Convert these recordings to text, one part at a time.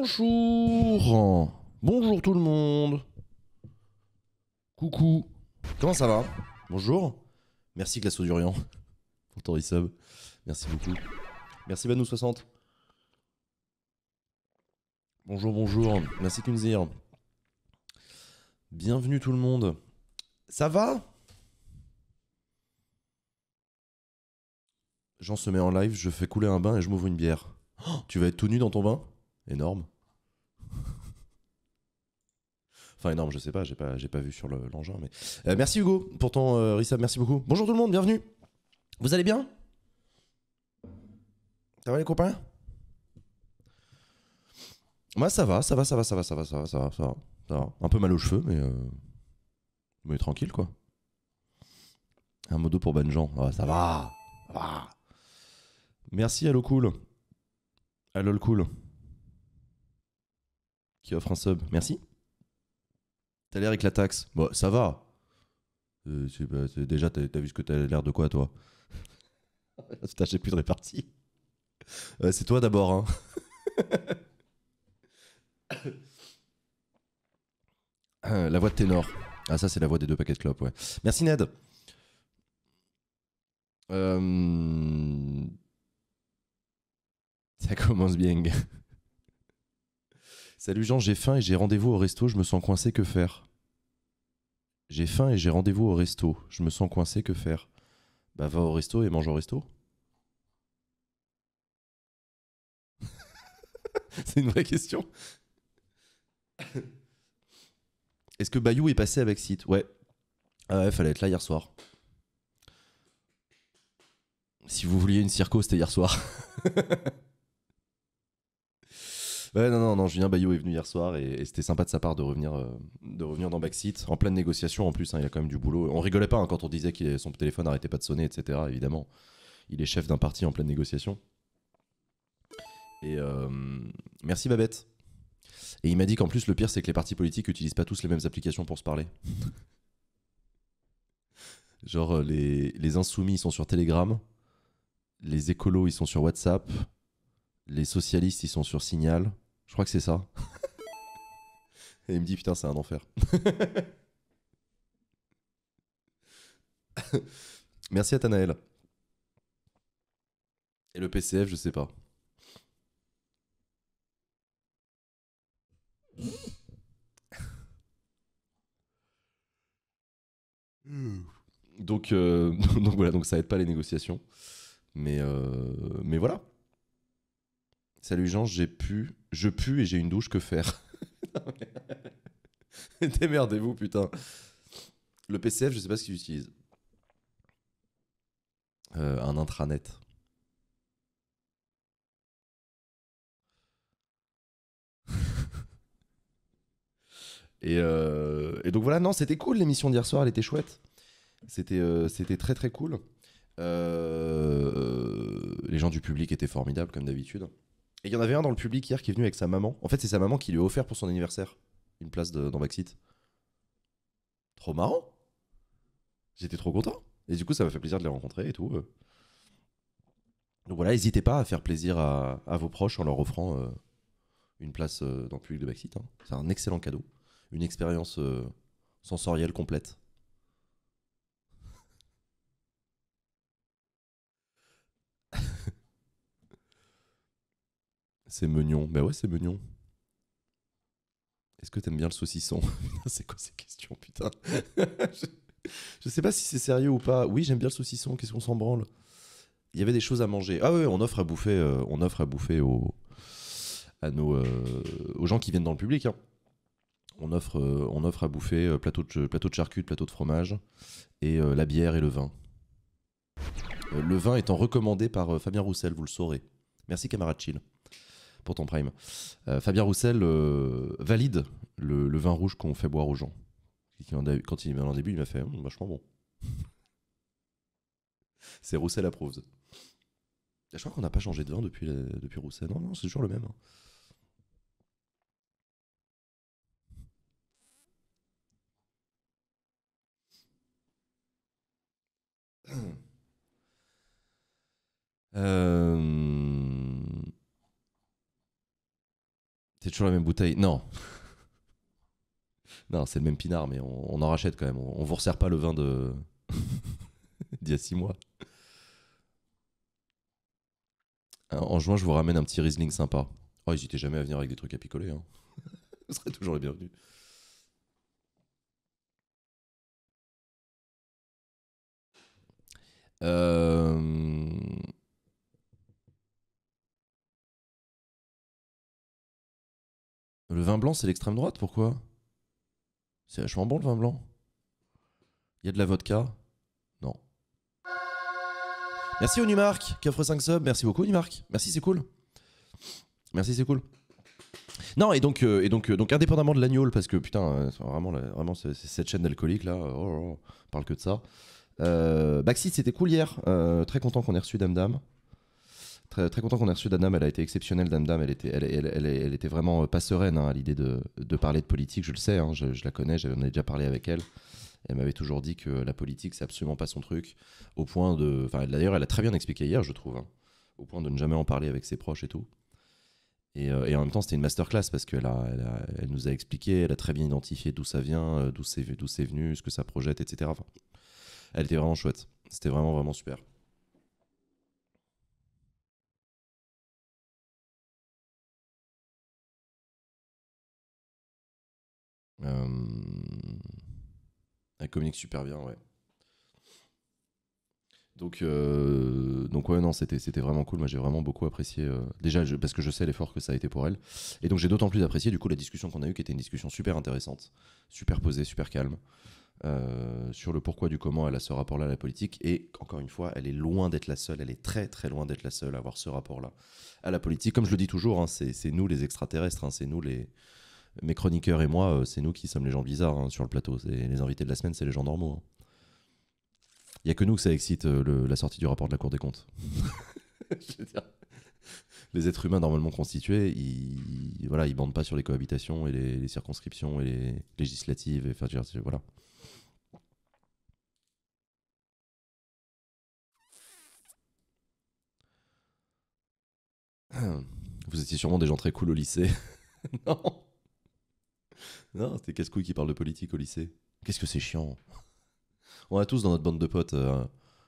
Bonjour Bonjour tout le monde Coucou Comment ça va Bonjour Merci Glasso Durian pour ton Merci beaucoup. Merci Banou60. Bonjour, bonjour. Merci Kunzir. Bienvenue tout le monde. Ça va Jean se met en live, je fais couler un bain et je m'ouvre une bière. tu vas être tout nu dans ton bain énorme. enfin énorme, je sais pas, j'ai pas, j'ai pas vu sur l'engin. mais euh, merci Hugo pourtant ton euh, merci beaucoup. Bonjour tout le monde, bienvenue. Vous allez bien Ça va les copains Moi ça va, ça va, ça va, ça va, ça va, ça va, ça va, ça va, Un peu mal aux cheveux, mais euh, mais tranquille quoi. Un modo pour Benjan, ah, ça va, ça va. Merci Allo Cool. Allo Cool qui offre un sub. Merci. T'as l'air avec la taxe. Bon, ça va. Euh, déjà, t'as vu ce que t'as l'air de quoi, toi Putain, j'ai plus de répartie. c'est toi d'abord, hein. la voix de ténor. Ah, ça, c'est la voix des deux paquets de clopes, ouais. Merci, Ned. Euh, ça commence bien. Salut Jean, j'ai faim et j'ai rendez-vous au resto, je me sens coincé, que faire J'ai faim et j'ai rendez-vous au resto, je me sens coincé, que faire Bah va au resto et mange au resto. C'est une vraie question. Est-ce que Bayou est passé avec Site Ouais. Ah ouais, fallait être là hier soir. Si vous vouliez une circo, c'était hier soir. Ouais, non, non, non, Julien Bayou est venu hier soir et, c'était sympa de sa part de revenir, euh, de revenir dans Backseat, en pleine négociation en plus, il hein, il a quand même du boulot. On rigolait pas hein, quand on disait que son téléphone n'arrêtait pas de sonner, etc. Évidemment, il est chef d'un parti en pleine négociation. Et euh, merci Babette. Et il m'a dit qu'en plus, le pire, c'est que les partis politiques n'utilisent pas tous les mêmes applications pour se parler. Genre, euh, les, les insoumis, ils sont sur Telegram, les écolos, ils sont sur WhatsApp, les socialistes, ils sont sur Signal, je crois que c'est ça. Et il me dit Putain, c'est un enfer. Merci à Tanaël. Et le PCF, je sais pas. Donc, euh, donc voilà, donc ça aide pas les négociations. Mais, euh, mais voilà. Salut Jean, j'ai pu, je pue et j'ai une douche, que faire Démerdez-vous, putain. Le PCF, je sais pas ce qu'ils utilisent. Euh, un intranet. Euh, et, donc voilà, non, c'était cool l'émission d'hier soir, elle était chouette. C'était euh, c'était très très cool. les gens du public étaient formidables comme d'habitude. Et il y en avait un dans le public hier qui est venu avec sa maman. En fait, c'est sa maman qui lui a offert pour son anniversaire une place dans Backseat. Trop marrant. J'étais trop content. Et du coup, ça m'a fait plaisir de les rencontrer et tout. Euh. Donc voilà, n'hésitez pas à faire plaisir à, vos proches en leur offrant euh, une place euh, dans le public de Backseat. Hein. C'est un excellent cadeau. Une expérience sensorielle complète. C'est mignon. Ben ouais, c'est mignon. Est-ce que t'aimes bien le saucisson C'est quoi ces questions, putain je, sais pas si c'est sérieux ou pas. Oui, j'aime bien le saucisson. Qu'est-ce qu'on s'en branle Il y avait des choses à manger. Ah ouais, on offre à bouffer. Euh, on offre à bouffer aux, à nos, euh, aux gens qui viennent dans le public. Hein. On offre, euh, on offre à bouffer plateau de plateau de charcutes, plateau de fromage et la bière et le vin. le vin étant recommandé par Fabien Roussel, vous le saurez. Merci camarade Chill ton prime. Euh, Fabien Roussel euh, valide le, vin rouge qu'on fait boire aux gens. Quand il m'a en début, il m'a fait hum, vachement bon. C'est Roussel approuve. Je crois qu'on n'a pas changé de vin depuis, euh, depuis Roussel. Non, non, c'est toujours le même. Hein. C'est toujours la même bouteille. Non. non, c'est le même pinard, mais on, en rachète quand même. On, ne vous resserre pas le vin de. d'il y a six mois. En juin, je vous ramène un petit Riesling sympa. Oh, n'hésitez jamais à venir avec des trucs à picoler. Hein. vous serez toujours les bienvenus. Euh... Le vin blanc, c'est l'extrême droite, pourquoi C'est vachement bon le vin blanc. Il y a de la vodka Non. Merci au qui offre 5 subs. Merci beaucoup ONUMARC. Merci, c'est cool. Merci, c'est cool. Non, et donc, euh, et donc, euh, donc indépendamment de l'agneau, parce que putain, euh, vraiment, vraiment cette chaîne d'alcoolique là, oh, oh, oh, on parle que de ça. Baxi, c'était cool hier. très content qu'on ait reçu Dame Dame. Très, content qu'on ait reçu Danam, elle a été exceptionnelle, Dame. elle était, elle, était vraiment euh, pas sereine hein, à l'idée de, parler de politique, je le sais, hein, je, la connais, j'en ai déjà parlé avec elle. Elle m'avait toujours dit que la politique, c'est absolument pas son truc, au point de. D'ailleurs, elle a très bien expliqué hier, je trouve, hein, au point de ne jamais en parler avec ses proches et tout. Et, euh, en même temps, c'était une masterclass parce qu'elle elle nous a expliqué, elle a très bien identifié d'où ça vient, euh, d'où c'est, d'où venu, ce que ça projette, etc. elle était vraiment chouette. C'était vraiment, vraiment super. Euh, elle communique super bien, ouais. Donc, euh, donc ouais, non, c'était, c'était vraiment cool. Moi, j'ai vraiment beaucoup apprécié. Euh, déjà, parce que je sais l'effort que ça a été pour elle. Et donc, j'ai d'autant plus apprécié, du coup, la discussion qu'on a eue, qui était une discussion super intéressante, super posée, super calme, sur le pourquoi du comment elle a ce rapport-là à la politique. Et encore une fois, elle est loin d'être la seule. Elle est très, très loin d'être la seule à avoir ce rapport-là à la politique. Comme je le dis toujours, hein, c'est, nous les extraterrestres, hein, c'est nous les mes chroniqueurs et moi, euh, c'est nous qui sommes les gens bizarres hein, sur le plateau. Les invités de la semaine, c'est les gens normaux. Hein. Il n'y a que nous que ça excite euh, la sortie du rapport de la Cour des comptes. les êtres humains normalement constitués, ils, voilà, ils bandent pas sur les cohabitations et les, circonscriptions et les législatives. Et, enfin, voilà. Vous étiez sûrement des gens très cool au lycée. non non, c'était casse qui parle de politique au lycée. Qu'est-ce que c'est chiant On a tous dans notre bande de potes euh,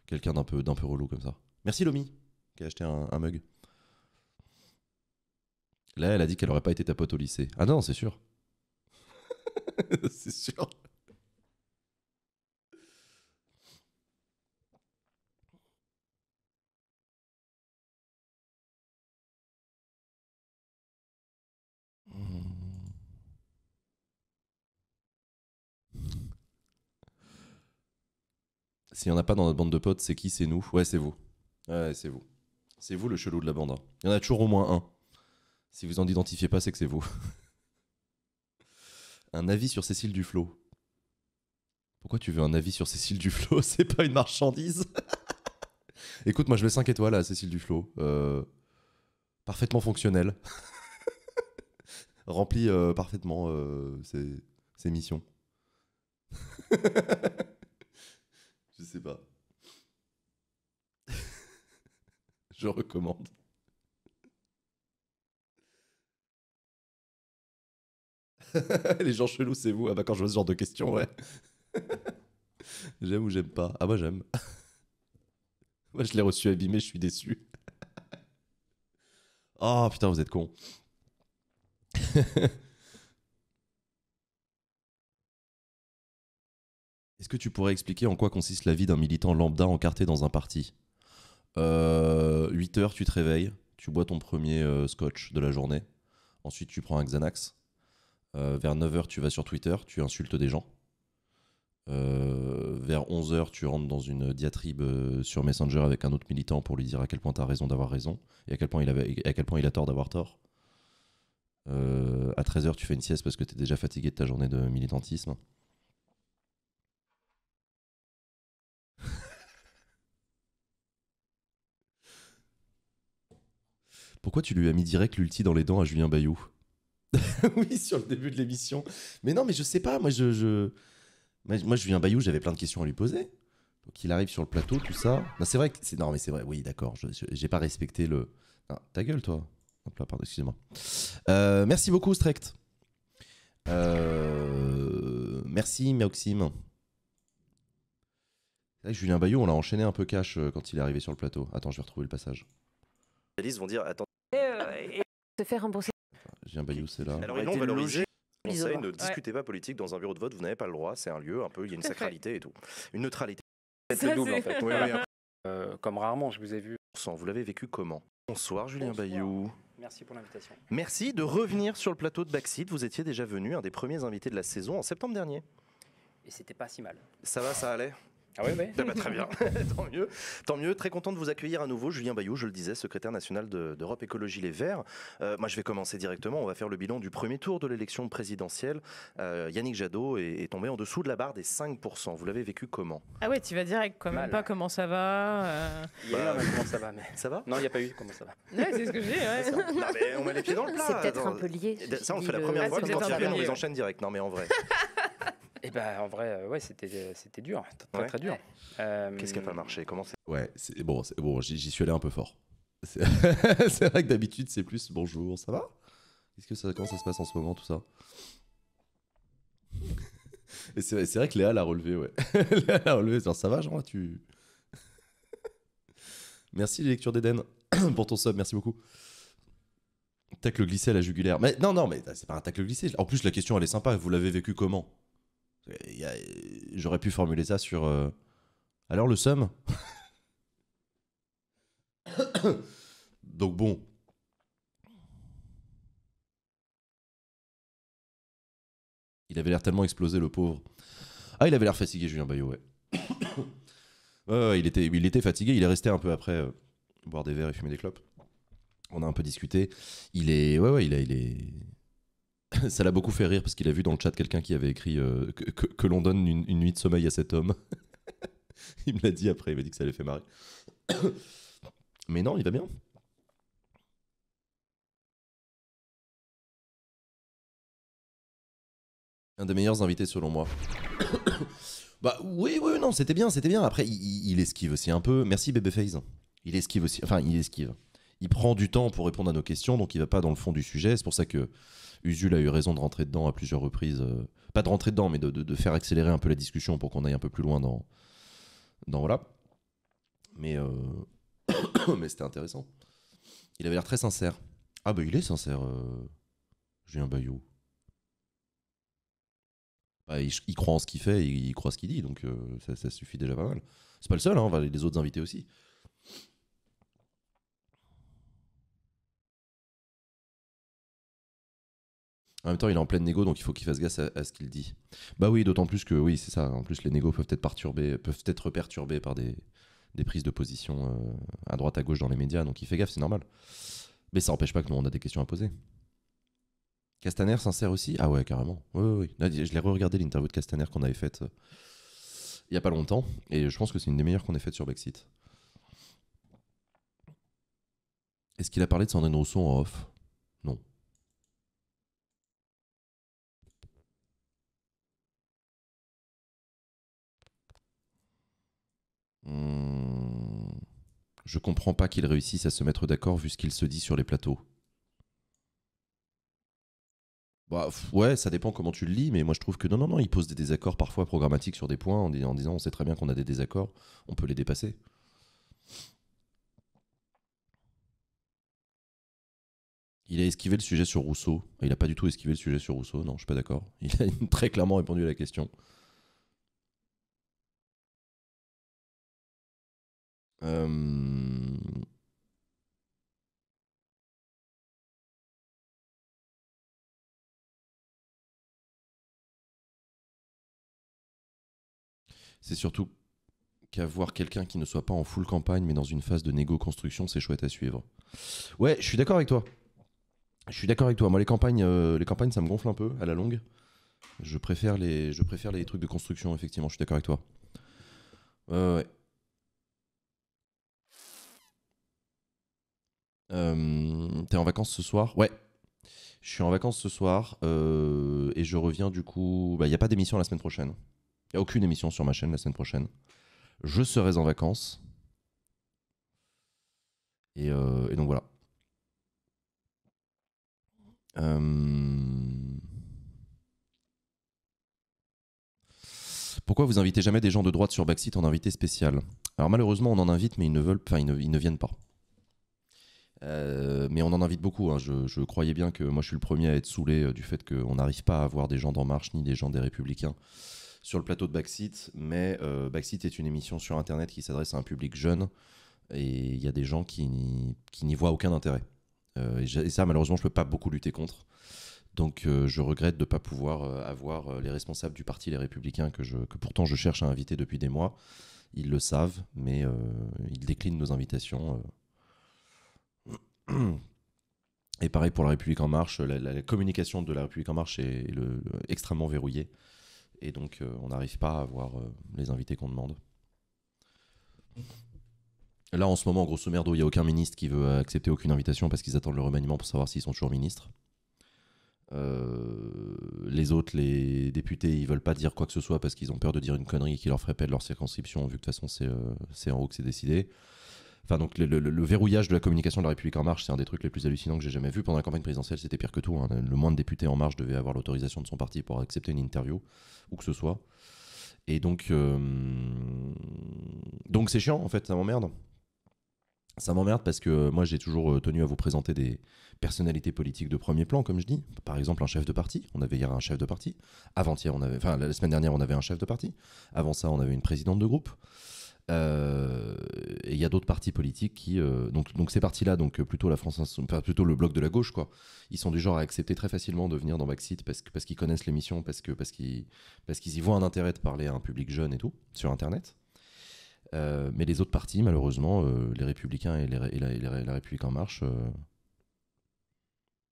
quelqu'un d'un peu, d'un relou comme ça. Merci Lomi, qui a acheté un, un mug. Là, elle a dit qu'elle aurait pas été ta pote au lycée. Ah non, c'est sûr. c'est sûr. S'il n'y en a pas dans notre bande de potes, c'est qui C'est nous Ouais, c'est vous. Ouais, c'est vous. C'est vous le chelou de la bande. Hein. Il y en a toujours au moins un. Si vous en identifiez pas, c'est que c'est vous. un avis sur Cécile Duflo. Pourquoi tu veux un avis sur Cécile Duflo C'est pas une marchandise Écoute, moi je vais 5 étoiles à Cécile Duflo. Euh, parfaitement fonctionnelle. rempli euh, parfaitement euh, ses, ses missions. Je sais pas. Je recommande. Les gens chelous, c'est vous. Ah bah quand je vois ce genre de questions, ouais. j'aime ou j'aime pas Ah moi, j'aime. Moi je l'ai reçu abîmé, je suis déçu. oh putain, vous êtes con. Est-ce que tu pourrais expliquer en quoi consiste la vie d'un militant lambda encarté dans un parti 8 euh, heures, tu te réveilles, tu bois ton premier euh, scotch de la journée, ensuite tu prends un Xanax, euh, vers 9 heures tu vas sur Twitter, tu insultes des gens, vers 11 heures tu rentres dans une diatribe sur Messenger avec un autre militant pour lui dire à quel point tu as raison d'avoir raison et à quel point il, avait, à quel point il a tort d'avoir tort. à 13h, tu fais une sieste parce que tu es déjà fatigué de ta journée de militantisme. Pourquoi tu lui as mis direct l'ulti dans les dents à Julien Bayou Oui, sur le début de l'émission. Mais non, mais je sais pas. Moi, je, moi, Julien Bayou, j'avais plein de questions à lui poser. Donc, il arrive sur le plateau, tout ça. Non, c'est vrai que c'est. Non, mais c'est vrai. Oui, d'accord. J'ai pas respecté le. ta gueule, toi. Hop là, pardon, excusez-moi. Euh, merci beaucoup, Strekt. Euh... Merci, Maxime. Julien Bayou, on l'a enchaîné un peu cash euh, quand il est arrivé sur le plateau. Attends, je vais retrouver le passage spécialistes vont dire attendez, Et, euh, Se faire rembourser. Julien Bayou, c'est là. Alors, ils l'ont valorisé. Conseil, ne discutez pas politique dans un bureau de vote, vous n'avez pas le droit, c'est un lieu, un peu, il y a une sacralité et tout. Une neutralité. C'est double en fait. Euh, comme rarement, je vous ai vu. Vous l'avez vécu comment Bonsoir Julien Bayou. Merci pour l'invitation. Merci de revenir sur le plateau de Backseat. Vous étiez déjà venu, un des premiers invités de la saison en septembre dernier. Et c'était pas si mal. Ça va, ça allait ah oui, oui. Eh ben, très bien, tant mieux. Tant mieux, très content de vous accueillir à nouveau. Julien Bayou, je le disais, secrétaire national d'Europe Écologie Les Verts. Euh, moi, je vais commencer directement. On va faire le bilan du premier tour de l'élection présidentielle. Euh, Yannick Jadot est, tombé en dessous de la barre des 5%. Vous l'avez vécu comment Ah ouais, tu vas dire quand pas comment ça va. Euh. Bah, comment ça va mais... Ça va Non, il n'y a pas eu comment ça va. c'est ce que j'ai. Ouais. mais on met les pieds dans le plat. C'est peut-être un peu lié. Ça, on fait la première fois quand ils viennent, on les enchaîne direct. Non, mais en vrai. Et eh ben, en vrai, euh, ouais, c'était, euh, c'était dur, très très dur. Qu'est-ce qui a euh, pas marché Comment Ouais, c'est bon, c'est bon, j'y, suis allé un peu fort. C'est, vrai que d'habitude, c'est plus bonjour, ça va ce que comment ça se passe en ce moment, tout ça Et c'est vrai, que Léa l'a relevé, ouais. Léa l'a relevé, genre ça va, genre tu. merci les lectures d'Eden pour ton sub, merci beaucoup. le glissé à la jugulaire. Mais non, non, mais ah, c'est pas un tacle glissé. En plus, la question elle est sympa. Vous l'avez vécu comment J'aurais pu formuler ça sur. Euh, alors le sum. Donc bon. Il avait l'air tellement explosé, le pauvre. Ah, il avait l'air fatigué, Julien Bayot, ouais. il, était, il était fatigué, il est resté un peu après euh, boire des verres et fumer des clopes. On a un peu discuté. Il est. Ouais, ouais, il, a, il est. ça l'a beaucoup fait rire parce qu'il a vu dans le chat quelqu'un qui avait écrit euh, que, l'on donne une, nuit de sommeil à cet homme. il me l'a dit après, il m'a dit que ça l'avait fait marrer. Mais non, il va bien. Un des meilleurs invités selon moi. bah oui, oui, non, c'était bien, c'était bien. Après, il, esquive aussi un peu. Merci Babyface. Il esquive aussi, enfin, il esquive. Il prend du temps pour répondre à nos questions, donc il va pas dans le fond du sujet. C'est pour ça que Usul a eu raison de rentrer dedans à plusieurs reprises. Euh, pas de rentrer dedans, mais de, faire accélérer un peu la discussion pour qu'on aille un peu plus loin dans. dans voilà. Mais, euh, mais c'était intéressant. Il avait l'air très sincère. Ah, bah, il est sincère, euh, Julien Bayou. Bah, il, croit en ce qu'il fait, il, croit ce qu'il dit, donc ça, suffit déjà pas mal. C'est pas le seul, hein, les autres invités aussi. En même temps, il est en pleine négo, donc il faut qu'il fasse gaffe à, ce qu'il dit. Bah oui, d'autant plus que oui, c'est ça. En plus, les négos peuvent être perturbés, peuvent être perturbés par des, prises de position euh, à droite, à gauche dans les médias. Donc il fait gaffe, c'est normal. Mais ça n'empêche pas que nous, on a des questions à poser. Castaner sincère aussi Ah ouais, carrément. Oui, oui, oui. je l'ai re-regardé l'interview de Castaner qu'on avait faite euh, il n'y a pas longtemps. Et je pense que c'est une des meilleures qu'on ait faites sur Brexit. Est-ce qu'il a parlé de Sandrine Rousseau en off Hmm. Je comprends pas qu'ils réussissent à se mettre d'accord vu ce qu'il se dit sur les plateaux. Bah, ouais, ça dépend comment tu le lis, mais moi je trouve que non, non, non, il pose des désaccords parfois programmatiques sur des points en, disant on sait très bien qu'on a des désaccords, on peut les dépasser. Il a esquivé le sujet sur Rousseau. Il n'a pas du tout esquivé le sujet sur Rousseau, non, je suis pas d'accord. Il a très clairement répondu à la question. Euh, c'est surtout qu'avoir quelqu'un qui ne soit pas en full campagne, mais dans une phase de négo-construction, c'est chouette à suivre. Ouais, je suis d'accord avec toi. Je suis d'accord avec toi. Moi, les campagnes, euh, les campagnes, ça me gonfle un peu à la longue. Je préfère les, je préfère les trucs de construction, effectivement. Je suis d'accord avec toi. Euh, ouais. Euh, t'es en vacances ce soir Ouais. Je suis en vacances ce soir euh, et je reviens du coup. Il bah, n'y a pas d'émission la semaine prochaine. Il n'y a aucune émission sur ma chaîne la semaine prochaine. Je serai en vacances. Et, euh, donc voilà. Pourquoi vous invitez jamais des gens de droite sur Backseat en invité spécial Alors malheureusement, on en invite, mais ils ne veulent, enfin, ils ne viennent pas. Euh, mais on en invite beaucoup. Hein. Je, croyais bien que moi je suis le premier à être saoulé euh, du fait qu'on n'arrive pas à avoir des gens d'En Marche ni des gens des Républicains sur le plateau de Backseat. Mais euh, Backseat est une émission sur Internet qui s'adresse à un public jeune et il y a des gens qui n'y voient aucun intérêt. Euh, et, ça, malheureusement, je ne peux pas beaucoup lutter contre. Donc je regrette de ne pas pouvoir avoir les responsables du parti Les Républicains que, je, que pourtant je cherche à inviter depuis des mois. Ils le savent, mais ils déclinent nos invitations et pareil pour La République En Marche, la, communication de La République En Marche est, extrêmement verrouillée. Et donc, euh, on n'arrive pas à avoir euh, les invités qu'on demande. Là, en ce moment, grosso merdo, il n'y a aucun ministre qui veut accepter aucune invitation parce qu'ils attendent le remaniement pour savoir s'ils sont toujours ministres. Euh, les autres, les députés, ils veulent pas dire quoi que ce soit parce qu'ils ont peur de dire une connerie qui leur ferait perdre leur circonscription, vu que de toute façon, c'est en haut que c'est décidé. Enfin, donc le, verrouillage de la communication de la République en marche, c'est un des trucs les plus hallucinants que j'ai jamais vu. Pendant la campagne présidentielle, c'était pire que tout. Hein. Le moins de députés en marche devait avoir l'autorisation de son parti pour accepter une interview, ou que ce soit. Et donc, euh, donc c'est chiant en fait, ça m'emmerde. Ça m'emmerde parce que moi j'ai toujours euh, tenu à vous présenter des personnalités politiques de premier plan, comme je dis. Par exemple, un chef de parti. On avait hier un chef de parti. Avant-hier, on avait, enfin la semaine dernière, on avait un chef de parti. Avant ça, on avait une présidente de groupe. Euh, et il y a d'autres partis politiques qui euh, donc donc ces partis-là donc euh, plutôt la France plutôt le bloc de la gauche quoi ils sont du genre à accepter très facilement de venir dans Backseat parce que parce qu'ils connaissent l'émission parce que parce qu'ils parce qu'ils y voient un intérêt de parler à un public jeune et tout sur internet mais les autres partis malheureusement les Républicains et, la, la, République en marche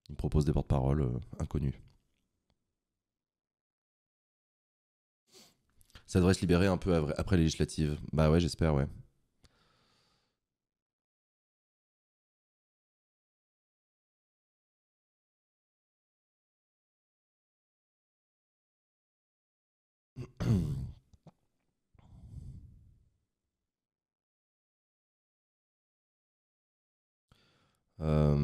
ils proposent des porte-paroles inconnus Ça devrait se libérer un peu après, législative. les Bah ouais, j'espère, ouais. Euh,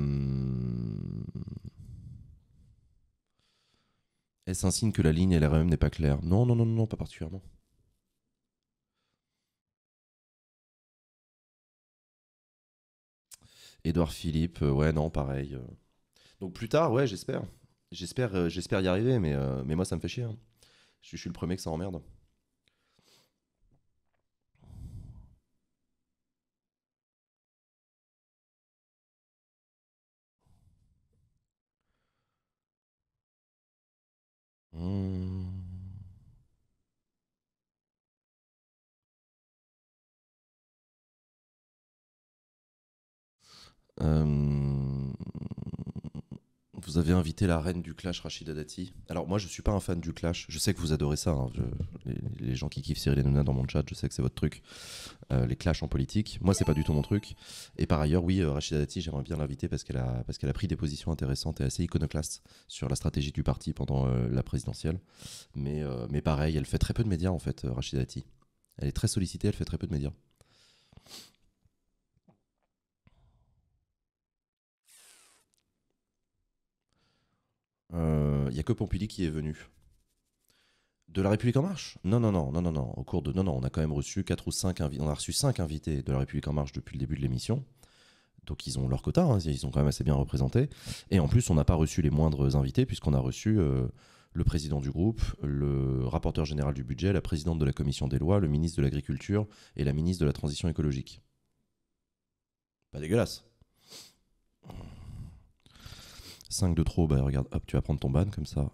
Est-ce un signe que la ligne LRM e n'est pas claire Non, non, non, non, pas particulièrement. Édouard Philippe, euh, ouais, non, pareil. Euh. Donc plus tard, ouais, j'espère. J'espère, euh, j'espère y arriver, mais, mais moi, ça me fait chier. Hein. je, suis le premier que ça emmerde. Euh, vous avez invité la reine du Clash, Rachida Dati. Alors moi, je suis pas un fan du Clash. Je sais que vous adorez ça. Hein. les, gens qui kiffent Cyril Hanouna dans mon chat, je sais que c'est votre truc. Euh, les clashs en politique. Moi, c'est pas du tout mon truc. Et par ailleurs, oui, euh, Rachida Dati, j'aimerais bien l'inviter parce qu'elle a parce qu'elle a pris des positions intéressantes et assez iconoclastes sur la stratégie du parti pendant la présidentielle. Mais mais pareil, elle fait très peu de médias en fait, Rachida Dati. Elle est très sollicitée, elle fait très peu de médias. il euh, n'y a que Pompili qui est venu. De la République en marche Non, non, non, non, non, non. Au cours de non, non, on a quand même reçu quatre ou cinq invités. On a reçu cinq invités de la République en marche depuis le début de l'émission. Donc ils ont leur quota, hein, ils sont quand même assez bien représentés. Et en plus, on n'a pas reçu les moindres invités puisqu'on a reçu euh, le président du groupe, le rapporteur général du budget, la présidente de la commission des lois, le ministre de l'agriculture et la ministre de la transition écologique. Pas dégueulasse. 5 de trop, bah regarde, hop, tu vas prendre ton ban comme ça.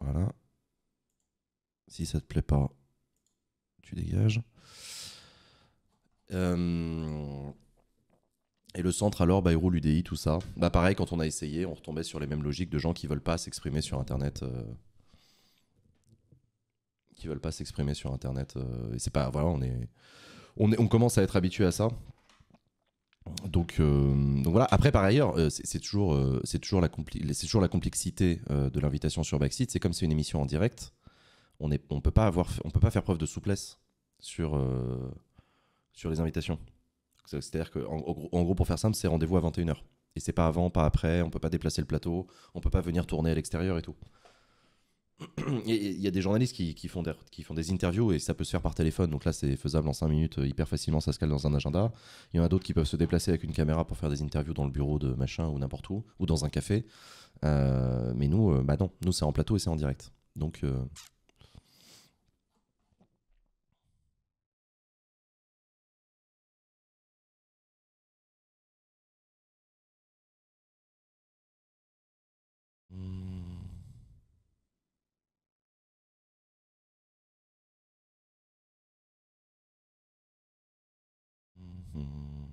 Voilà. Si ça te plaît pas, tu dégages. Euh, et le centre, alors, bah, roule l'udi tout ça. Bah, pareil, quand on a essayé, on retombait sur les mêmes logiques de gens qui veulent pas s'exprimer sur Internet. Euh, qui veulent pas s'exprimer sur Internet. Euh, c'est pas. Voilà, on est... on On commence à être habitué à ça. Euh, donc, voilà. Après, par ailleurs, euh, euh, c'est toujours, la complexité de l'invitation sur Backseat. C'est comme c'est une émission en direct, on ne peut pas avoir, on peut pas faire preuve de souplesse sur, sur les invitations. C'est-à-dire que, en, gros, pour faire simple, c'est rendez-vous à 21h. Et c'est pas avant, pas après. On ne peut pas déplacer le plateau. On ne peut pas venir tourner à l'extérieur et tout. il y a des journalistes qui, font des, interviews et ça peut se faire par téléphone. Donc là, c'est faisable en 5 minutes, euh, hyper facilement, ça se cale dans un agenda. Il y en a d'autres qui peuvent se déplacer avec une caméra pour faire des interviews dans le bureau de machin ou n'importe où, ou dans un café. Euh, mais nous, euh, bah non, nous c'est en plateau et c'est en direct. Donc, Hmm.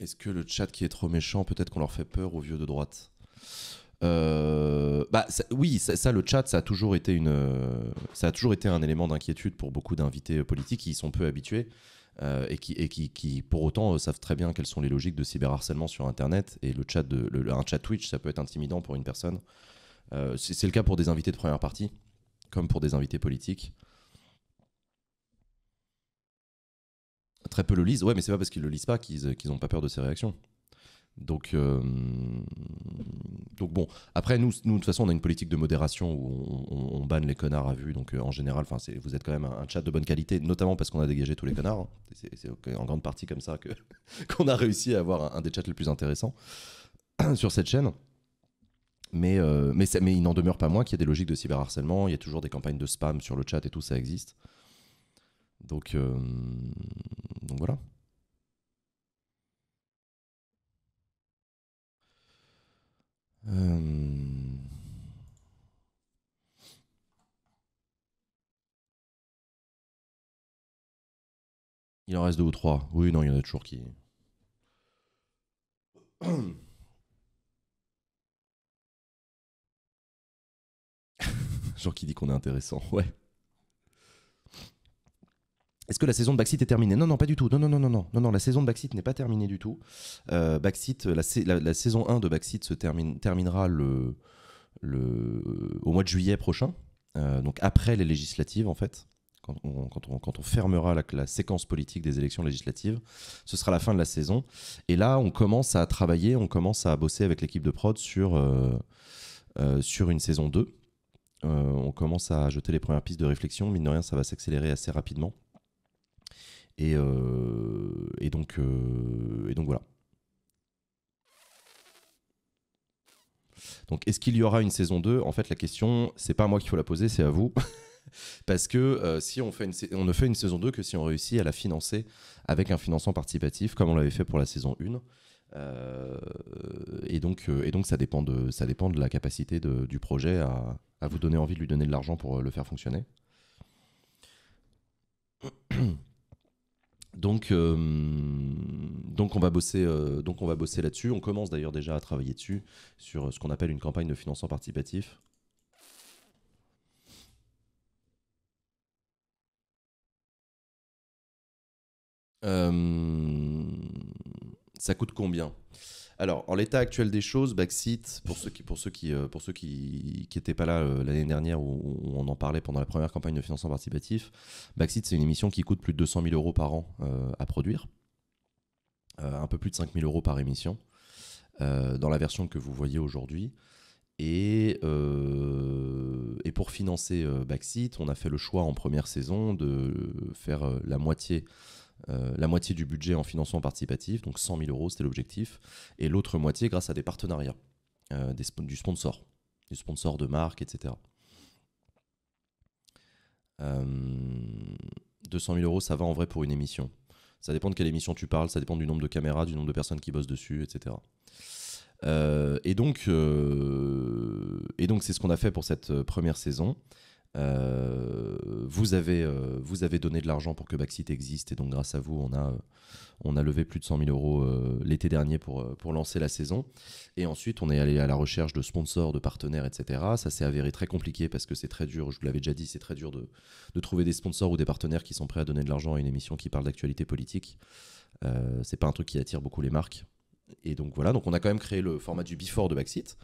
Est-ce que le chat qui est trop méchant, peut-être qu'on leur fait peur aux vieux de droite euh, bah, oui, ça, le chat, ça a toujours été, euh, ça a toujours été un élément d'inquiétude pour beaucoup d'invités politiques qui y sont peu habitués euh, et, qui, et qui, pour autant, savent très bien quelles sont les logiques de cyberharcèlement sur Internet. Et le chat de, un chat Twitch, ça peut être intimidant pour une personne euh, c'est le cas pour des invités de première partie, comme pour des invités politiques. Très peu le lisent, ouais, mais c'est pas parce qu'ils le lisent pas qu'ils n'ont euh, pas peur de ces réactions. Donc, euh, donc bon, après, nous, nous, de toute façon, on a une politique de modération où on, banne les connards à vue. Donc, en général, vous êtes quand même un, chat de bonne qualité, notamment parce qu'on a dégagé tous les connards. Hein. C'est en grande partie comme ça qu'on a réussi à avoir un, un, des chats les plus intéressants sur cette chaîne. Mais, euh, mais, mais, il n'en demeure pas moins qu'il y a des logiques de cyberharcèlement, il y a toujours des campagnes de spam sur le chat et tout, ça existe. Donc, euh, donc voilà. Euh. Il en reste deux ou trois. Oui, non, il y en a toujours qui. Genre qui dit qu'on est intéressant, ouais. Est-ce que la saison de Baxit est terminée Non, non, pas du tout. Non, non, non, non, non, non, non la saison de Baxit n'est pas terminée du tout. Euh, la, saison 1 de Baxit se termine, terminera le, le, au mois de juillet prochain, euh, donc après les législatives en fait. Quand on, quand fermera la, la, séquence politique des élections législatives, ce sera la fin de la saison. Et là, on commence à travailler, on commence à bosser avec l'équipe de prod sur, euh, euh, sur une saison 2 euh, on commence à jeter les premières pistes de réflexion. Mine de rien, ça va s'accélérer assez rapidement. Et, euh, euh, donc, voilà. Donc, est-ce qu'il y aura une saison 2 En fait, la question, c'est pas à moi qu'il faut la poser, c'est à vous. Parce que si on, fait une, ne fait une saison 2 que si on réussit à la financer avec un financement participatif, comme on l'avait fait pour la saison 1. et, donc, ça dépend de, la capacité du projet à, à vous donner envie de lui donner de l'argent pour euh, le faire fonctionner. Donc, euh, donc on va bosser, euh, donc on va bosser là-dessus. On commence d'ailleurs déjà à travailler dessus sur ce qu'on appelle une campagne de financement participatif. ça coûte combien alors, en l'état actuel des choses, Backseat, pour ceux qui pour ceux qui, euh, pour ceux qui, pas là euh, l'année dernière où, on en parlait pendant la première campagne de financement participatif, Backseat, c'est une émission qui coûte plus de 200 000 euros par an euh, à produire, un peu plus de 5 000 euros par émission, dans la version que vous voyez aujourd'hui. Et, pour financer Backseat, on a fait le choix en première saison de faire la moitié euh, la moitié du budget en financement participatif, donc 100 000 euros, c'était l'objectif, et l'autre moitié grâce à des partenariats, euh, du sponsor, du sponsor de marque, etc. 200 000 euros, ça va en vrai pour une émission. Ça dépend de quelle émission tu parles, ça dépend du nombre de caméras, du nombre de personnes qui bossent dessus, etc. Euh, et donc, et donc c'est ce qu'on a fait pour cette première saison. Euh, vous, avez, euh, vous avez donné de l'argent pour que Backseat existe et donc grâce à vous, on a, euh, on a levé plus de 100 000 euros l'été dernier pour, pour lancer la saison. Et ensuite, on est allé à la recherche de sponsors, de partenaires, etc. Ça s'est avéré très compliqué parce que c'est très dur, je vous l'avais déjà dit, c'est très dur de, de, trouver des sponsors ou des partenaires qui sont prêts à donner de l'argent à une émission qui parle d'actualité politique. c'est pas un truc qui attire beaucoup les marques. Et donc voilà, donc on a quand même créé le format du before de Backseat.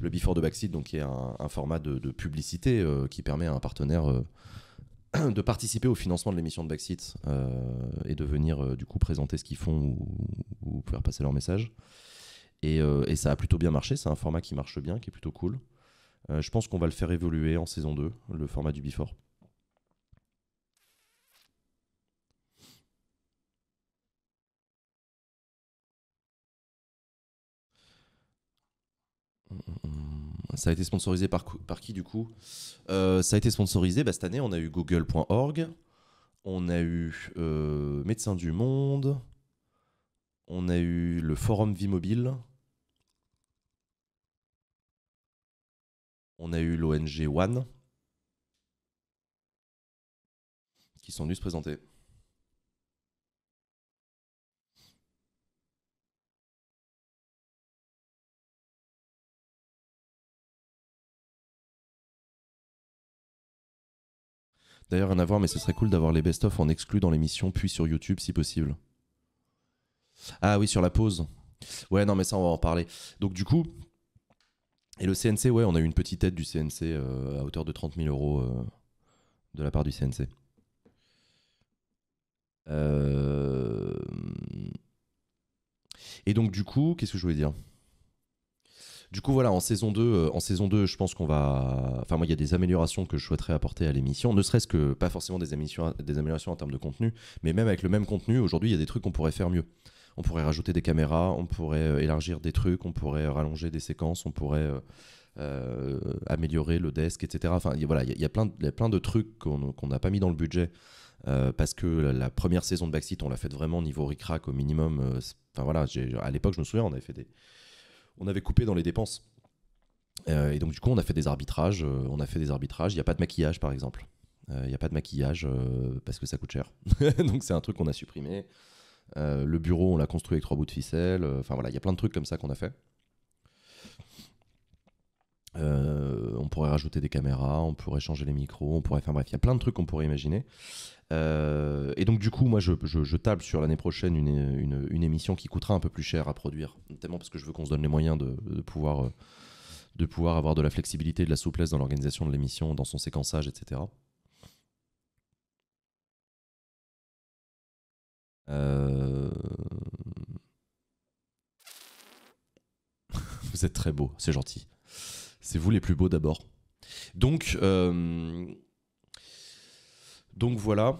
Le before de Backseat, donc, est un, format de, publicité euh, qui permet à un partenaire euh, de participer au financement de l'émission de Backseat euh, et de venir du coup présenter ce qu'ils font ou, faire pouvoir passer leur message. Et, et ça a plutôt bien marché. C'est un format qui marche bien, qui est plutôt cool. je pense qu'on va le faire évoluer en saison 2, le format du before. Ça a été sponsorisé par, qui du coup euh, Ça a été sponsorisé bah, cette année. On a eu Google.org, on a eu euh, Médecins du Monde, on a eu le Forum Vie Mobile, on a eu l'ONG One qui sont venus se présenter. D'ailleurs, rien à voir, mais ce serait cool d'avoir les best-of en exclu dans l'émission, puis sur YouTube si possible. Ah oui, sur la pause. Ouais, non, mais ça, on va en parler. Donc, du coup, et le CNC, ouais, on a eu une petite aide du CNC euh, à hauteur de 30 000 euros euh, de la part du CNC. Euh, et donc, du coup, qu'est-ce que je voulais dire du coup, voilà, en saison 2, euh, en saison je pense qu'on va. Enfin, moi, il y a des améliorations que je souhaiterais apporter à l'émission, ne serait-ce que pas forcément des, améliorations en termes de contenu, mais même avec le même contenu, aujourd'hui, il y a des trucs qu'on pourrait faire mieux. On pourrait rajouter des caméras, on pourrait euh, élargir des trucs, on pourrait euh, rallonger des séquences, on pourrait. améliorer le desk, etc. Enfin, voilà, il y, a plein de trucs qu'on n'a pas mis dans le budget parce que la, première saison de Backseat, on l'a faite vraiment niveau ricrac au minimum. Enfin voilà, à l'époque, je me souviens, on avait fait des, on avait coupé dans les dépenses. Euh, et donc du coup, on a fait des arbitrages. Euh, on a fait des arbitrages. Il n'y a pas de maquillage, par exemple. Euh, il n'y a pas de maquillage parce que ça coûte cher. donc c'est un truc qu'on a supprimé. le bureau, on l'a construit avec trois bouts de ficelle. Enfin voilà, il y a plein de trucs comme ça qu'on a fait. Euh, on pourrait rajouter des caméras, on pourrait changer les micros, on pourrait. Enfin bref, il y a plein de trucs qu'on pourrait imaginer. Euh, et donc, du coup, moi, je, table sur l'année prochaine une, émission qui coûtera un peu plus cher à produire, notamment parce que je veux qu'on se donne les moyens de, euh, pouvoir. avoir de la flexibilité, de la souplesse dans l'organisation de l'émission, dans son séquençage, etc. Vous êtes très beau, c'est gentil. C'est vous les plus beaux d'abord. Donc, euh, donc voilà.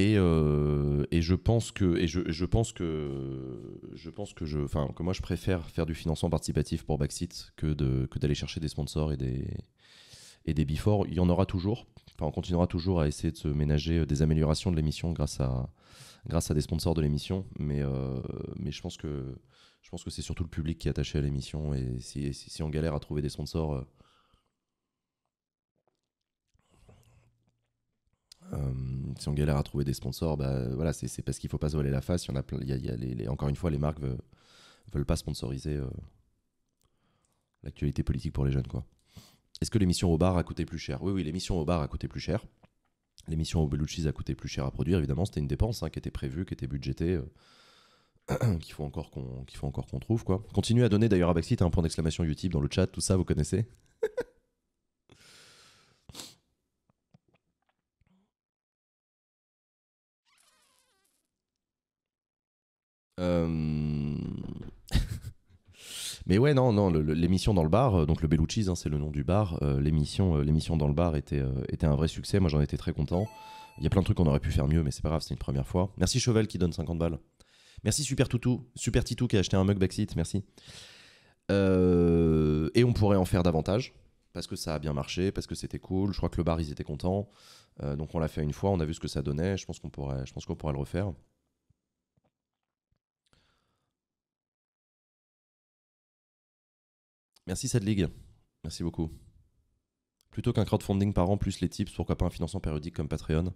Euh, et, je pense que je, pense que je pense que je enfin que moi je préfère faire du financement participatif pour Backseat que d'aller chercher des sponsors et des et des il y en aura toujours on continuera toujours à essayer de se ménager euh, des améliorations de l'émission grâce à grâce à des sponsors de l'émission mais mais je pense que je pense que c'est surtout le public qui est attaché à l'émission. Et si, on galère à trouver des sponsors. Euh, euh, si on galère à trouver des sponsors, bah, voilà, c'est parce qu'il faut pas se voler la face. y a, encore une fois, les marques veulent, veulent pas sponsoriser euh, l'actualité politique pour les jeunes. Est-ce que l'émission au bar a coûté plus cher Oui, oui, l'émission au bar a coûté plus cher. L'émission au Beluchis a coûté plus cher à produire, évidemment, c'était une dépense hein, qui était prévue, qui était budgétée. qu'il faut encore qu'on encore qu'on trouve quoi. Continuez à donner d'ailleurs à site hein, un point d'exclamation YouTube dans le chat, tout ça vous connaissez. Euh, mais ouais, non, non, l'émission dans le bar, euh, donc le Bellucci's, hein, c'est le nom du bar. Euh, l'émission, l'émission dans le bar était, était un vrai succès. Moi, j'en étais très content. Il y a plein de trucs qu'on aurait pu faire mieux, mais c'est pas grave, c'est une première fois. Merci chevel qui donne 50 balles. Merci Super Toutou, Super Titou qui a acheté un mug backseat, merci. Euh, et on pourrait en faire davantage parce que ça a bien marché, parce que c'était cool. Je crois que le bar ils étaient contents, euh, donc on l'a fait une fois, on a vu ce que ça donnait. Je pense qu'on pourrait, je pense qu'on pourrait le refaire. Merci cette ligue, merci beaucoup. Plutôt qu'un crowdfunding par an plus les tips, pourquoi pas un financement périodique comme Patreon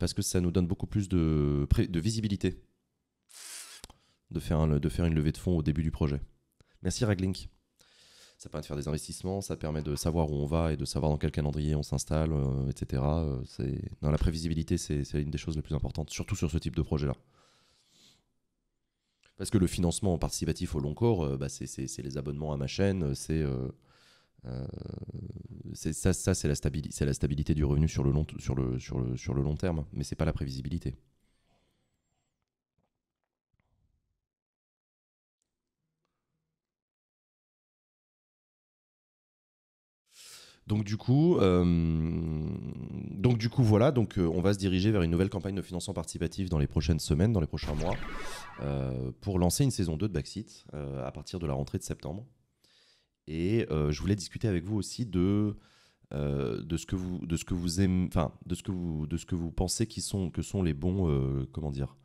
Parce que ça nous donne beaucoup plus de visibilité de faire, une levée de fonds au début du projet. Merci Raglink. Ça permet de faire des investissements, ça permet de savoir où on va et de savoir dans quel calendrier on s'installe, euh, etc. Euh, la prévisibilité, c'est, une des choses les plus importantes, surtout sur ce type de projet-là. Parce que le financement participatif au long cours, euh, bah, c'est, les abonnements à ma chaîne, c'est... ça, c'est, la stabilité du revenu sur le long, sur le long terme, mais c'est pas la prévisibilité. Donc du coup, euh, donc du coup voilà, donc euh, on va se diriger vers une nouvelle campagne de financement participatif dans les prochaines semaines, dans les prochains mois, euh, pour lancer une saison 2 de Backseat à partir de la rentrée de septembre. Et je voulais discuter avec vous aussi de de ce que vous de ce que vous aimez enfin de ce que vous de ce que vous pensez qui sont que sont les bons comment dire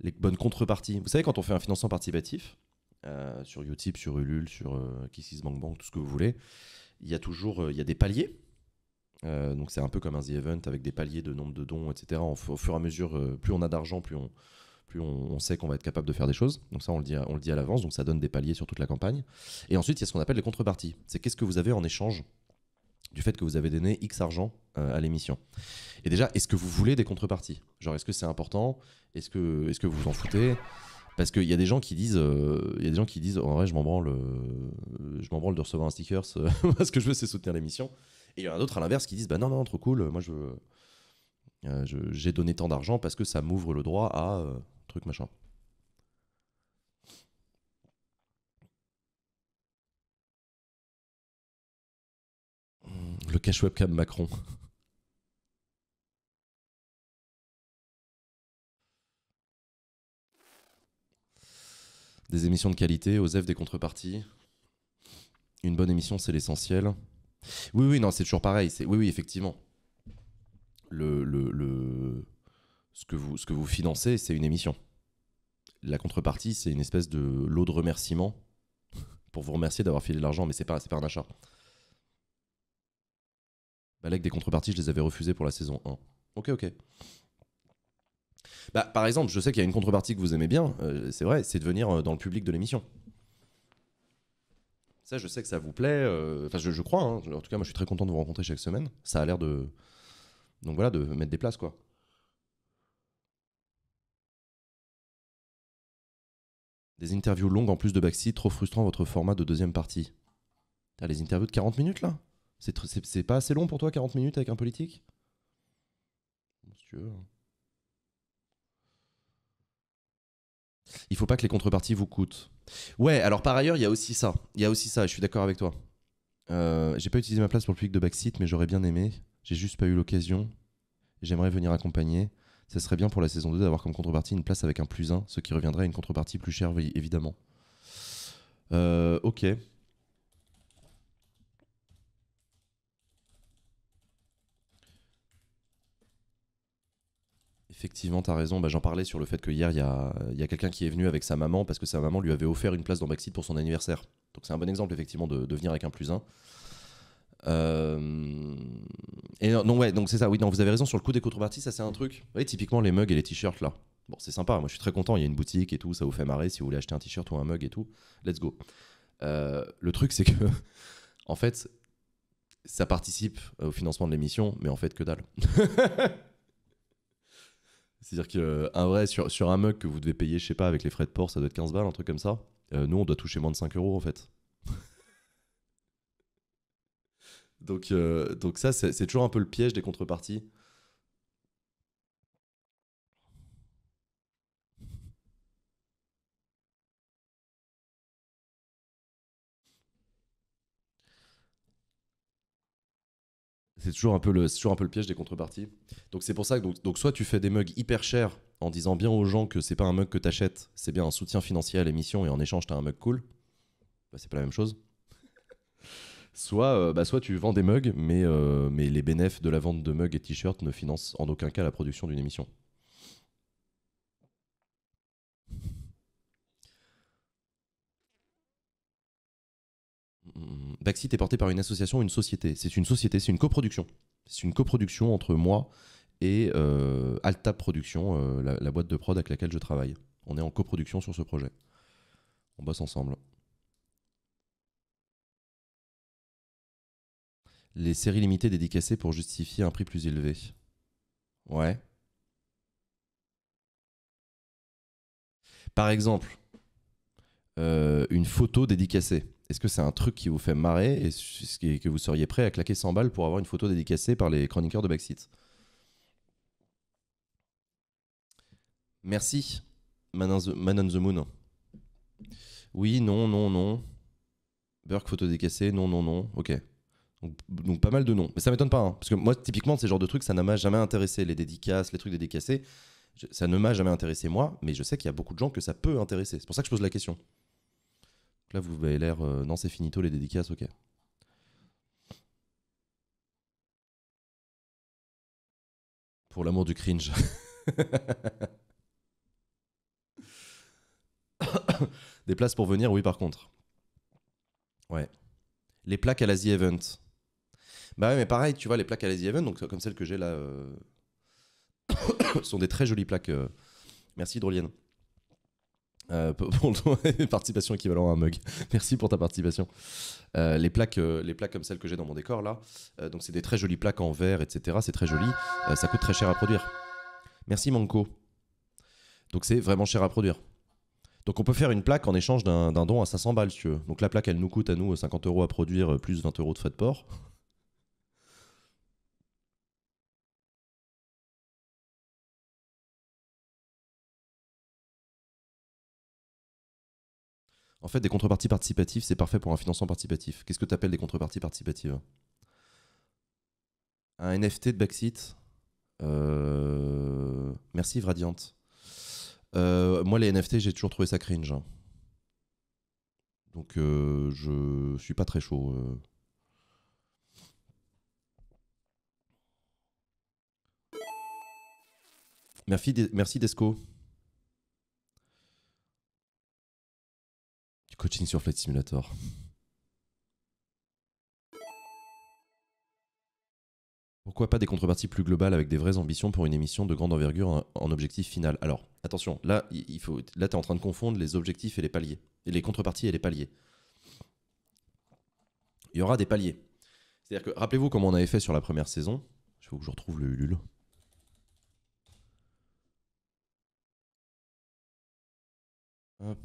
les bonnes contreparties vous savez quand on fait un financement participatif sur Utip sur Ulule sur Bank Bank, tout ce que vous voulez il y a toujours euh, il y des paliers. Euh, donc c'est un peu comme un The Event avec des paliers de nombre de dons, etc. au fur et à mesure, euh, plus on a d'argent, plus on, plus on, sait qu'on va être capable de faire des choses. Donc ça, on le dit, on dit à l'avance, donc ça donne des paliers sur toute la campagne. Et ensuite, il y a ce qu'on appelle les contreparties. C'est qu'est-ce que vous avez en échange du fait que vous avez donné X argent à l'émission. Et déjà, est-ce que vous voulez des contreparties Genre, est-ce que c'est important Est-ce que, est -ce que vous vous en foutez parce qu'il y a des gens qui disent, euh, des gens qui disent, en vrai, je m'en branle, euh, je m'en branle de recevoir un sticker parce que je veux, c'est soutenir l'émission. Et il y en a d'autres à l'inverse qui disent, bah non, non, trop cool. Moi, euh, je, j'ai donné tant d'argent parce que ça m'ouvre le droit à truc machin. Le cash webcam Macron. des émissions de qualité, aux f des contreparties. Une bonne émission, c'est l'essentiel. Oui, oui, non, c'est toujours pareil. Oui, oui, effectivement. Le, Ce, que vous, ce que vous financez, c'est une émission. La contrepartie, c'est une espèce de lot de remerciements pour vous remercier d'avoir filé de l'argent, mais c'est pas, pas un achat. Balek, des contreparties, je les avais refusées pour la saison 1. Ok, ok. Bah, par exemple, je sais qu'il y a une contrepartie que vous aimez bien, euh, c'est vrai, c'est de venir euh, dans le public de l'émission. Ça, je sais que ça vous plaît. Euh, enfin, je, crois. Hein. En tout cas, moi, je suis très content de vous rencontrer chaque semaine. Ça a l'air de. Donc voilà, de mettre des places, quoi. Des interviews longues en plus de Baxi, trop frustrant votre format de deuxième partie. T'as les interviews de 40 minutes là c'est, pas assez long pour toi 40 minutes avec un politique Si Il faut pas que les contreparties vous coûtent. Ouais, alors par ailleurs, il y a aussi ça. Il y a aussi ça, je suis d'accord avec toi. Euh, j'ai pas utilisé ma place pour le public de Backseat, mais j'aurais bien aimé. J'ai juste pas eu l'occasion. J'aimerais venir accompagner. Ce serait bien pour la saison 2 d'avoir comme contrepartie une place avec un plus 1, ce qui reviendrait à une contrepartie plus chère, évidemment. Euh, ok. effectivement, tu as raison. Bah, j'en parlais sur le fait que hier, il y a, quelqu'un qui est venu avec sa maman parce que sa maman lui avait offert une place dans Backseat pour son anniversaire. Donc c'est un bon exemple, effectivement, de, de venir avec un plus un. Euh, et non, ouais, donc c'est ça. Oui, non, vous avez raison sur le coup des contreparties, ça c'est un truc. oui typiquement les mugs et les t-shirts là. Bon, c'est sympa. Moi, je suis très content. Il y a une boutique et tout. Ça vous fait marrer si vous voulez acheter un t-shirt ou un mug et tout. Let's go. Euh, le truc, c'est que, en fait, ça participe au financement de l'émission, mais en fait, que dalle. C'est-à-dire qu'un euh, vrai, sur, un mug que vous devez payer, je sais pas, avec les frais de port, ça doit être 15 balles, un truc comme ça. Euh, nous, on doit toucher moins de 5 euros en fait. donc, euh, donc ça, c'est toujours un peu le piège des contreparties. C'est toujours, un peu le, un peu le piège des contreparties. Donc c'est pour ça que donc, soit tu fais des mugs hyper chers en disant bien aux gens que c'est pas un mug que t'achètes, c'est bien un soutien financier à l'émission et en échange t'as un mug cool. Bah, c'est pas la même chose. Soit, euh, bah, soit tu vends des mugs, mais, euh, mais les bénéfices de la vente de mugs et t-shirts ne financent en aucun cas la production d'une émission. Baxit est porté par une association ou une société. C'est une société, c'est une coproduction. C'est une coproduction entre moi et euh, Alta Production, euh, la, boîte de prod avec laquelle je travaille. On est en coproduction sur ce projet. On bosse ensemble. Les séries limitées dédicacées pour justifier un prix plus élevé. Ouais. Par exemple, euh, une photo dédicacée est-ce que c'est un truc qui vous fait marrer et que vous seriez prêt à claquer 100 balles pour avoir une photo dédicacée par les chroniqueurs de Backseat Merci, Man, on the Moon. Oui, non, non, non. Burke, photo dédicacée, non, non, non. Ok. Donc, pas mal de noms. Mais ça m'étonne pas, hein, parce que moi, typiquement, ces genre de trucs, ça ne m'a jamais intéressé. Les dédicaces, les trucs dédicacés, ça ne m'a jamais intéressé moi, mais je sais qu'il y a beaucoup de gens que ça peut intéresser. C'est pour ça que je pose la question là, vous avez l'air. Euh, non, c'est finito les dédicaces, ok. Pour l'amour du cringe. Des places pour venir, oui, par contre. Ouais. Les plaques à la Event. Bah mais pareil, tu vois, les plaques à la Event, donc euh, comme celles que j'ai là, euh, sont des très jolies plaques. Merci, Drolienne. Euh, participation équivalent à un mug. Merci pour ta participation. Euh, les, plaques, euh, les plaques comme celles que j'ai dans mon décor là, donc c'est des très jolies plaques en verre, etc. C'est très joli. ça coûte très cher à produire. Merci Manco. Donc c'est vraiment cher à produire. Donc on peut faire une plaque en échange d'un don à 500 balles si tu veux. Donc la plaque elle nous coûte à nous 50 euros à produire plus 20 euros de frais de port. En fait, des contreparties participatives, c'est parfait pour un financement participatif. Qu'est-ce que tu appelles des contreparties participatives Un NFT de Backseat euh, Merci Vradiante. Euh, moi, les NFT, j'ai toujours trouvé ça cringe. Donc, euh, je suis pas très chaud. Merci, Desco. coaching sur Flight Simulator. Pourquoi pas des contreparties plus globales avec des vraies ambitions pour une émission de grande envergure en objectif final Alors, attention, là, il faut, là, tu es en train de confondre les objectifs et les paliers, et les contreparties et les paliers. Il y aura des paliers. C'est-à-dire que, rappelez-vous comment on avait fait sur la première saison. Je veux que je retrouve le Ulule. Hop.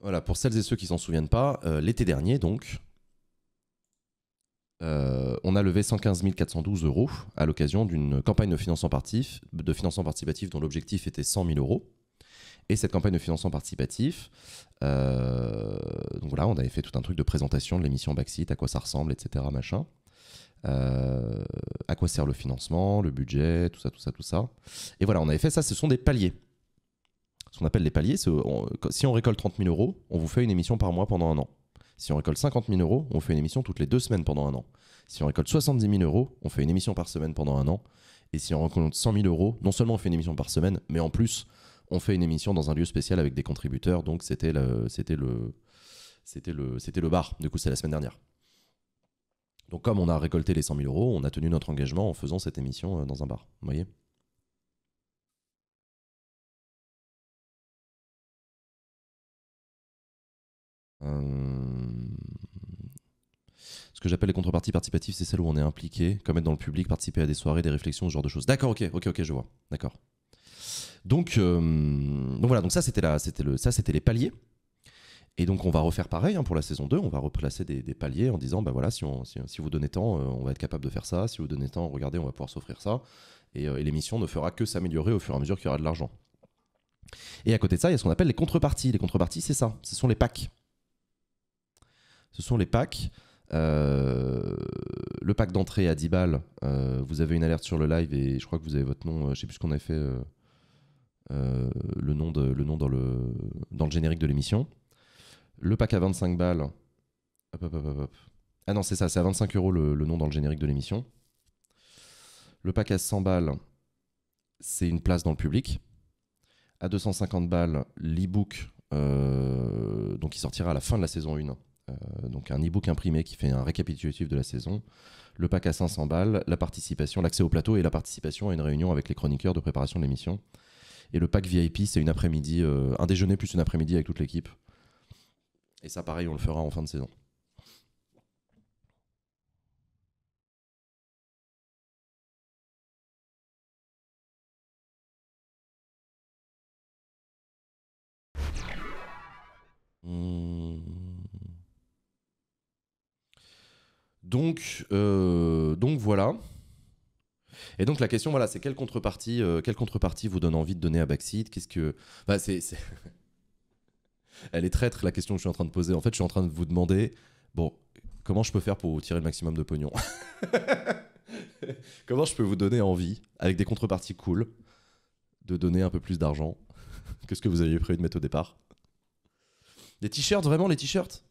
Voilà, pour celles et ceux qui s'en souviennent pas, euh, l'été dernier, donc, euh, on a levé 115 412 euros à l'occasion d'une campagne de financement, de financement participatif dont l'objectif était 100 000 euros. Et cette campagne de financement participatif, euh, donc voilà, on avait fait tout un truc de présentation de l'émission Baxit, à quoi ça ressemble, etc. Machin. à quoi sert le financement, le budget, tout ça, tout ça, tout ça. Et voilà, on avait fait ça, ce sont des paliers ce qu'on appelle les paliers. Euh, si on récolte 30 000 euros, on vous fait une émission par mois pendant un an. Si on récolte 50 000 euros, on fait une émission toutes les deux semaines pendant un an. Si on récolte 70 000 euros, on fait une émission par semaine pendant un an. Et si on récolte 100 000 euros, non seulement on fait une émission par semaine, mais en plus, on fait une émission dans un lieu spécial avec des contributeurs. Donc c'était le, c'était le, c'était le, c'était le bar. Du coup, c'est la semaine dernière. Donc comme on a récolté les 100 000 euros, on a tenu notre engagement en faisant cette émission euh, dans un bar. Vous voyez Euh, ce que j'appelle les contreparties participatives, c'est celles où on est impliqué, comme être dans le public, participer à des soirées, des réflexions, ce genre de choses. D'accord, ok, ok, ok, je vois. D'accord. Donc, euh, donc, voilà, donc ça c'était le, ça c'était les paliers. Et donc on va refaire pareil hein, pour la saison 2, on va replacer des, paliers en disant, bah voilà, si, on, vous donnez temps, euh, on va être capable de faire ça, si vous donnez temps, regardez, on va pouvoir s'offrir ça, et, et l'émission ne fera que s'améliorer au fur et à mesure qu'il y aura de l'argent. Et à côté de ça, il y a ce qu'on appelle les contreparties. Les contreparties, c'est ça, ce sont les packs ce sont les packs. Euh, le pack d'entrée à 10 balles, euh, vous avez une alerte sur le live et je crois que vous avez votre nom, je euh, je sais plus ce qu'on avait fait, le nom, le nom dans, le, dans le générique de l'émission. Le pack à 25 balles, hop, Ah non, c'est ça, c'est à 25 euros le, nom dans le générique de l'émission. Le pack à 100 balles, c'est une place dans le public. À 250 balles, l'ebook, donc il sortira à la fin de la saison 1 euh, donc un e-book imprimé qui fait un récapitulatif de la saison, le pack à 500 balles, la participation, l'accès au plateau et la participation à une réunion avec les chroniqueurs de préparation de l'émission. Et le pack VIP, c'est une après-midi, euh, un déjeuner plus une après-midi avec toute l'équipe. Et ça, pareil, on le fera en fin de saison. Hmm. Donc, euh, donc voilà. Et donc la question, voilà, c'est quelle contrepartie, euh, quelle contrepartie vous donne envie de donner à Backseat Qu'est-ce que, bah, c'est, elle est traître la question que je suis en train de poser. En fait, je suis en train de vous demander, bon, comment je peux faire pour vous tirer le maximum de pognon Comment je peux vous donner envie, avec des contreparties cool, de donner un peu plus d'argent quest ce que vous aviez prévu de mettre au départ Des t-shirts, vraiment les t-shirts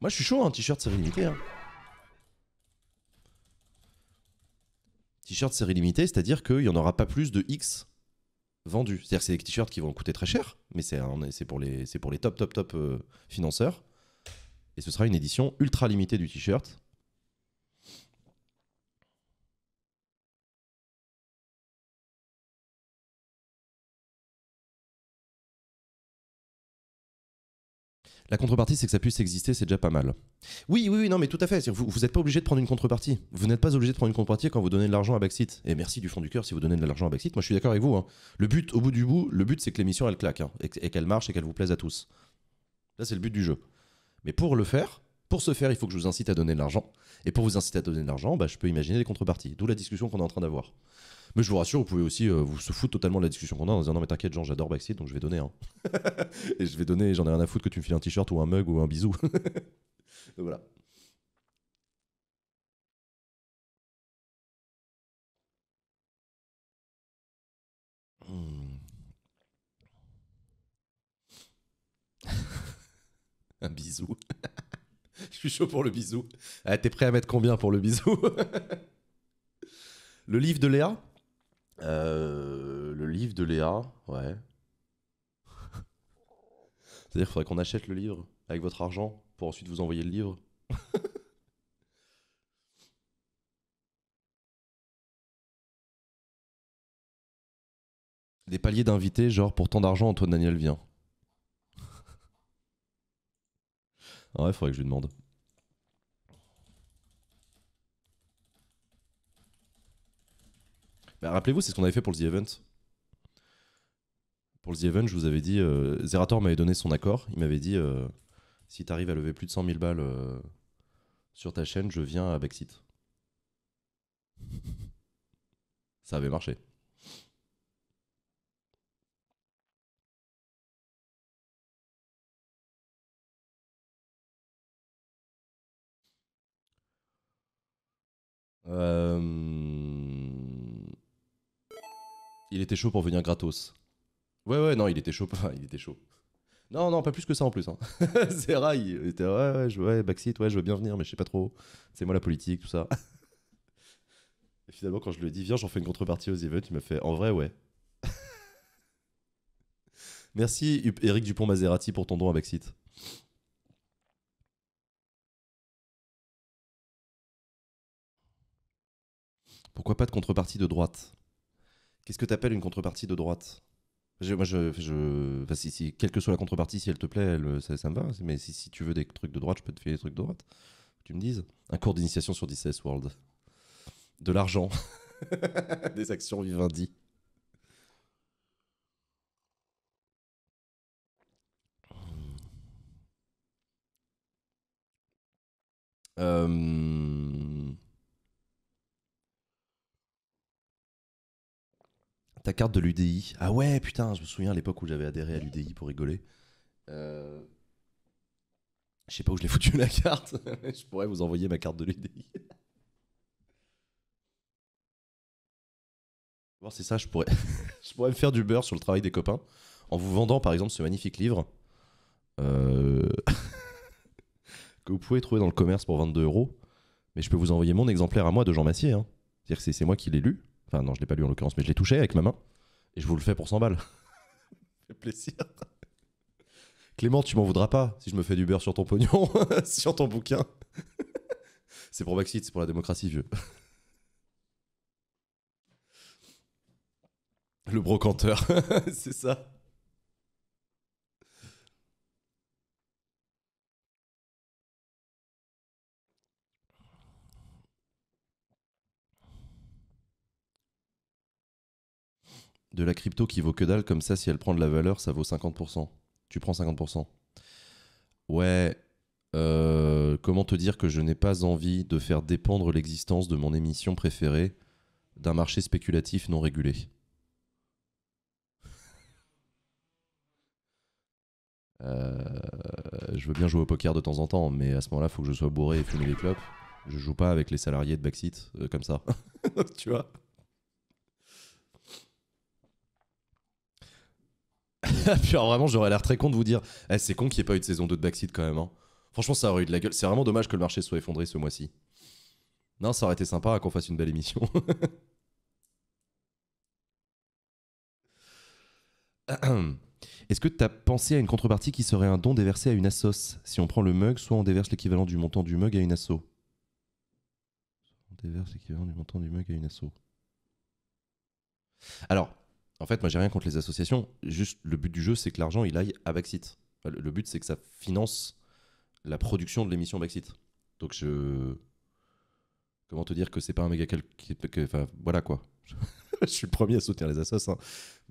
Moi, je suis chaud, un hein, t-shirt, c'est limité. Hein. T-shirt série limitée, c'est-à-dire qu'il n'y en aura pas plus de X vendus. C'est-à-dire que c'est des t-shirts qui vont coûter très cher, mais c'est pour, les, pour les top, top, top euh, financeurs. Et ce sera une édition ultra limitée du t-shirt La contrepartie, c'est que ça puisse exister, c'est déjà pas mal. Oui, oui, oui, non, mais tout à fait. Vous n'êtes pas obligé de prendre une contrepartie. Vous n'êtes pas obligé de prendre une contrepartie quand vous donnez de l'argent à Baxit. Et merci du fond du cœur si vous donnez de l'argent à Baxit. Moi, je suis d'accord avec vous. Hein. Le but, au bout du bout, le but, c'est que l'émission, elle claque hein, et qu'elle marche et qu'elle vous plaise à tous. Là c'est le but du jeu. Mais pour le faire, pour ce faire, il faut que je vous incite à donner de l'argent. Et pour vous inciter à donner de l'argent, bah, je peux imaginer des contreparties. D'où la discussion qu'on est en train d'avoir. Mais je vous rassure, vous pouvez aussi euh, vous se foutre totalement de la discussion qu'on a en disant non mais t'inquiète Jean, j'adore Baxi, donc je vais donner un. Hein. et je vais donner, j'en ai rien à foutre que tu me files un t-shirt ou un mug ou un bisou. donc voilà. Hmm. un bisou. je suis chaud pour le bisou. Ah, t'es prêt à mettre combien pour le bisou Le livre de Léa euh, le livre de Léa, ouais. C'est-à-dire qu'il faudrait qu'on achète le livre avec votre argent pour ensuite vous envoyer le livre. Des paliers d'invités, genre pour tant d'argent, Antoine Daniel vient. Ah ouais, faudrait que je lui demande. Bah, rappelez-vous, c'est ce qu'on avait fait pour le The Event. Pour le The Event, je vous avais dit, euh, Zerator m'avait donné son accord. Il m'avait dit, euh, si tu arrives à lever plus de 100 000 balles euh, sur ta chaîne, je viens à Backseat. Ça avait marché. Euh... Il était chaud pour venir gratos. Ouais, ouais, non, il était chaud. il était chaud. Non, non, pas plus que ça en plus. Hein. c'est rail. Il était, ouais, ouais, je, ouais, ouais, je veux bien venir, mais je sais pas trop. C'est moi la politique, tout ça. Et finalement, quand je lui dis, viens, j'en fais une contrepartie aux events, il m'a fait, en vrai, ouais. Merci, Eric Dupont-Maserati, pour ton don à backseat. Pourquoi pas de contrepartie de droite Qu'est-ce que tu appelles une contrepartie de droite moi, je, si, quelle que soit la contrepartie, si elle te plaît, ça, me va. Mais si, tu veux des trucs de droite, je peux te faire des trucs de droite. Tu me dises. Un cours d'initiation sur DCS World. De l'argent. des actions Vivendi. Euh... Ta carte de l'UDI. Ah ouais, putain, je me souviens à l'époque où j'avais adhéré à l'UDI pour rigoler. Euh, je sais pas où je l'ai foutu la carte. je pourrais vous envoyer ma carte de l'UDI. c'est ça, je pourrais... je pourrais me faire du beurre sur le travail des copains en vous vendant par exemple ce magnifique livre euh, que vous pouvez trouver dans le commerce pour 22 euros. Mais je peux vous envoyer mon exemplaire à moi de Jean Massier. Hein. C'est-à-dire c'est moi qui l'ai lu. Enfin, non, je l'ai pas lu en l'occurrence, mais je l'ai touché avec ma main. Et je vous le fais pour 100 balles. fait plaisir. Clément, tu m'en voudras pas si je me fais du beurre sur ton pognon, sur ton bouquin. c'est pour Brexit, c'est pour la démocratie, vieux. Le brocanteur, c'est ça. de la crypto qui vaut que dalle, comme ça, si elle prend de la valeur, ça vaut 50%. Tu prends 50%. Ouais, euh, comment te dire que je n'ai pas envie de faire dépendre l'existence de mon émission préférée d'un marché spéculatif non régulé euh, Je veux bien jouer au poker de temps en temps, mais à ce moment-là, il faut que je sois bourré et fumer des clopes. Je joue pas avec les salariés de Backseat euh, comme ça. tu vois Puis alors, vraiment, j'aurais l'air très con de vous dire eh, c'est con qu'il n'y ait pas eu de saison 2 de Backseat quand même. Hein. Franchement, ça aurait eu de la gueule. C'est vraiment dommage que le marché soit effondré ce mois-ci. Non, ça aurait été sympa qu'on fasse une belle émission. Est-ce que tu as pensé à une contrepartie qui serait un don déversé à une assos Si on prend le mug, soit on déverse l'équivalent du montant du mug à une asso. On déverse l'équivalent du montant du mug à une asso. Alors, en fait, moi, j'ai rien contre les associations. Juste, le but du jeu, c'est que l'argent, il aille à Baxit. Euh, le, but, c'est que ça finance la production de l'émission Baxit. Donc, je. Comment te dire que c'est pas un méga calcul. Enfin, voilà quoi. je suis le premier à soutenir les assos. Hein.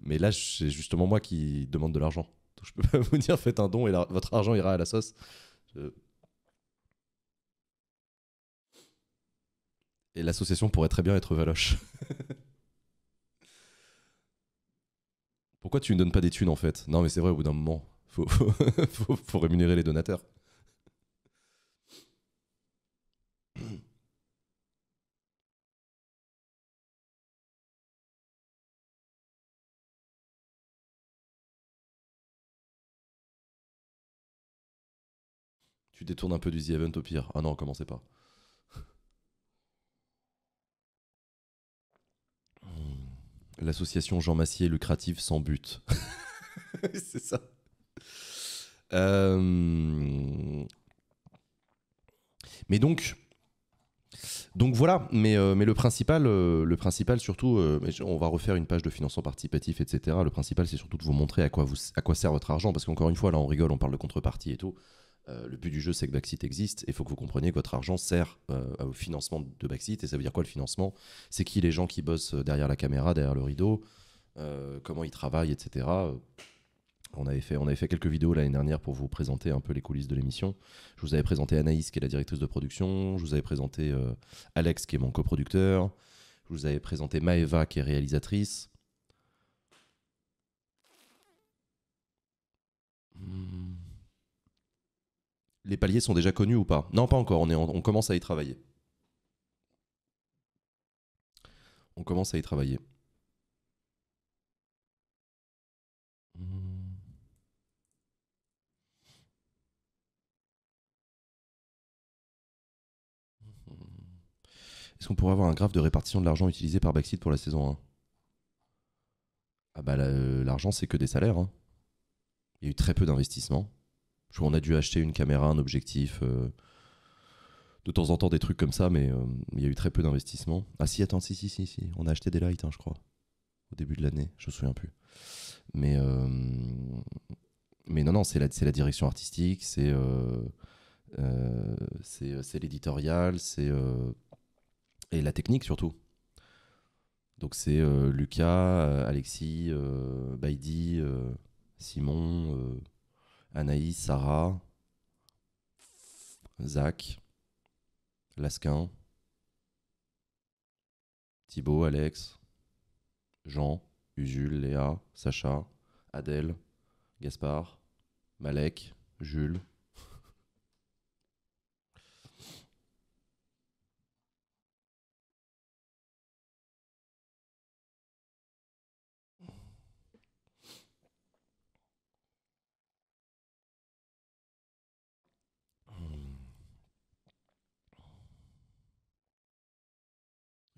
Mais là, c'est justement moi qui demande de l'argent. Donc, je peux pas vous dire, faites un don et votre argent ira à la Et l'association pourrait très bien être Valoche. Pourquoi tu ne donnes pas des thunes en fait Non, mais c'est vrai, au bout d'un moment, faut, faut, rémunérer les donateurs. tu détournes un peu du The Event au pire. Ah non, commencez pas. L'association Jean Massier lucratif sans but. c'est ça. Euh, mais donc, donc voilà, mais, euh, mais le principal, euh, le principal surtout, on va refaire une page de financement participatif, etc. Le principal, c'est surtout de vous montrer à quoi, vous, à quoi sert votre argent, parce qu'encore une fois, là, on rigole, on parle de contrepartie et tout. Euh, le but du jeu, c'est que Baxit existe et il faut que vous compreniez que votre argent sert euh, au financement de Baxit, Et ça veut dire quoi le financement C'est qui les gens qui bossent euh, derrière la caméra, derrière le rideau Comment ils travaillent, etc. On avait, fait, on avait fait quelques vidéos l'année dernière pour vous présenter un peu les coulisses de l'émission. Je vous avais présenté Anaïs, qui est la directrice de production. Je vous avais présenté Alex, qui est mon coproducteur. Je vous avais présenté Maeva, qui est réalisatrice. Hmm les paliers sont déjà connus ou pas Non, pas encore, on, est on commence à y travailler. On commence à y travailler. Est-ce qu'on pourrait avoir un graphe de répartition de l'argent utilisé par Backseat pour la saison 1 Ah bah euh, l'argent c'est que des salaires. Hein. Il y a eu très peu d'investissements. On a dû acheter une caméra, un objectif, euh, de temps en temps des trucs comme ça, mais euh, il y a eu très peu d'investissement. Ah si, attends, si, si, si, si, on a acheté des lights, hein, je crois, au début de l'année, je me souviens plus. Mais, euh, non, non, c'est la, direction artistique, c'est l'éditorial, c'est et la technique surtout. Donc c'est Lucas, Alexis, Baidi, Simon Anaïs, Sarah, Zach, Lasquin, Thibaut, Alex, Jean, Usul, Léa, Sacha, Adèle, Gaspard, Malek, Jules,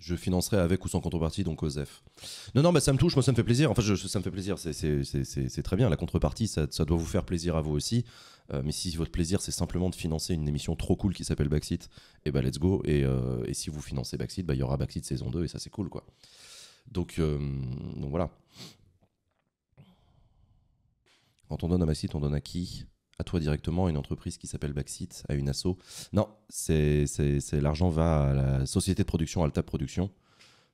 je financerai avec ou sans contrepartie, donc OSEF. Non, non, mais bah, ça me touche, moi ça me fait plaisir. Enfin, ça me fait plaisir, c'est très bien. La contrepartie, ça, doit vous faire plaisir à vous aussi. Euh, mais si votre plaisir, c'est simplement de financer une émission trop cool qui s'appelle Backseat, et eh bien let's go. Euh, et, si vous financez Backseat, bah, il y aura Backseat saison 2 et ça c'est cool quoi. Euh, donc, voilà. Quand on donne à Backseat, on donne à qui à toi directement, une entreprise qui s'appelle Backseat, à une asso. Non, c'est, l'argent va à la société de production Alta Production,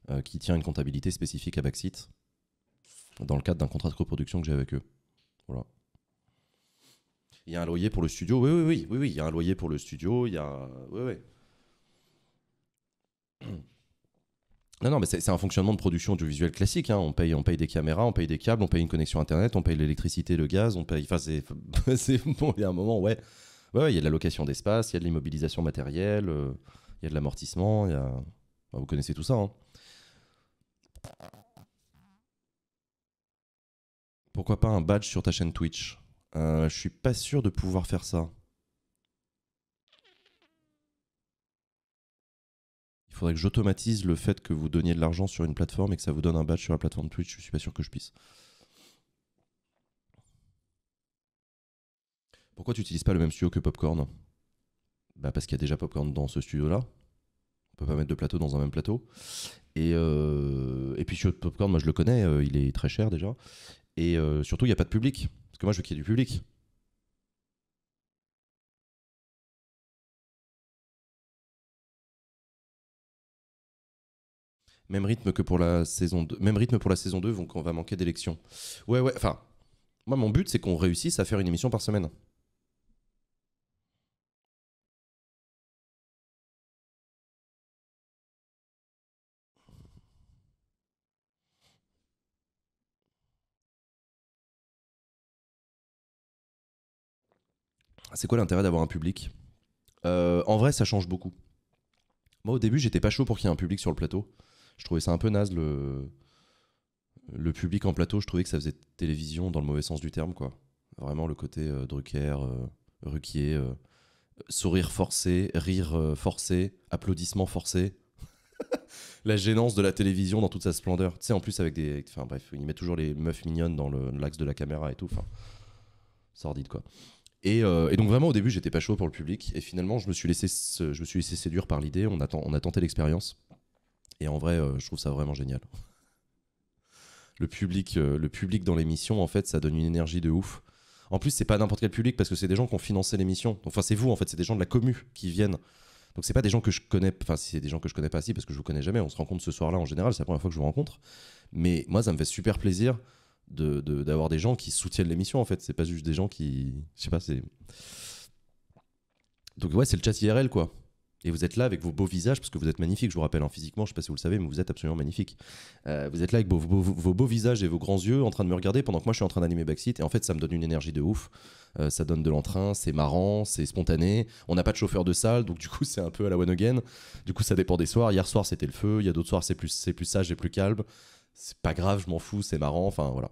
euh, qui tient une comptabilité spécifique à Backseat, dans le cadre d'un contrat de coproduction que j'ai avec eux. Voilà. Il y a un loyer pour le studio, oui, oui, oui, oui, oui, il y a un loyer pour le studio, il y a... Oui, oui. Non, non, mais c'est un fonctionnement de production audiovisuelle classique. Hein. On, paye, on paye des caméras, on paye des câbles, on paye une connexion Internet, on paye l'électricité, le gaz, on paye. Enfin, c'est bon, il y a un moment, ouais. il y a de la location d'espace, il y a de l'immobilisation matérielle, euh, il y a de l'amortissement, il y a. Bah, vous connaissez tout ça. Hein. Pourquoi pas un badge sur ta chaîne Twitch Je euh, Je suis pas sûr de pouvoir faire ça. Il faudrait que j'automatise le fait que vous donniez de l'argent sur une plateforme et que ça vous donne un badge sur la plateforme Twitch. Je suis pas sûr que je puisse. Pourquoi tu n'utilises pas le même studio que Popcorn bah Parce qu'il y a déjà Popcorn dans ce studio-là. On peut pas mettre deux plateaux dans un même plateau. Et, euh, et puis sur Popcorn, moi je le connais, euh, il est très cher déjà. Et euh, surtout, il n'y a pas de public. Parce que moi je veux qu'il y ait du public. Même rythme que pour la saison 2. Même rythme pour la saison 2, donc on va manquer d'élections. Ouais, ouais. Enfin, moi, mon but, c'est qu'on réussisse à faire une émission par semaine. C'est quoi l'intérêt d'avoir un public euh, En vrai, ça change beaucoup. Moi, au début, j'étais pas chaud pour qu'il y ait un public sur le plateau je trouvais ça un peu naze le le public en plateau, je trouvais que ça faisait télévision dans le mauvais sens du terme, quoi. Vraiment le côté euh, Drucker, euh, Ruquier, euh, sourire forcé, rire forcé, applaudissement forcé. la gênance de la télévision dans toute sa splendeur. Tu sais, en plus avec des... Enfin bref, il met toujours les meufs mignonnes dans l'axe de la caméra et tout. Enfin, sordide, quoi. Et, donc vraiment au début j'étais pas chaud pour le public et finalement je me suis laissé, je suis laissé séduire par l'idée, on, on a tenté l'expérience. Et en vrai, euh, je trouve ça vraiment génial. Le public, euh, le public dans l'émission, en fait, ça donne une énergie de ouf. En plus, c'est pas n'importe quel public parce que c'est des gens qui ont financé l'émission. Enfin, c'est vous en fait, c'est des gens de la commu qui viennent. Donc c'est pas des gens que je connais, enfin si c'est des gens que je connais pas si parce que je vous connais jamais, on se rencontre ce soir-là en général, c'est la première fois que je vous rencontre. Mais moi ça me fait super plaisir d'avoir de, des gens qui soutiennent l'émission en fait, c'est pas juste des gens qui je sais pas, c'est Donc ouais, c'est le chat IRL quoi. Et vous êtes là avec vos beaux visages, parce que vous êtes magnifiques, je vous rappelle, en hein, physiquement, je ne sais pas si vous le savez, mais vous êtes absolument magnifiques. Euh, vous êtes là avec vos, beaux visages et vos grands yeux en train de me regarder pendant que moi je suis en train d'animer Backseat, et en fait ça me donne une énergie de ouf, euh, ça donne de l'entrain, c'est marrant, c'est spontané, on n'a pas de chauffeur de salle, donc du coup c'est un peu à la one again, du coup ça dépend des soirs, hier soir c'était le feu, il y a d'autres soirs c'est plus, plus sage et plus calme, c'est pas grave, je m'en fous, c'est marrant, enfin voilà.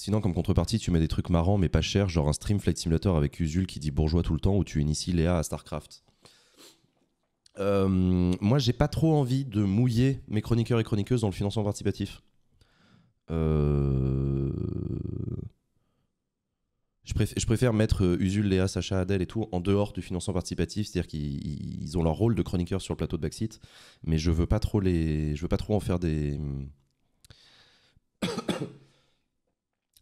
Sinon, comme contrepartie, tu mets des trucs marrants mais pas chers, genre un stream Flight Simulator avec Usul qui dit bourgeois tout le temps ou tu inities Léa à StarCraft. Euh, moi, j'ai pas trop envie de mouiller mes chroniqueurs et chroniqueuses dans le financement participatif. Euh, je, préfère, mettre euh, Usul, Léa, Sacha, Adèle et tout en dehors du financement participatif, c'est-à-dire qu'ils ont leur rôle de chroniqueurs sur le plateau de Backseat, mais je veux pas trop les, je veux pas trop en faire des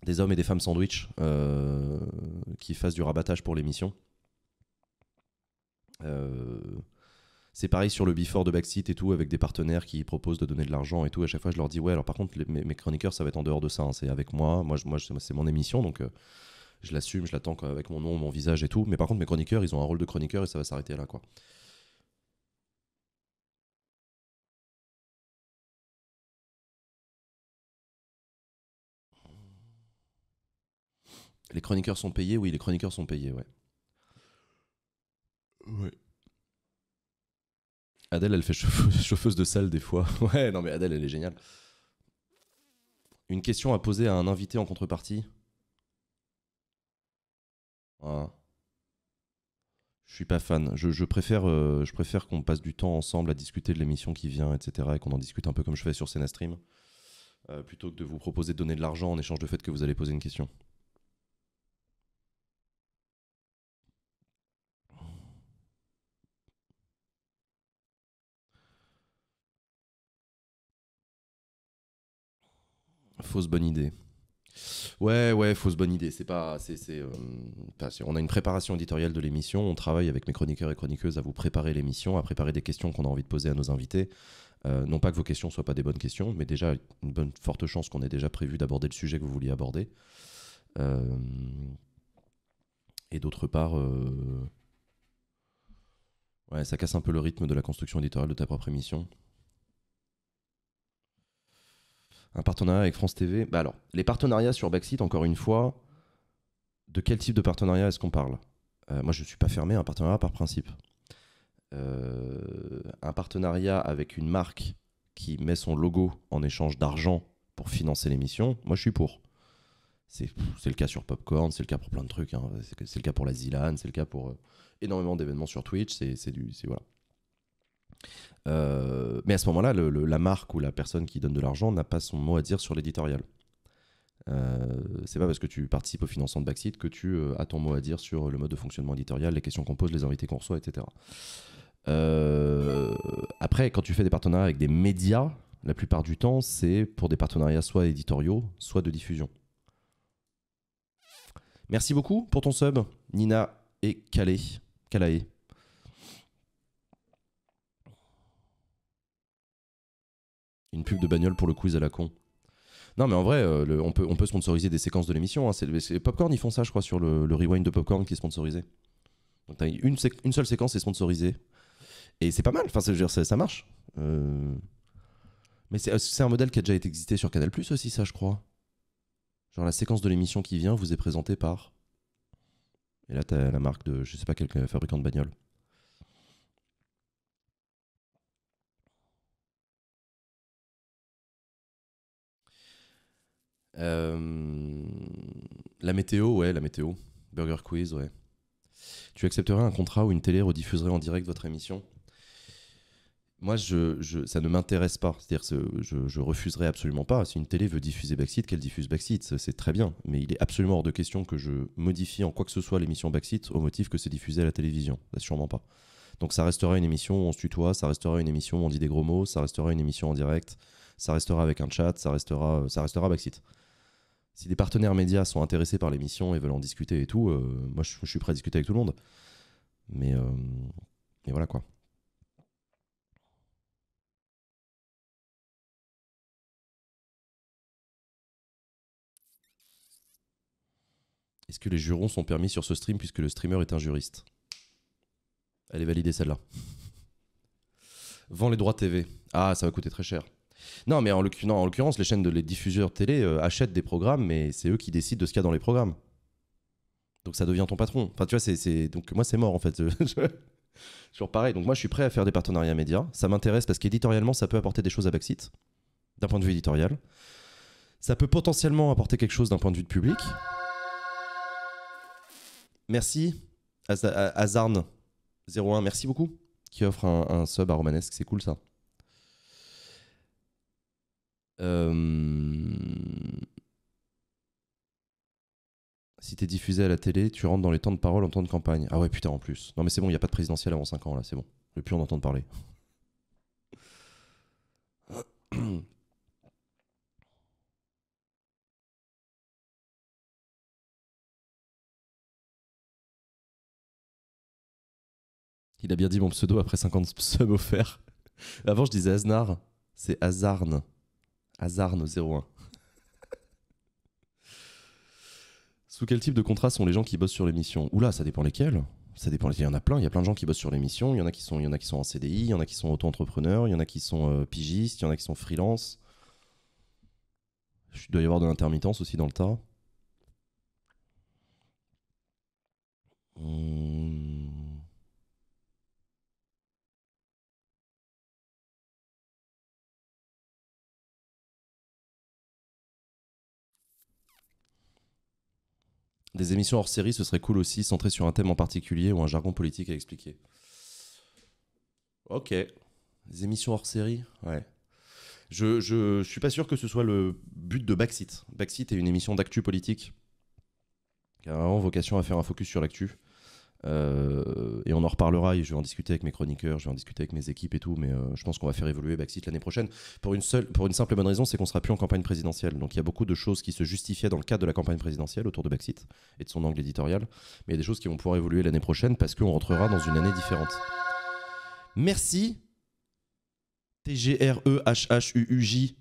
des hommes et des femmes sandwich euh, qui fassent du rabattage pour l'émission. Euh, c'est pareil sur le before de Backseat et tout, avec des partenaires qui proposent de donner de l'argent et tout. À chaque fois, je leur dis Ouais, alors par contre, mes, chroniqueurs, ça va être en dehors de ça. Hein, c'est avec moi. Moi, moi c'est mon émission, donc euh, je l'assume, je l'attends avec mon nom, mon visage et tout. Mais par contre, mes chroniqueurs, ils ont un rôle de chroniqueur et ça va s'arrêter là, quoi. Les chroniqueurs sont payés, oui, les chroniqueurs sont payés, ouais. Adèle, elle fait chauffeuse de salle des fois. Ouais, non mais Adèle, elle est géniale. Une question à poser à un invité en contrepartie. Ah. Je suis pas fan. Je, préfère, euh, je préfère qu'on passe du temps ensemble à discuter de l'émission qui vient, etc. Et qu'on en discute un peu comme je fais sur Sénastream, euh, plutôt que de vous proposer de donner de l'argent en échange de fait que vous allez poser une question. Fausse bonne idée. Ouais, ouais, fausse bonne idée. C'est pas, c'est, euh, c'est, on a une préparation éditoriale de l'émission. On travaille avec mes chroniqueurs et chroniqueuses à vous préparer l'émission, à préparer des questions qu'on a envie de poser à nos invités. Euh, non pas que vos questions soient pas des bonnes questions, mais déjà une bonne forte chance qu'on ait déjà prévu d'aborder le sujet que vous vouliez aborder. Euh, et d'autre part, ouais, ça casse un peu le rythme de la construction éditoriale de ta propre émission. un partenariat avec France TV. Bah alors, les partenariats sur Backseat, encore une fois, de quel type de partenariat est-ce qu'on parle euh, Moi, je ne suis pas fermé à un partenariat par principe. Euh, un partenariat avec une marque qui met son logo en échange d'argent pour financer l'émission, moi, je suis pour. C'est le cas sur Popcorn, c'est le cas pour plein de trucs. Hein. C'est le cas pour la Zilan, c'est le cas pour euh, énormément d'événements sur Twitch. C'est du. Voilà. Euh, mais à ce moment-là, la marque ou la personne qui donne de l'argent n'a pas son mot à dire sur l'éditorial. Euh, c'est pas parce que tu participes au financement de Backseat que tu euh, as ton mot à dire sur le mode de fonctionnement éditorial, les questions qu'on pose, les invités qu'on reçoit, etc. après, quand tu fais des partenariats avec des médias, la plupart du temps, c'est pour des partenariats soit éditoriaux, soit de diffusion. Merci beaucoup pour ton sub, Nina et Calais. Une pub de bagnole pour le quiz à la con. Non, mais en vrai, euh, on, peut, on peut sponsoriser des séquences de l'émission. Hein. C'est, Popcorn, ils font ça, je crois, sur le, rewind de Popcorn qui est sponsorisé. une, seule séquence est sponsorisée. Et c'est pas mal. Enfin, dire, ça, marche. Euh, mais euh, c'est, un modèle qui a déjà été existé sur Canal Plus aussi, ça, je crois. Genre, la séquence de l'émission qui vient vous est présentée par. Et là, t'as la marque de, je sais pas, quel fabricant de bagnole. Euh, la météo, ouais, la météo. Burger Quiz, ouais. Tu accepterais un contrat où une télé rediffuserait en direct votre émission Moi, je, ça ne m'intéresse pas. C'est-à-dire je, je refuserais absolument pas. Si une télé veut diffuser Backseat, qu'elle diffuse Backseat. C'est très bien. Mais il est absolument hors de question que je modifie en quoi que ce soit l'émission Backseat au motif que c'est diffusé à la télévision. sûrement pas. Donc ça restera une émission où on se tutoie, ça restera une émission où on dit des gros mots, ça restera une émission en direct, ça restera avec un chat, ça restera, ça restera si des partenaires médias sont intéressés par l'émission et veulent en discuter et tout, euh, moi je, suis prêt à discuter avec tout le monde. Euh, mais, voilà quoi. Est-ce que les jurons sont permis sur ce stream puisque le streamer est un juriste Elle est validée celle-là. Vend les droits TV. Ah, ça va coûter très cher. Non, mais en l'occurrence, les chaînes de les diffuseurs télé euh, achètent des programmes, mais c'est eux qui décident de ce qu'il y a dans les programmes. Donc ça devient ton patron. Enfin, tu vois, c'est donc moi c'est mort en fait. Toujours pareil. Donc moi je suis prêt à faire des partenariats médias. Ça m'intéresse parce qu'éditorialement ça peut apporter des choses à Backseat d'un point de vue éditorial. Ça peut potentiellement apporter quelque chose d'un point de vue de public. Merci Azarn01, merci beaucoup, qui offre un sub à Romanesque, c'est cool ça. Euh, si t'es diffusé à la télé, tu rentres dans les temps de parole en temps de campagne. Ah ouais, putain, en plus. Non, mais c'est bon, il n'y a pas de présidentiel avant 5 ans, là, c'est bon. Je ne plus en entendre parler. Il a bien dit mon pseudo après 50 subs offerts. Avant, je disais Aznar. C'est Azarn Hazard 01. Sous quel type de contrat sont les gens qui bossent sur l'émission Oula, ça dépend lesquels. Ça dépend. Il y en a plein. Il y a plein de gens qui bossent sur l'émission. Il y en a qui sont, il y en a qui sont en CDI, il y en a qui sont auto-entrepreneurs, il y en a qui sont euh, pigistes, il y en a qui sont freelance. Il doit y avoir de l'intermittence aussi dans le tas. Hum... Des émissions hors série, ce serait cool aussi, centrées sur un thème en particulier ou un jargon politique à expliquer. Ok. Des émissions hors série Ouais. Je, je, suis pas sûr que ce soit le but de Backseat. Backseat est une émission d'actu politique qui a vocation à faire un focus sur l'actu. Euh, et on en reparlera, et je vais en discuter avec mes chroniqueurs, je vais en discuter avec mes équipes et tout, mais euh, je pense qu'on va faire évoluer Baxit l'année prochaine pour une, seule, pour une simple bonne raison, c'est qu'on sera plus en campagne présidentielle. Donc il y a beaucoup de choses qui se justifiaient dans le cadre de la campagne présidentielle autour de Baxit et de son angle éditorial, mais il y a des choses qui vont pouvoir évoluer l'année prochaine parce qu'on rentrera dans une année différente. Merci TGREHHUUJ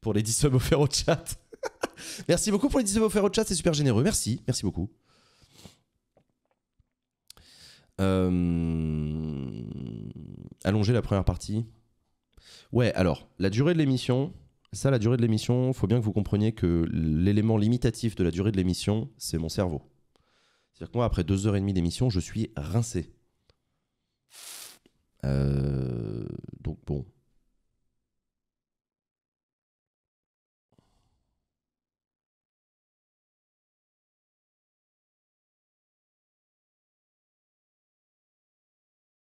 pour les 10 subs offerts au chat. Merci beaucoup pour les 10 subs offerts au chat, c'est super généreux. Merci, merci beaucoup. Euh, allonger la première partie. Ouais, alors, la durée de l'émission, ça, la durée de l'émission, faut bien que vous compreniez que l'élément limitatif de la durée de l'émission, c'est mon cerveau. C'est-à-dire que moi, après deux heures et demie d'émission, je suis rincé. Euh, donc bon,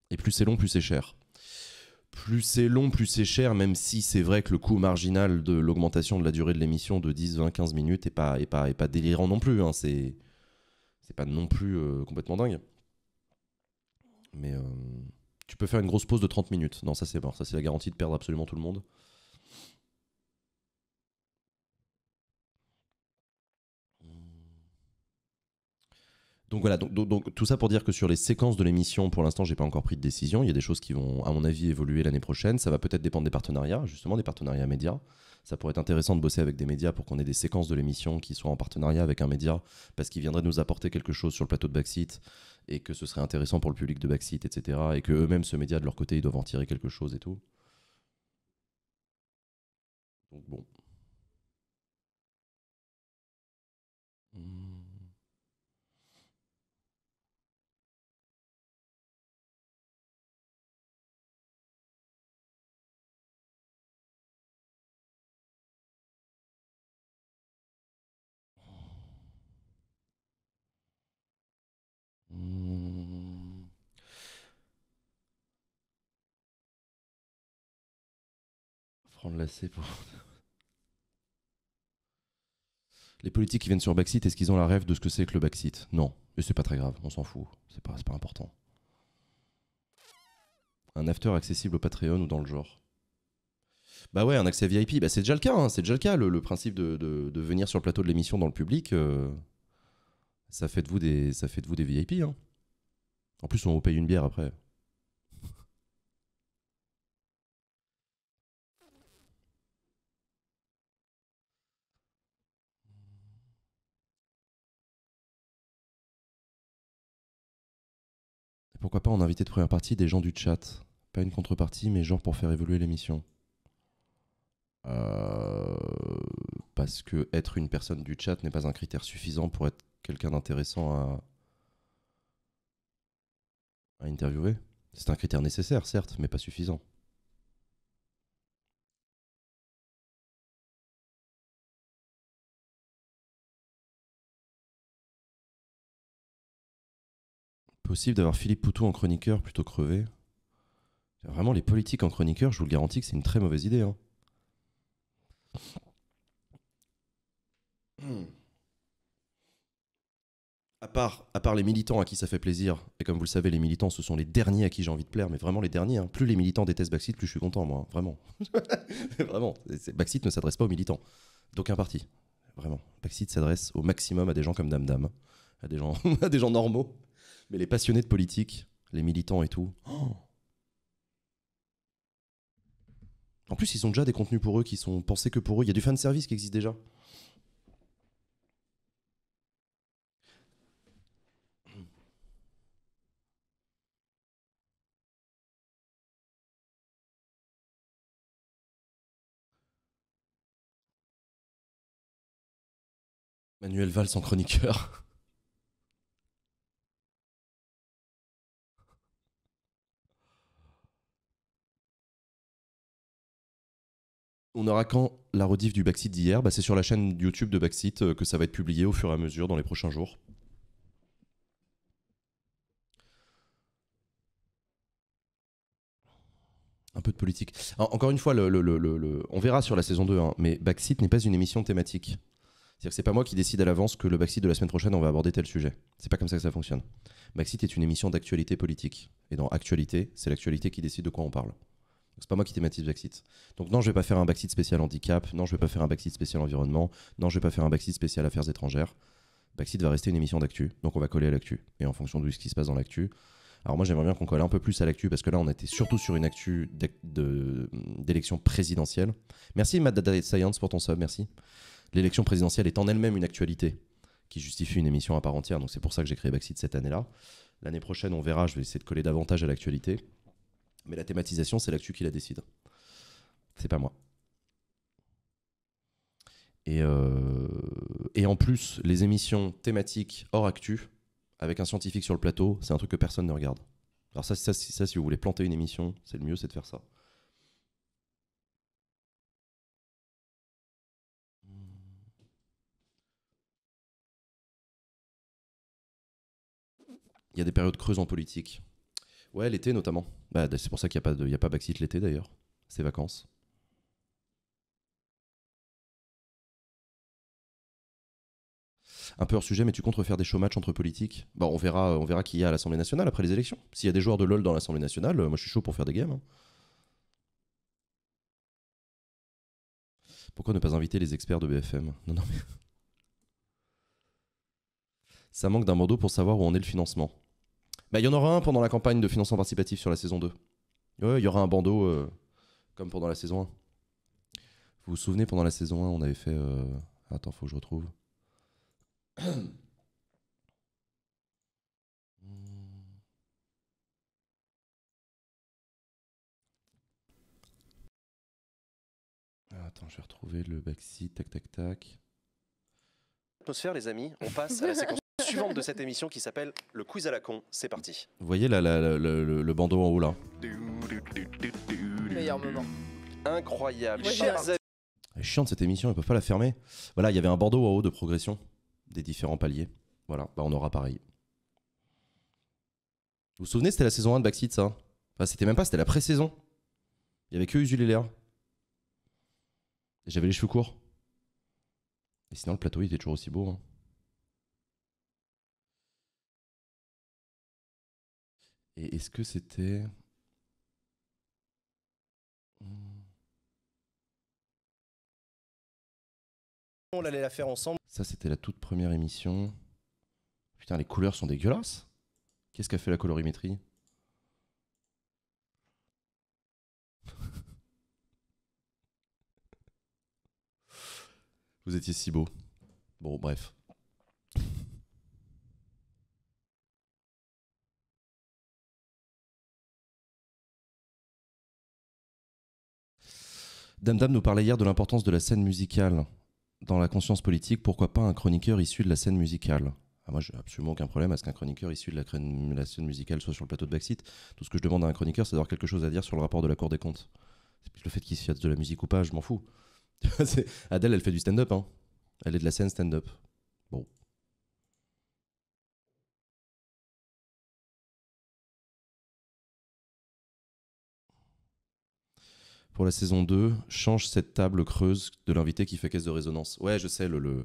Et plus c'est long, plus c'est cher. Plus c'est long, plus c'est cher, même si c'est vrai que le coût marginal de l'augmentation de la durée de l'émission de 10, 20, 15 minutes n'est pas, est pas, est pas délirant non plus. Hein. C'est, pas non plus euh, complètement dingue. Mais euh, tu peux faire une grosse pause de 30 minutes. Non, ça c'est mort. Ça c'est la garantie de perdre absolument tout le monde. Donc voilà, donc, tout ça pour dire que sur les séquences de l'émission, pour l'instant, j'ai pas encore pris de décision. Il y a des choses qui vont, à mon avis, évoluer l'année prochaine. Ça va peut-être dépendre des partenariats, justement, des partenariats médias. Ça pourrait être intéressant de bosser avec des médias pour qu'on ait des séquences de l'émission qui soient en partenariat avec un média, parce qu'ils viendrait nous apporter quelque chose sur le plateau de Backseat, et que ce serait intéressant pour le public de Backseat, etc. Et que eux-mêmes, ce média, de leur côté, ils doivent en tirer quelque chose et tout. Donc bon. Hmm. Hmm. pour. Les politiques qui viennent sur Backseat, est-ce qu'ils ont la rêve de ce que c'est que le Backseat Non. Mais c'est pas très grave, on s'en fout. C'est pas, pas important. Un after accessible au Patreon ou dans le genre bah ouais, un accès VIP, bah c'est déjà le cas, hein, c'est déjà le cas. Le, principe de, venir sur le plateau de l'émission dans le public, euh, ça fait de vous des, ça fait vous des VIP. Hein. En plus, on vous paye une bière après. pourquoi pas en inviter de première partie des gens du chat Pas une contrepartie, mais genre pour faire évoluer l'émission. Euh, parce que être une personne du chat n'est pas un critère suffisant pour être quelqu'un d'intéressant à, interviewer. C'est un critère nécessaire, certes, mais pas suffisant. Possible d'avoir Philippe Poutou en chroniqueur plutôt crevé. Vraiment, les politiques en chroniqueur, je vous le garantis que c'est une très mauvaise idée. Hein. à part, à part les militants à qui ça fait plaisir, et comme vous le savez, les militants, ce sont les derniers à qui j'ai envie de plaire, mais vraiment les derniers. Hein. Plus les militants détestent Baxit, plus je suis content, moi. Hein, vraiment. vraiment. Baxit ne s'adresse pas aux militants d'aucun parti. Vraiment. Baxit s'adresse au maximum à des gens comme Dame Dame, hein. à des gens, à des gens normaux. Mais les passionnés de politique, les militants et tout. en plus, ils ont déjà des contenus pour eux qui sont pensés que pour eux. Il y a du fan service qui existe déjà. Manuel Valls en chroniqueur. On aura quand la rediff du Backseat d'hier bah, C'est sur la chaîne YouTube de Backseat euh, que ça va être publié au fur et à mesure dans les prochains jours. Un peu de politique. encore une fois, le, le, on verra sur la saison 2, hein, mais Backseat n'est pas une émission thématique. C'est-à-dire que c'est pas moi qui décide à l'avance que le backseat de la semaine prochaine, on va aborder tel sujet. C'est pas comme ça que ça fonctionne. Backseat est une émission d'actualité politique. Et dans actualité, c'est l'actualité qui décide de quoi on parle. C'est pas moi qui thématise backseat. Donc non, je vais pas faire un backseat spécial handicap, non, je vais pas faire un backseat spécial environnement, non, je vais pas faire un backseat spécial affaires étrangères. Backseat va rester une émission d'actu, donc on va coller à l'actu. Et en fonction de ce qui se passe dans l'actu, alors moi j'aimerais bien qu'on colle un peu plus à l'actu parce que là on était surtout sur une actu d'élection présidentielle. Merci Matt Science pour ton sub, merci l'élection présidentielle est en elle-même une actualité qui justifie une émission à part entière. Donc c'est pour ça que j'ai créé Backseat cette année-là. L'année prochaine, on verra, je vais essayer de coller davantage à l'actualité. Mais la thématisation, c'est l'actu qui la décide. C'est pas moi. Et, euh, et en plus, les émissions thématiques hors actu, avec un scientifique sur le plateau, c'est un truc que personne ne regarde. Alors ça, ça, ça, si vous voulez planter une émission, c'est le mieux, c'est de faire ça. Il y a des périodes creuses en politique. Ouais, l'été notamment. Bah, c'est pour ça qu'il n'y a pas, de, l'été d'ailleurs. C'est vacances. un peu hors sujet, mais tu comptes refaire des showmatchs entre politiques Bah, on verra, on verra qui y a à l'Assemblée nationale après les élections. S'il y a des joueurs de LoL dans l'Assemblée nationale, euh, moi je suis chaud pour faire des games. Hein. Pourquoi ne pas inviter les experts de BFM Non, non, mais. Ça manque d'un bandeau pour savoir où en est le financement. Bah, il y en aura un pendant la campagne de financement participatif sur la saison 2. Il y aura un bandeau euh, comme pendant la saison 1. Vous vous souvenez, pendant la saison 1, on avait fait. Euh... Attends, faut que je retrouve. Ah, attends, je vais retrouver le backseat, tac tac tac. faire les amis, on passe à la séquence suivante de cette émission qui s'appelle le quiz à la con. C'est parti. Vous voyez le, bandeau en haut là Meilleur moment. Incroyable. Chers chiante cette émission, ils peuvent pas la fermer. Voilà, il y avait un bandeau en haut de progression des différents paliers. Voilà, bah on aura pareil. Vous vous souvenez, c'était la saison 1 de Backseat ça Enfin, c'était même pas, c'était la pré-saison. Il y avait que Usul et J'avais les cheveux courts. Et sinon, le plateau, il était toujours aussi beau. Hein. Et est-ce que c'était. On allait la faire ensemble. Ça, c'était la toute première émission. Putain, les couleurs sont dégueulasses. Qu'est-ce qu'a fait la colorimétrie Vous étiez si beau. Bon, bref. Madame nous parlait hier de l'importance de la scène musicale dans la conscience politique. Pourquoi pas un chroniqueur issu de la scène musicale ah, moi, j'ai absolument aucun problème à ce qu'un chroniqueur issu de la, scène musicale soit sur le plateau de Backseat. Tout ce que je demande à un chroniqueur, c'est d'avoir quelque chose à dire sur le rapport de la Cour des comptes. Le fait qu'il fasse de la musique ou pas, je m'en fous. Adèle, elle fait du stand-up. Hein. Elle est de la scène stand-up. Bon, pour la saison 2, change cette table creuse de l'invité qui fait caisse de résonance. Ouais, je sais, le, le,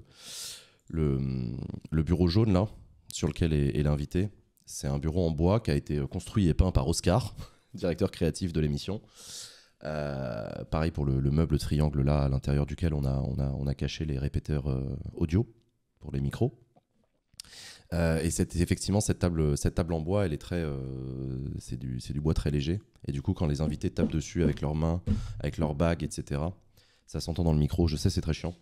le, bureau jaune, là, sur lequel est, l'invité, c'est un bureau en bois qui a été euh, construit et peint par Oscar, directeur créatif de l'émission. Euh, pareil pour le, meuble triangle, là, à l'intérieur duquel on a, on, a, on a caché les répéteurs euh, audio pour les micros. Euh, et effectivement cette table, cette table en bois, elle est très, euh, c'est du, du, bois très léger. Et du coup, quand les invités tapent dessus avec leurs mains, avec leurs bagues, etc., ça s'entend dans le micro. Je sais, c'est très chiant.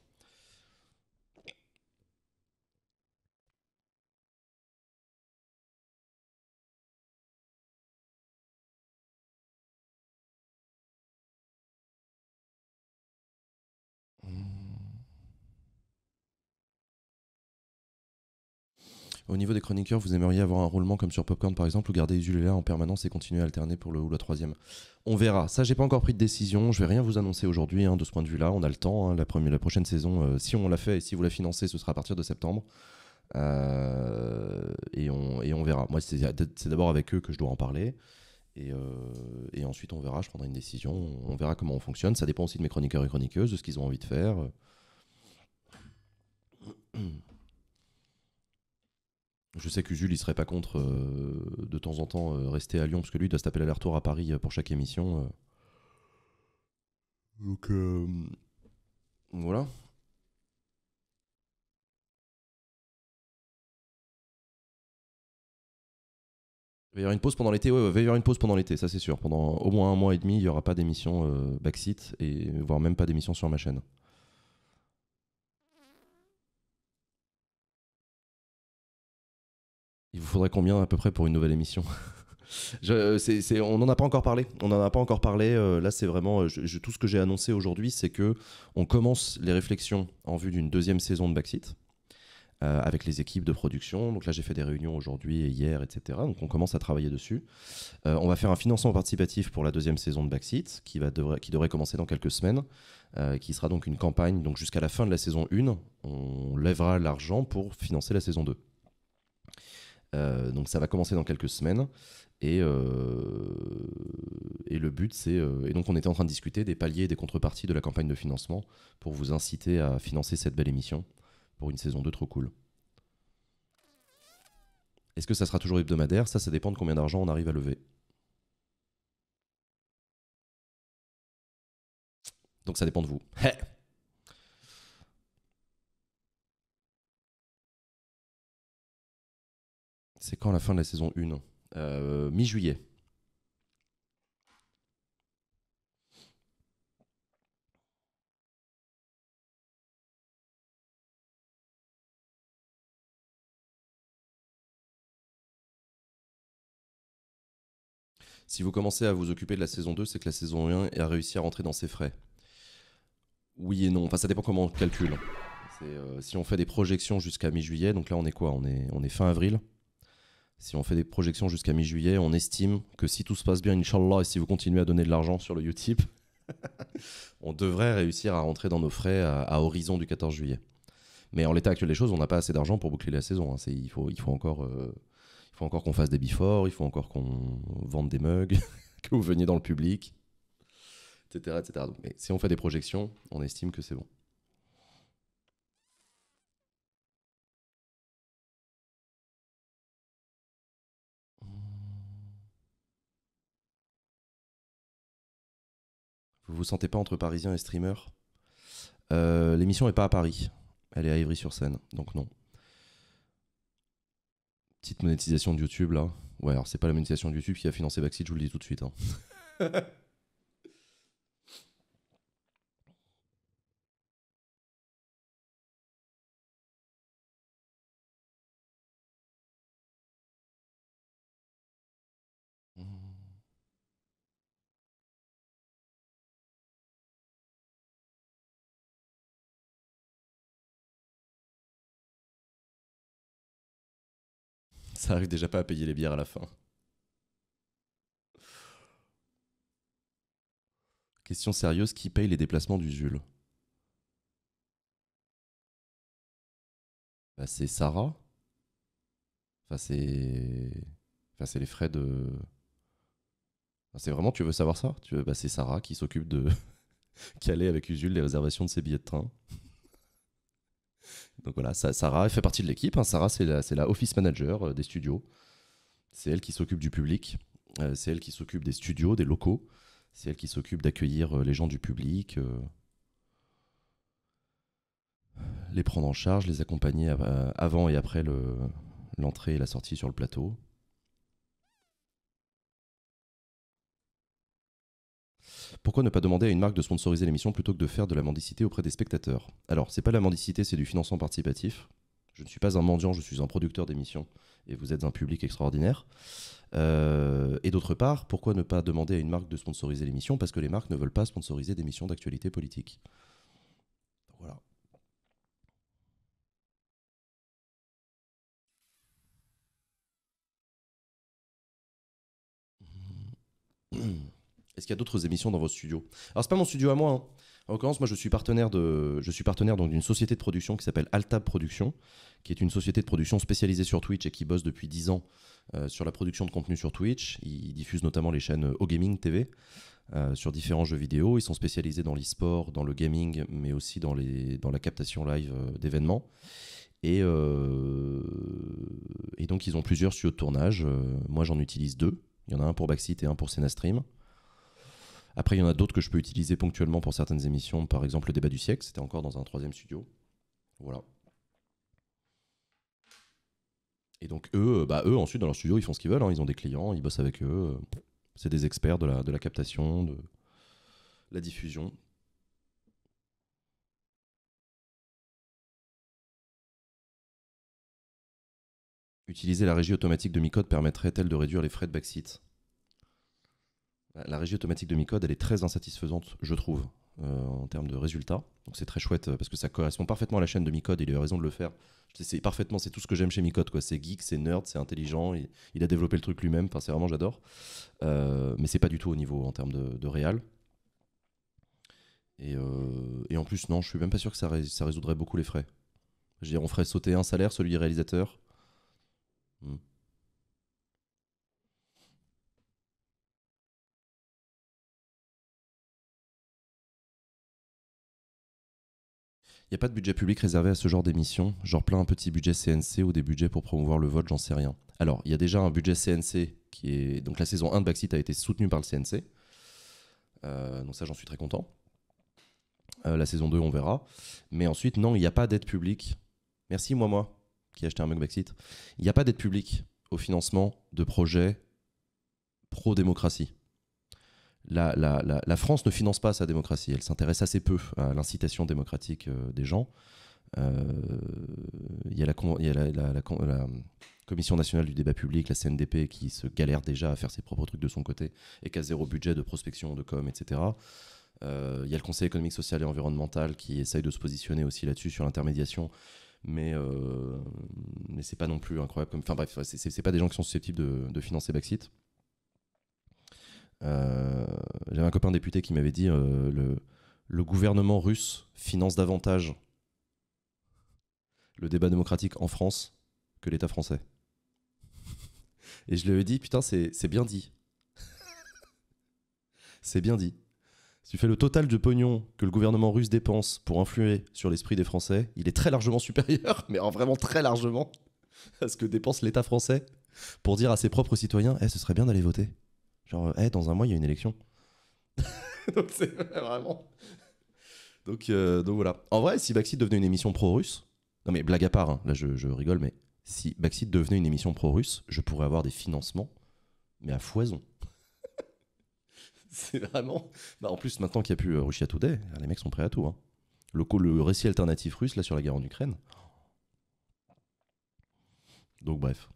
Au niveau des chroniqueurs, vous aimeriez avoir un roulement comme sur Popcorn par exemple ou garder Isuléla en permanence et continuer à alterner pour le ou la troisième On verra. Ça, j'ai pas encore pris de décision. Je vais rien vous annoncer aujourd'hui hein, de ce point de vue-là. On a le temps. Hein. la, prochaine saison, euh, si on la fait et si vous la financez, ce sera à partir de septembre. Euh, et, on, et on verra. Moi, c'est d'abord avec eux que je dois en parler. Et, euh, et, ensuite, on verra, je prendrai une décision. On verra comment on fonctionne. Ça dépend aussi de mes chroniqueurs et chroniqueuses, de ce qu'ils ont envie de faire. Je sais que Jules, il serait pas contre euh, de temps en temps euh, rester à Lyon, parce que lui, il doit se taper l'aller-retour à Paris euh, pour chaque émission. Donc, voilà. Il va y avoir une pause pendant l'été, ouais, il va y avoir une pause pendant l'été, ça c'est sûr. Pendant au moins un mois et demi, il n'y aura pas d'émission backseat, et voire même pas d'émission sur ma chaîne. Il vous faudrait combien à peu près pour une nouvelle émission euh, on n'en a pas encore parlé. On n'en a pas encore parlé. Euh, là, c'est vraiment euh, tout ce que j'ai annoncé aujourd'hui, c'est que on commence les réflexions en vue d'une deuxième saison de Backseat avec les équipes de production. Donc là, j'ai fait des réunions aujourd'hui et hier, etc. Donc on commence à travailler dessus. on va faire un financement participatif pour la deuxième saison de Backseat qui, va, qui devrait commencer dans quelques semaines. qui sera donc une campagne. Donc jusqu'à la fin de la saison 1, on lèvera l'argent pour financer la saison 2. Euh, donc ça va commencer dans quelques semaines. Et, euh, et le but, c'est. Euh, et donc on était en train de discuter des paliers et des contreparties de la campagne de financement pour vous inciter à financer cette belle émission pour une saison 2 trop cool. Est-ce que ça sera toujours hebdomadaire Ça, ça dépend de combien d'argent on arrive à lever. Donc ça dépend de vous. C'est quand la fin de la saison 1 hein. euh, Mi-juillet. Si vous commencez à vous occuper de la saison 2, c'est que la saison 1 a réussi à rentrer dans ses frais. Oui et non, enfin ça dépend comment on calcule. Hein. Euh, si on fait des projections jusqu'à mi-juillet, donc là on est quoi on est fin avril. Si on fait des projections jusqu'à mi-juillet, on estime que si tout se passe bien, Inch'Allah, et si vous continuez à donner de l'argent sur le Utip, on devrait réussir à rentrer dans nos frais à, horizon du 14 juillet. Mais en l'état actuel des choses, on n'a pas assez d'argent pour boucler la saison. Hein. Il, faut, il, faut, encore, euh, encore qu'on fasse des biforts, il faut encore qu'on vende des mugs, que vous veniez dans le public, etc. mais si on fait des projections, on estime que c'est bon. Vous vous sentez pas entre Parisiens et streamers euh, L'émission n'est pas à Paris. Elle est à Ivry-sur-Seine, donc non. Petite monétisation de YouTube là. Ouais, alors c'est pas la monétisation de YouTube qui a financé Baxi, je vous le dis tout de suite. Hein. Ça arrive déjà pas à payer les bières à la fin. Question sérieuse, qui paye les déplacements du Jules bah, C'est Sarah. Enfin, c'est. les frais de. C'est vraiment, tu veux savoir ça tu veux... Bah, c'est Sarah qui s'occupe de caler avec Usul les réservations de ses billets de train. Donc voilà, Sarah fait partie de l'équipe. Hein. Sarah, c'est la, office manager euh, des studios. C'est elle qui s'occupe du public. Euh, c'est elle qui s'occupe des studios, des locaux. C'est elle qui s'occupe d'accueillir euh, les gens du public, les prendre en charge, les accompagner avant et après l'entrée et la sortie sur le plateau. Pourquoi ne pas demander à une marque de sponsoriser l'émission plutôt que de faire de la mendicité auprès des spectateurs Alors, c'est pas la mendicité, c'est du financement participatif. Je ne suis pas un mendiant, je suis un producteur d'émissions et vous êtes un public extraordinaire. Euh, et d'autre part, pourquoi ne pas demander à une marque de sponsoriser l'émission Parce que les marques ne veulent pas sponsoriser des d'émissions d'actualité politique. Est-ce qu'il y a d'autres émissions dans votre studio Alors, c'est pas mon studio à moi. Hein. En l'occurrence, moi, je suis partenaire de, je suis partenaire donc d'une société de production qui s'appelle Altab Production, qui est une société de production spécialisée sur Twitch et qui bosse depuis 10 ans euh, sur la production de contenu sur Twitch. Ils diffusent notamment les chaînes O Gaming TV euh, sur différents jeux vidéo. Ils sont spécialisés dans l'e-sport, dans le gaming, mais aussi dans les, dans la captation live euh, d'événements. Et, et donc, ils ont plusieurs studios de tournage. moi, j'en utilise deux. Il y en a un pour Backseat et un pour Senastream. Après, il y en a d'autres que je peux utiliser ponctuellement pour certaines émissions. Par exemple, le débat du siècle, c'était encore dans un troisième studio. Voilà. Et donc, eux, euh, bah, eux ensuite, dans leur studio, ils font ce qu'ils veulent. Hein. Ils ont des clients, ils bossent avec eux. Euh. C'est des experts de la, de la captation, de la diffusion. Utiliser la régie automatique de Micode permettrait-elle de réduire les frais de backseat bah, la régie automatique de Micode, elle est très insatisfaisante, je trouve, euh, en termes de résultats. Donc c'est très chouette euh, parce que ça correspond parfaitement à la chaîne de Micode. Il a eu raison de le faire. C'est parfaitement, c'est tout ce que j'aime chez Micode. C'est geek, c'est nerd, c'est intelligent. Il, a développé le truc lui-même. Enfin, c'est vraiment, j'adore. Euh, mais c'est pas du tout au niveau en termes de, de Et, en plus, non, je suis même pas sûr que ça, résoudrait beaucoup les frais. Je veux dire, on ferait sauter un salaire, celui du réalisateur. Hmm. n'y a pas de budget public réservé à ce genre d'émission, genre plein un petit budget CNC ou des budgets pour promouvoir le vote, j'en sais rien. Alors, il y a déjà un budget CNC qui est. Donc la saison 1 de Backseat a été soutenue par le CNC. Euh, donc ça, j'en suis très content. Euh, la saison 2, on verra. Mais ensuite, non, il n'y a pas d'aide publique. Merci, moi, moi, qui ai acheté un mug Backseat. Il n'y a pas d'aide publique au financement de projets pro-démocratie la, France ne finance pas sa démocratie. Elle s'intéresse assez peu à l'incitation démocratique euh, des gens. Euh, il y a, la, Commission nationale du débat public, la CNDP, qui se galère déjà à faire ses propres trucs de son côté et qui a zéro budget de prospection, de com, etc. Euh, il y a le Conseil économique, social et environnemental qui essaye de se positionner aussi là-dessus sur l'intermédiation mais euh, mais c'est pas non plus incroyable enfin bref c'est pas des gens qui sont susceptibles de, de financer Brexit euh, j'avais un copain député qui m'avait dit euh, le, le gouvernement russe finance davantage le débat démocratique en France que l'État français. Et je lui ai dit, putain, c'est bien dit. c'est bien dit. Si tu fais le total de pognon que le gouvernement russe dépense pour influer sur l'esprit des Français, il est très largement supérieur, mais en vraiment très largement, à ce que dépense l'État français pour dire à ses propres citoyens, eh, ce serait bien d'aller voter. Genre, hey, eh, dans un mois, il y a une élection. donc c'est vraiment. Euh, donc, voilà. En vrai, si Baxi devenait une émission pro-russe, non mais blague à part, hein, là je, rigole, mais si Baxi devenait une émission pro-russe, je pourrais avoir des financements, mais à foison. c'est vraiment. Bah, en plus, maintenant qu'il n'y a plus euh, Russia Today, ah, les mecs sont prêts à tout. Hein. Le, le récit alternatif russe là sur la guerre en Ukraine. Donc bref.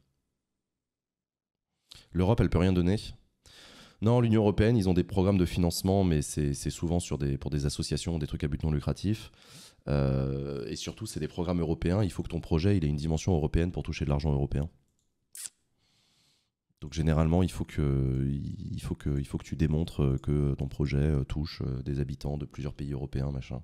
L'Europe, elle peut rien donner non, l'Union européenne, ils ont des programmes de financement, mais c'est souvent pour des associations, des trucs à but non lucratif. Euh, et surtout, c'est des programmes européens. Il faut que ton projet ait une dimension européenne pour toucher de l'argent européen. Donc généralement, il faut, que, il faut que tu démontres que ton projet euh, touche euh, des habitants de plusieurs pays européens, machin.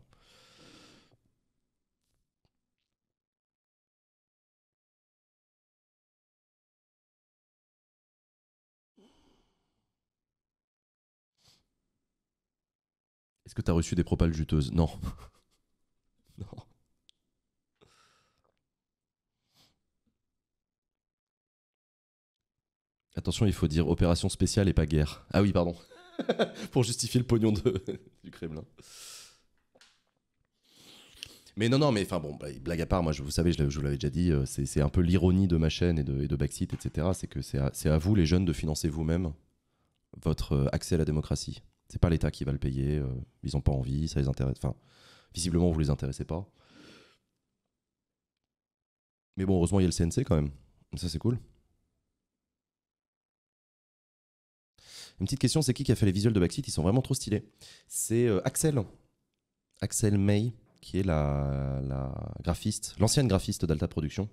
Est-ce que tu as reçu des propales juteuses Non. Attention, il faut dire opération spéciale et pas guerre. Ah oui, pardon. Pour justifier le pognon du Kremlin. Mais non, non, mais enfin bon, bah, blague à part, moi, je, vous savez, je, vous l'avais déjà dit, euh, c'est un peu l'ironie de ma chaîne et de, Backseat, etc. C'est que c'est à, vous, les jeunes, de financer vous-même votre euh, accès à la démocratie c'est pas l'État qui va le payer, euh, ils ont pas envie, ça les intéresse. Enfin, visiblement, vous les intéressez pas. Mais bon, heureusement, il y a le CNC quand même. Ça, c'est cool. Une petite question, c'est qui qui a fait les visuels de Backseat Ils sont vraiment trop stylés. C'est euh, Axel. Axel May, qui est la, graphiste, l'ancienne graphiste d'Alta Production.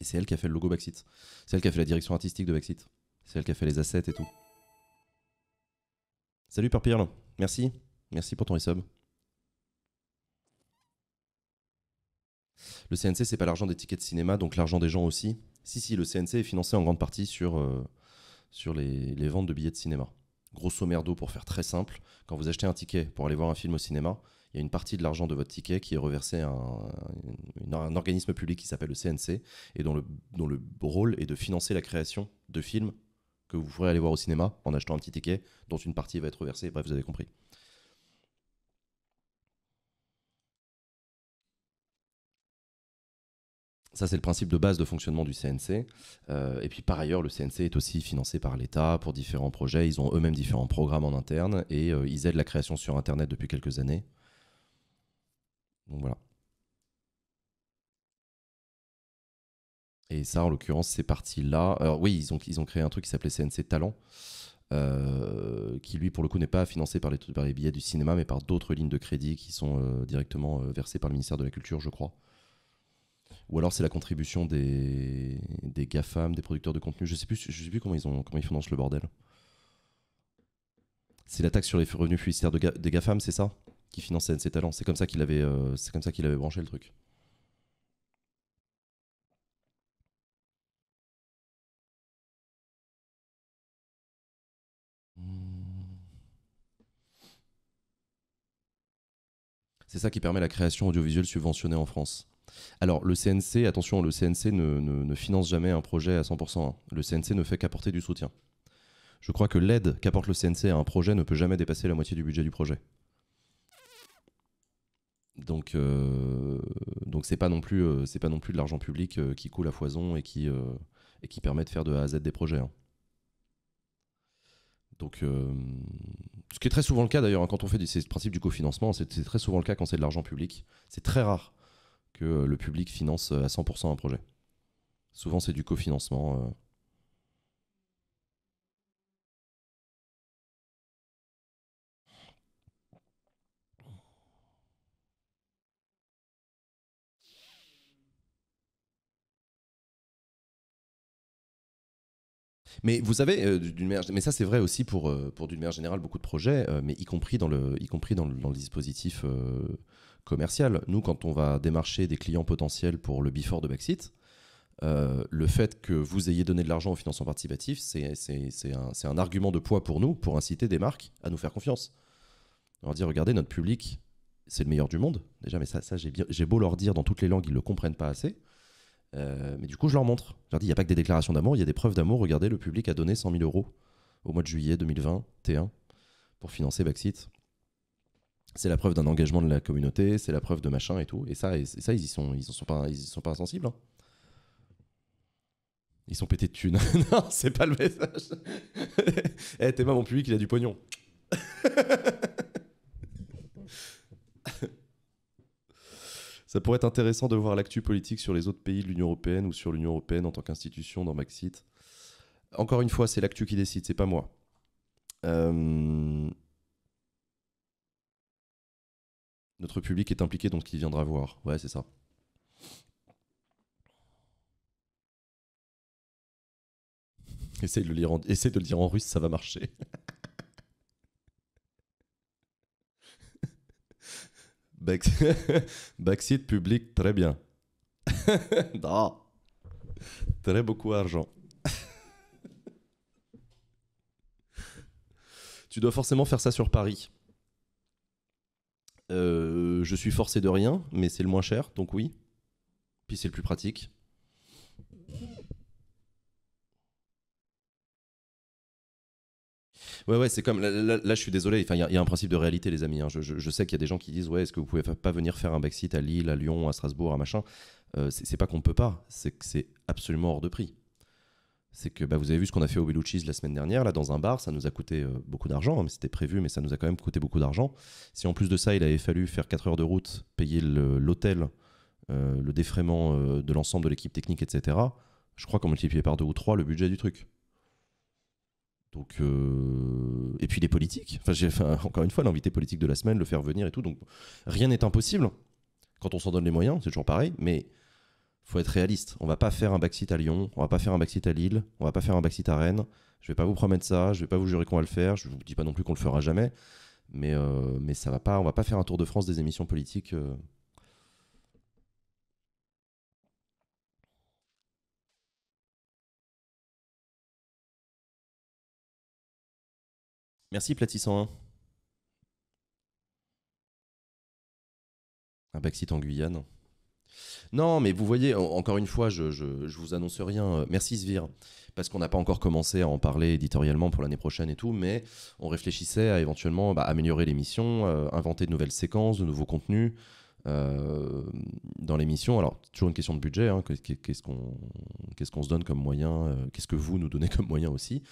Et c'est elle qui a fait le logo Backseat. C'est elle qui a fait la direction artistique de Backseat. C'est elle qui a fait les assets et tout. Salut Pierre, merci. Merci pour ton resub. Le CNC, c'est pas l'argent des tickets de cinéma, donc l'argent des gens aussi. Si, si, le CNC est financé en grande partie sur, euh, sur les, les, ventes de billets de cinéma. Grosso merdo, pour faire très simple, quand vous achetez un ticket pour aller voir un film au cinéma, il y a une partie de l'argent de votre ticket qui est reversée à un, un organisme public qui s'appelle le CNC et dont le, dont le rôle est de financer la création de films que vous pourrez aller voir au cinéma en achetant un petit ticket dont une partie va être reversée. Bref, vous avez compris. Ça, c'est le principe de base de fonctionnement du CNC. Euh, et puis par ailleurs, le CNC est aussi financé par l'État pour différents projets. Ils ont eux-mêmes différents programmes en interne et euh, ils aident la création sur Internet depuis quelques années. Donc voilà. Et ça, en l'occurrence, c'est parti là Alors, oui, ils ont, ils ont créé un truc qui s'appelait CNC Talents, euh, qui lui pour le coup n'est pas financé par les, par les, billets du cinéma mais par d'autres lignes de crédit qui sont euh, directement euh, versées par le ministère de la Culture je crois. Ou alors c'est la contribution des, des GAFAM, des producteurs de contenu, je sais plus, je sais plus comment, ils ont, comment ils financent le bordel. C'est la taxe sur les revenus publicitaires des GAFAM, c'est ça Qui finance CNC Talents c'est comme ça qu'il avait, c'est comme ça qu'il avait branché le truc. C'est ça qui permet la création audiovisuelle subventionnée en France. Alors le CNC, attention, le CNC ne, finance jamais un projet à 100%. Hein. Le CNC ne fait qu'apporter du soutien. Je crois que l'aide qu'apporte le CNC à un projet ne peut jamais dépasser la moitié du budget du projet. Donc, euh, donc c'est pas non plus, euh, c'est pas non plus de l'argent public euh, qui coule à foison et qui qui permet de faire de A à Z des projets. Hein. Donc, ce qui est très souvent le cas d'ailleurs, hein, quand on fait ces principes principe du cofinancement, c'est très souvent le cas quand c'est de l'argent public. C'est très rare que le public finance euh, à 100% un projet. Souvent, c'est du cofinancement. Euh, Mais vous savez, euh, d'une manière, mais ça c'est vrai aussi pour, euh, pour d'une manière générale beaucoup de projets, euh, mais y compris dans le, y compris dans dispositif commercial. Nous, quand on va démarcher des clients potentiels pour le before de Backseat, le fait que vous ayez donné de l'argent au financement participatif, c'est, un, argument de poids pour nous, pour inciter des marques à nous faire confiance. On leur dit, regardez, notre public, c'est le meilleur du monde, déjà, mais ça, j'ai, beau leur dire dans toutes les langues, ils ne le comprennent pas assez. Euh, mais du coup, je leur montre. Je leur dis, il n'y a pas que des déclarations d'amour, il y a des preuves d'amour. Regardez, le public a donné 100 000 euros au mois de juillet 2020, T1, pour financer Backseat. C'est la preuve d'un engagement de la communauté, c'est la preuve de machin et tout. Et ça, ça ils y sont, ils sont pas, ils sont pas insensibles. Hein. Ils sont pétés de thunes. non, c'est pas le message. Eh, t'es pas mon public, il a du pognon. Ça pourrait être intéressant de voir l'actu politique sur les autres pays de l'Union européenne ou sur l'Union européenne en tant qu'institution dans Maxit. Encore une fois, c'est l'actu qui décide, c'est pas moi. Euh, notre public est impliqué donc ce viendra voir. Ouais, c'est ça. le Essaye de le dire en russe, ça va marcher. Back... Backseat public, très bien. Très beaucoup d'argent. tu dois forcément faire ça sur Paris. Euh, je suis forcé de rien, mais c'est le moins cher, donc oui. Puis c'est le plus pratique. Ouais, ouais, c'est comme. Là, je suis désolé. Enfin, il y, a un principe de réalité, les amis. Hein. Je, je, sais qu'il y a des gens qui disent Ouais, est-ce que vous pouvez pas venir faire un backseat à Lille, à Lyon, à Strasbourg, à machin euh, c'est, pas qu'on peut pas, c'est que c'est absolument hors de prix. C'est que bah, vous avez vu ce qu'on a fait au cheese la semaine dernière, là, dans un bar, ça nous a coûté euh, beaucoup d'argent, hein, mais c'était prévu, mais ça nous a quand même coûté beaucoup d'argent. Si en plus de ça, il avait fallu faire 4 heures de route, payer l'hôtel, euh, le défraiement de l'ensemble de l'équipe technique, etc., je crois qu'on multipliait par 2 ou 3 le budget du truc. Donc, euh, et puis les politiques. Enfin, j'ai encore une fois l'invité politique de la semaine, le faire venir et tout. Donc, rien n'est impossible quand on s'en donne les moyens. C'est toujours pareil, mais faut être réaliste. On va pas faire un backseat à Lyon, on va pas faire un backseat à Lille, on va pas faire un backseat à Rennes. Je vais pas vous promettre ça, je vais pas vous jurer qu'on va le faire. Je vous dis pas non plus qu'on le fera jamais, mais euh, mais ça va pas. On va pas faire un tour de France des émissions politiques. Euh, Merci Platissant. 101. Un backseat en Guyane. Non, mais vous voyez, encore une fois, je, je, je vous annonce rien. Merci Svir, parce qu'on n'a pas encore commencé à en parler éditorialement pour l'année prochaine et tout, mais on réfléchissait à éventuellement bah, améliorer l'émission, euh, inventer de nouvelles séquences, de nouveaux contenus. Euh, dans l'émission. Alors, toujours une question de budget, hein, qu'est-ce qu'on qu'est-ce qu'on se donne comme moyen, euh, qu'est-ce que vous nous donnez comme moyen aussi.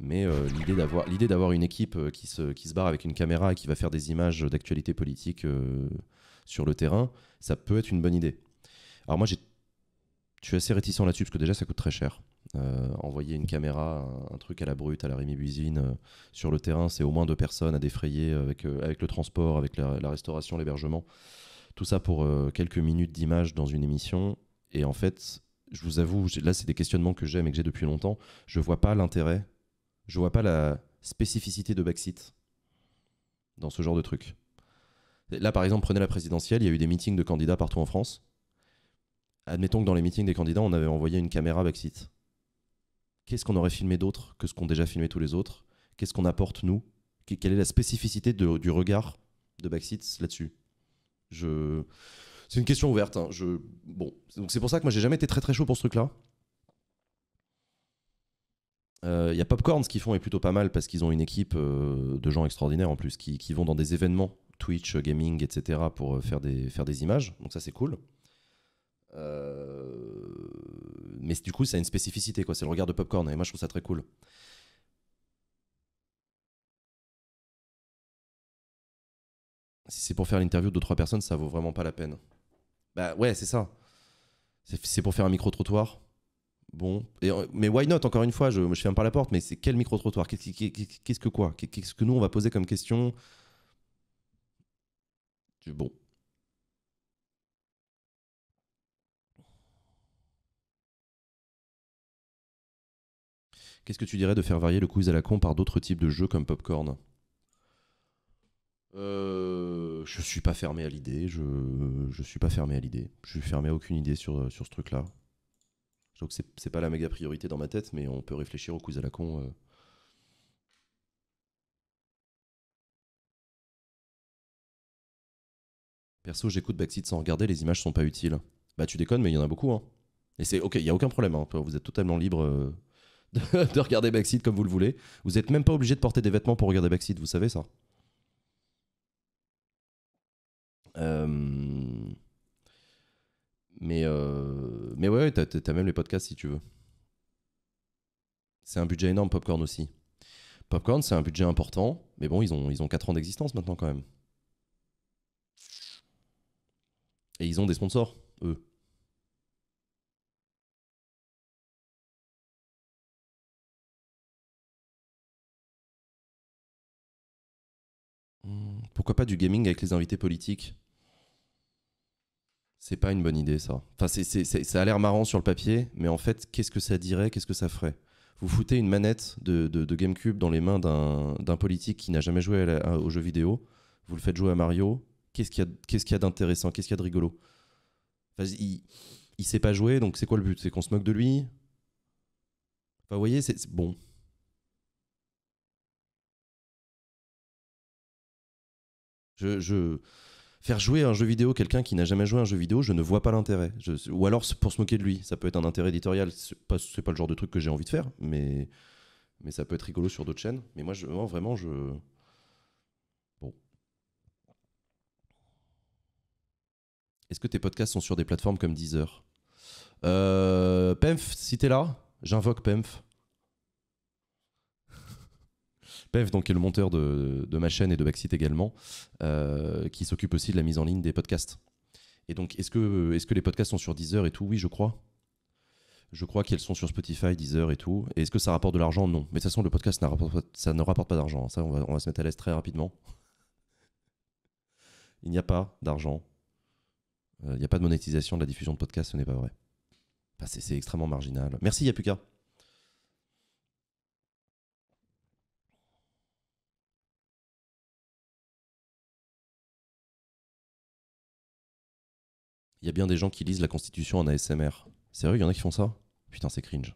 Mais euh, l'idée d'avoir l'idée d'avoir une équipe qui se, qui se barre avec une caméra et qui va faire des images d'actualité politique sur le terrain, ça peut être une bonne idée. Alors moi, je suis assez réticent là-dessus parce que déjà, ça coûte très cher. envoyer une caméra, un, truc à la brute, à la Rémi Buisine, sur le terrain, c'est au moins deux personnes à défrayer avec, avec le transport, avec la restauration, l'hébergement. Tout ça pour euh, quelques minutes d'image dans une émission. Et en fait, je vous avoue, là, c'est des questionnements que j'ai, mais que j'ai depuis longtemps. Je vois pas l'intérêt, je vois pas la spécificité de Backseat dans ce genre de truc. Là, par exemple, prenez la présidentielle, il y a eu des meetings de candidats partout en France. Admettons que dans les meetings des candidats, on avait envoyé une caméra Backseat. Qu'est-ce qu'on aurait filmé d'autre que ce qu'ont déjà filmé tous les autres Qu'est-ce qu'on apporte, nous Quelle est la spécificité du regard de Backseat là-dessus c'est une question ouverte. Hein. c'est pour ça que moi j'ai jamais été très très chaud pour ce truc-là. Il euh, y a Popcorn, ce qu'ils font est plutôt pas mal parce qu'ils ont une équipe euh, de gens extraordinaires en plus qui, vont dans des événements Twitch, euh, gaming, etc. pour faire des, images. Donc ça c'est cool. Mais du coup, ça a une spécificité, quoi. C'est le regard de Popcorn et moi je trouve ça très cool. si c'est pour faire l'interview de trois personnes, ça vaut vraiment pas la peine. Bah ouais, c'est ça. C'est pour faire un micro-trottoir. Bon. Euh, mais why not, encore une fois, je, je ferme par la porte, mais c'est quel micro-trottoir Qu'est-ce que quoi Qu'est-ce que nous, on va poser comme question Bon. Qu'est-ce que tu dirais de faire varier le quiz à la con par d'autres types de jeux comme Popcorn euh, je suis pas fermé à l'idée. Je, ne suis pas fermé à l'idée. Je suis fermé à aucune idée sur, sur ce truc-là. Donc c'est pas la méga priorité dans ma tête, mais on peut réfléchir au coups à la con. Euh. Perso, j'écoute Backseat sans regarder, les images sont pas utiles. Bah tu déconnes, mais il y en a beaucoup. Hein. Et c'est ok, il y a aucun problème. Hein. Vous êtes totalement libre euh, de, de, regarder Backseat comme vous le voulez. Vous n'êtes même pas obligé de porter des vêtements pour regarder Backseat, vous savez ça. Euh, mais, euh, mais ouais, as t'as, même les podcasts si tu veux. C'est un budget énorme, Popcorn aussi. Popcorn, c'est un budget important, mais bon, ils ont, ils ont 4 ans d'existence maintenant quand même. Et ils ont des sponsors, eux. Pourquoi pas du gaming avec les invités politiques C'est pas une bonne idée, ça. Enfin, c'est, ça a l'air marrant sur le papier, mais en fait, qu'est-ce que ça dirait Qu'est-ce que ça ferait Vous foutez une manette de, de, GameCube dans les mains d'un politique qui n'a jamais joué aux jeux vidéo, vous le faites jouer à Mario, qu'est-ce qu'il y a, d'intéressant Qu'est-ce qu'il y a de rigolo il, il sait pas jouer, donc c'est quoi le but C'est qu'on se moque de lui Enfin, vous voyez, c'est bon. Je, je, Faire jouer un jeu vidéo, quelqu'un qui n'a jamais joué à un jeu vidéo, je ne vois pas l'intérêt. Je... Ou alors pour se moquer de lui, ça peut être un intérêt éditorial. C'est pas, pas le genre de truc que j'ai envie de faire, mais... mais ça peut être rigolo sur d'autres chaînes. Mais moi, je... vraiment, je. Bon. Est-ce que tes podcasts sont sur des plateformes comme Deezer euh... Pemf, si t'es là, j'invoque Pemf. Pev, donc, qui est le monteur de, ma chaîne et de Backseat également, euh, qui s'occupe aussi de la mise en ligne des podcasts. Et donc, est-ce que, les podcasts sont sur Deezer et tout Oui, je crois. Je crois qu'ils sont sur Spotify, Deezer et tout. Et est-ce que ça rapporte de l'argent Non. Mais de toute façon, le podcast, ça, ne rapporte pas d'argent. Ça, on va, se mettre à l'aise très rapidement. Il n'y a pas d'argent. Euh, il n'y a pas de monétisation de la diffusion de podcasts, ce n'est pas vrai. c'est extrêmement marginal. Merci Yapuka. il y a bien des gens qui lisent la Constitution en ASMR. Sérieux, il y en a qui font ça Putain, c'est cringe.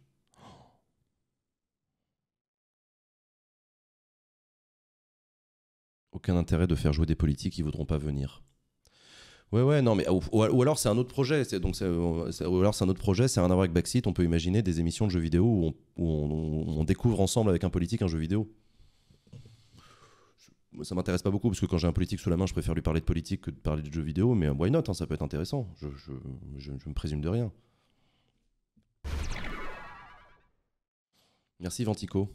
Aucun intérêt de faire jouer des politiques, ils voudront pas venir. Ouais, ouais, non, mais ou, alors c'est un autre projet. Donc ou alors c'est un autre projet, c'est euh, un à avec Backseat. On peut imaginer des émissions de jeux vidéo où on découvre ensemble avec un politique un jeu vidéo ça m'intéresse pas beaucoup parce que quand j'ai un politique sous la main, je préfère lui parler de politique que de parler de jeux vidéo, mais euh, why not, hein, ça peut être intéressant. Je, je, me présume de rien. Merci Vantico.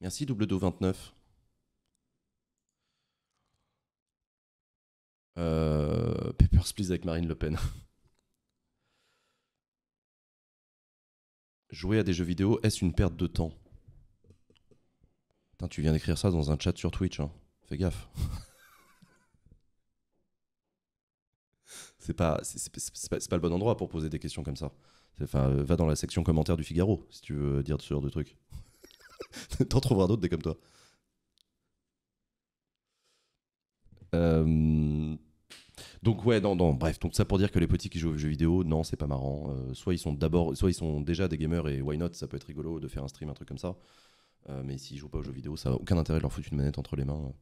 Merci double 29. Euh, Papers, Please avec Marine Le Pen. Jouer à des jeux vidéo, est-ce une perte de temps Putain, tu viens d'écrire ça dans un chat sur Twitch. Hein. Fais gaffe. c'est pas, pas, le bon endroit pour poser des questions comme ça. Enfin, euh, va dans la section commentaires du Figaro si tu veux dire ce genre de trucs. T'en trouveras d'autres des comme toi. Euh, donc ouais, non, non, bref, donc ça pour dire que les petits qui jouent aux jeux vidéo, non, c'est pas marrant. Euh, soit ils sont d'abord, soit ils sont déjà des gamers et why not, ça peut être rigolo de faire un stream, un truc comme ça. Euh, mais s'ils jouent pas aux jeux vidéo, ça n'a aucun intérêt de leur foutre une manette entre les mains.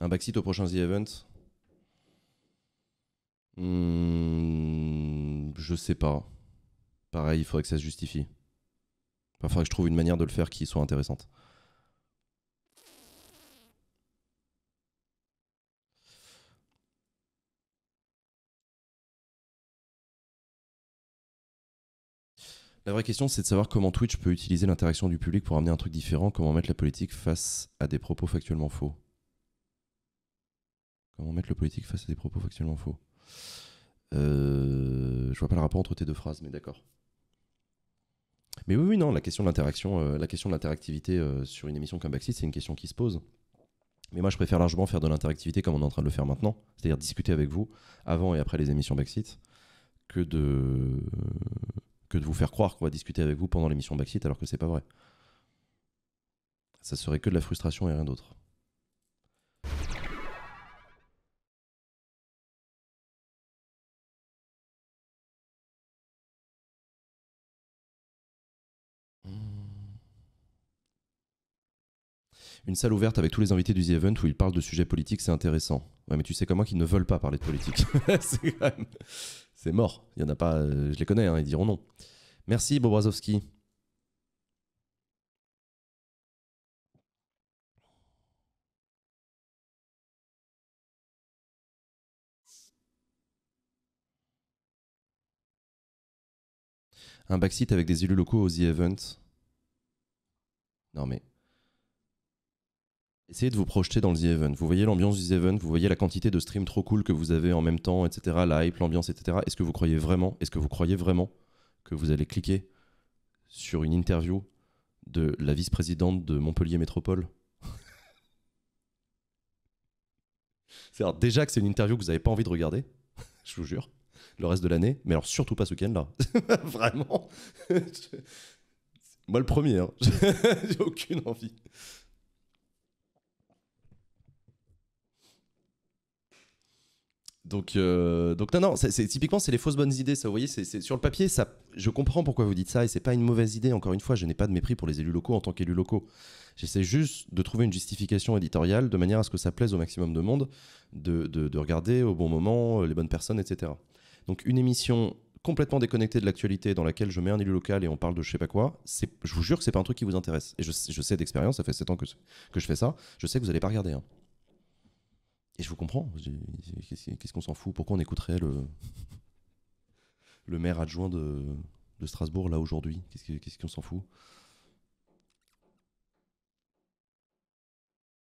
Un backseat au prochain The Event hmm, Je sais pas. Pareil, il faudrait que ça se justifie. il faudrait que je trouve une manière de le faire qui soit intéressante. La vraie question, c'est de savoir comment Twitch peut utiliser l'interaction du public pour amener un truc différent, comment mettre la politique face à des propos factuellement faux. Comment mettre le politique face à des propos factuellement faux euh, Je vois pas le rapport entre tes deux phrases, mais d'accord. Mais oui, oui, non, la question de l'interaction, euh, la question de l'interactivité euh, sur une émission comme Backseat, c'est une question qui se pose. Mais moi, je préfère largement faire de l'interactivité comme on est en train de le faire maintenant, c'est-à-dire discuter avec vous avant et après les émissions Backseat, que de que de vous faire croire qu'on va discuter avec vous pendant l'émission Backseat alors que c'est pas vrai. Ça serait que de la frustration et rien d'autre. une salle ouverte avec tous les invités du The Event où ils parlent de sujets politiques, c'est intéressant. Ouais, mais tu sais comment qu'ils ne veulent pas parler de politique. c'est mort. Il y en a pas. Euh, je les connais, hein, ils diront non. Merci, Bobrazovski. Un backseat avec des élus locaux aux The Event. Non mais. Essayez de vous projeter dans le The Event. Vous voyez l'ambiance du The Event, vous voyez la quantité de streams trop cool que vous avez en même temps, etc. La hype, l'ambiance, etc. Est-ce que vous croyez vraiment, est-ce que vous croyez vraiment que vous allez cliquer sur une interview de la vice-présidente de Montpellier Métropole C'est-à-dire déjà que c'est une interview que vous n'avez pas envie de regarder, je vous jure, le reste de l'année, mais alors surtout pas ce week-end-là. Vraiment. Moi le premier, hein. j'ai aucune envie. Donc, euh, donc non, non, c'est, typiquement, c'est les fausses bonnes idées, ça, vous voyez, c'est, sur le papier, ça, je comprends pourquoi vous dites ça, et c'est pas une mauvaise idée, encore une fois, je n'ai pas de mépris pour les élus locaux en tant qu'élus locaux. J'essaie juste de trouver une justification éditoriale de manière à ce que ça plaise au maximum de monde, de, regarder au bon moment euh, les bonnes personnes, etc. Donc une émission complètement déconnectée de l'actualité dans laquelle je mets un élu local et on parle de je sais pas quoi, je vous jure que c'est pas un truc qui vous intéresse. Et je, sais d'expérience, ça fait 7 ans que, je fais ça, je sais que vous allez pas regarder. Hein. Et je vous comprends. Qu'est-ce qu'on s'en fout Pourquoi on écouterait le, le maire adjoint de, Strasbourg là aujourd'hui Qu'est-ce qu'on s'en fout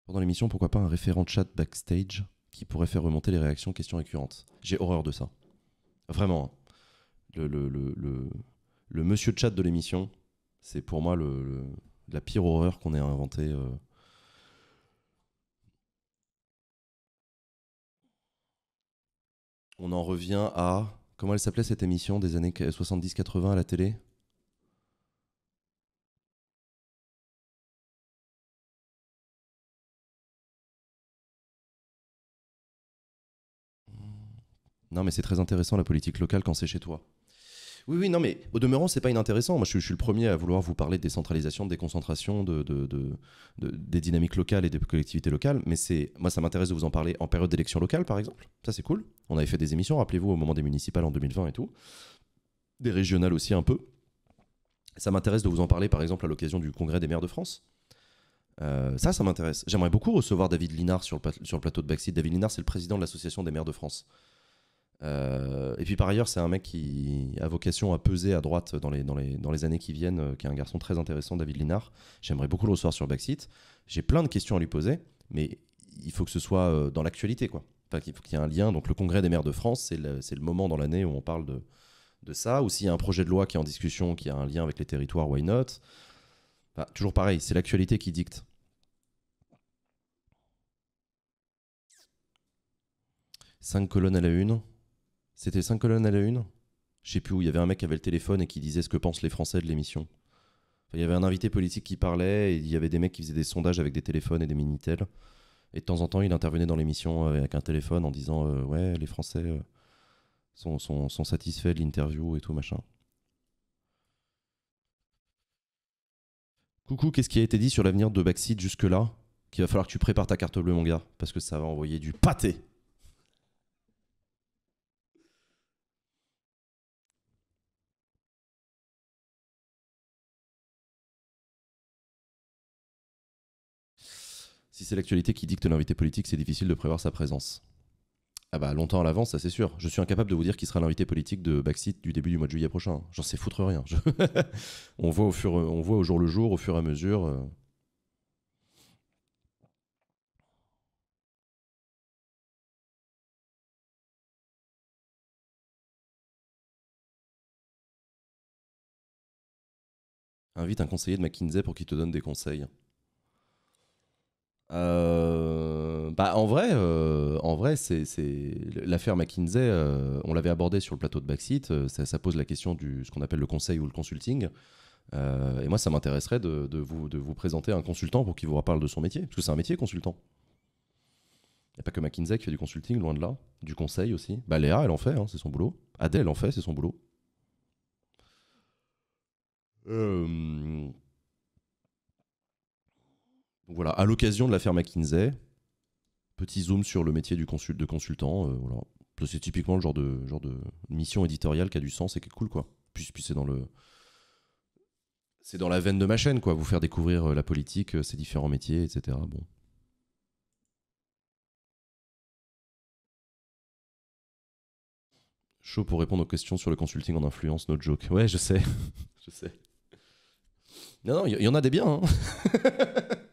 Pendant l'émission, pourquoi pas un référent chat backstage qui pourrait faire remonter les réactions questions récurrentes J'ai horreur de ça. Vraiment. Hein. Le, le, le, monsieur chat de l'émission, c'est pour moi la pire horreur qu'on ait inventée. Euh, on en revient à. Comment elle s'appelait cette émission des années 70-80 à la télé Non, mais c'est très intéressant la politique locale quand c'est chez toi. Oui, oui, non, mais au demeurant, c'est pas inintéressant. Moi, je suis, le premier à vouloir vous parler de décentralisation, de déconcentration, des dynamiques locales et des collectivités locales. Mais c'est moi, ça m'intéresse de vous en parler en période d'élection locale, par exemple. Ça, c'est cool. On avait fait des émissions, rappelez-vous, au moment des municipales en 2020 et tout. Des régionales aussi, un peu. Ça m'intéresse de vous en parler, par exemple, à l'occasion du congrès des maires de France. Euh, ça, ça m'intéresse. J'aimerais beaucoup recevoir David Linard sur le, sur plateau de Baxi. David Linard, c'est le président de l'Association des maires de France. Euh, et puis par ailleurs, c'est un mec qui a vocation à peser à droite dans les, dans les, dans les années qui viennent, euh, qui est un garçon très intéressant, David Linard. J'aimerais beaucoup le recevoir sur Backseat. J'ai plein de questions à lui poser, mais il faut que ce soit euh, dans l'actualité, quoi. Enfin, il faut qu'il y ait un lien. Donc le Congrès des maires de France, c'est le, le, moment dans l'année où on parle de, de ça. Ou s'il y a un projet de loi qui est en discussion, qui a un lien avec les territoires, why not Toujours pareil, c'est l'actualité qui dicte. Cinq colonnes à la une. C'était cinq colonnes à la une. Je sais plus où. Il y avait un mec qui avait le téléphone et qui disait ce que pensent les Français de l'émission. Il y avait un invité politique qui parlait et il y avait des mecs qui faisaient des sondages avec des téléphones et des minitel. Et de temps en temps, il intervenait dans l'émission euh, avec un téléphone en disant euh, ouais, les Français euh, sont, sont satisfaits de l'interview et tout machin. Coucou, qu'est-ce qui a été dit sur l'avenir de Backseat jusque-là Qu'il va falloir que tu prépares ta carte bleue, mon gars, parce que ça va envoyer du pâté. Si c'est l'actualité qui dicte l'invité politique, c'est difficile de prévoir sa présence. Ah bah longtemps à l'avance, ça c'est sûr. Je suis incapable de vous dire qui sera l'invité politique de Backseat du début du mois de juillet prochain. J'en sais foutre rien. on, voit au fur, on voit au jour le jour, au fur et à mesure. Euh. Invite un conseiller de McKinsey pour qu'il te donne des conseils. Euh, bah en vrai, euh, en vrai, c'est l'affaire McKinsey. Euh, on l'avait abordé sur le plateau de Backseat. Ça, ça, pose la question du ce qu'on appelle le conseil ou le consulting. et moi, ça m'intéresserait de, vous, de vous présenter un consultant pour qu'il vous reparle de son métier, parce que c'est un métier consultant. Il n'y a pas que McKinsey qui fait du consulting, loin de là. Du conseil aussi. Bah Léa, elle en fait, hein, c'est son boulot. Adèle en fait, c'est son boulot. Euh voilà, à l'occasion de l'affaire McKinsey, petit zoom sur le métier du de consultant. Euh, c'est typiquement le genre de, genre de mission éditoriale qui a du sens et qui est cool, quoi. Puis, c'est dans le. C'est dans la veine de ma chaîne, quoi. Vous faire découvrir euh, la politique, euh, ses différents métiers, etc. Bon. Chaud pour répondre aux questions sur le consulting en influence, no joke. Ouais, je sais. je sais. Non, non, il y, en a des biens. Hein.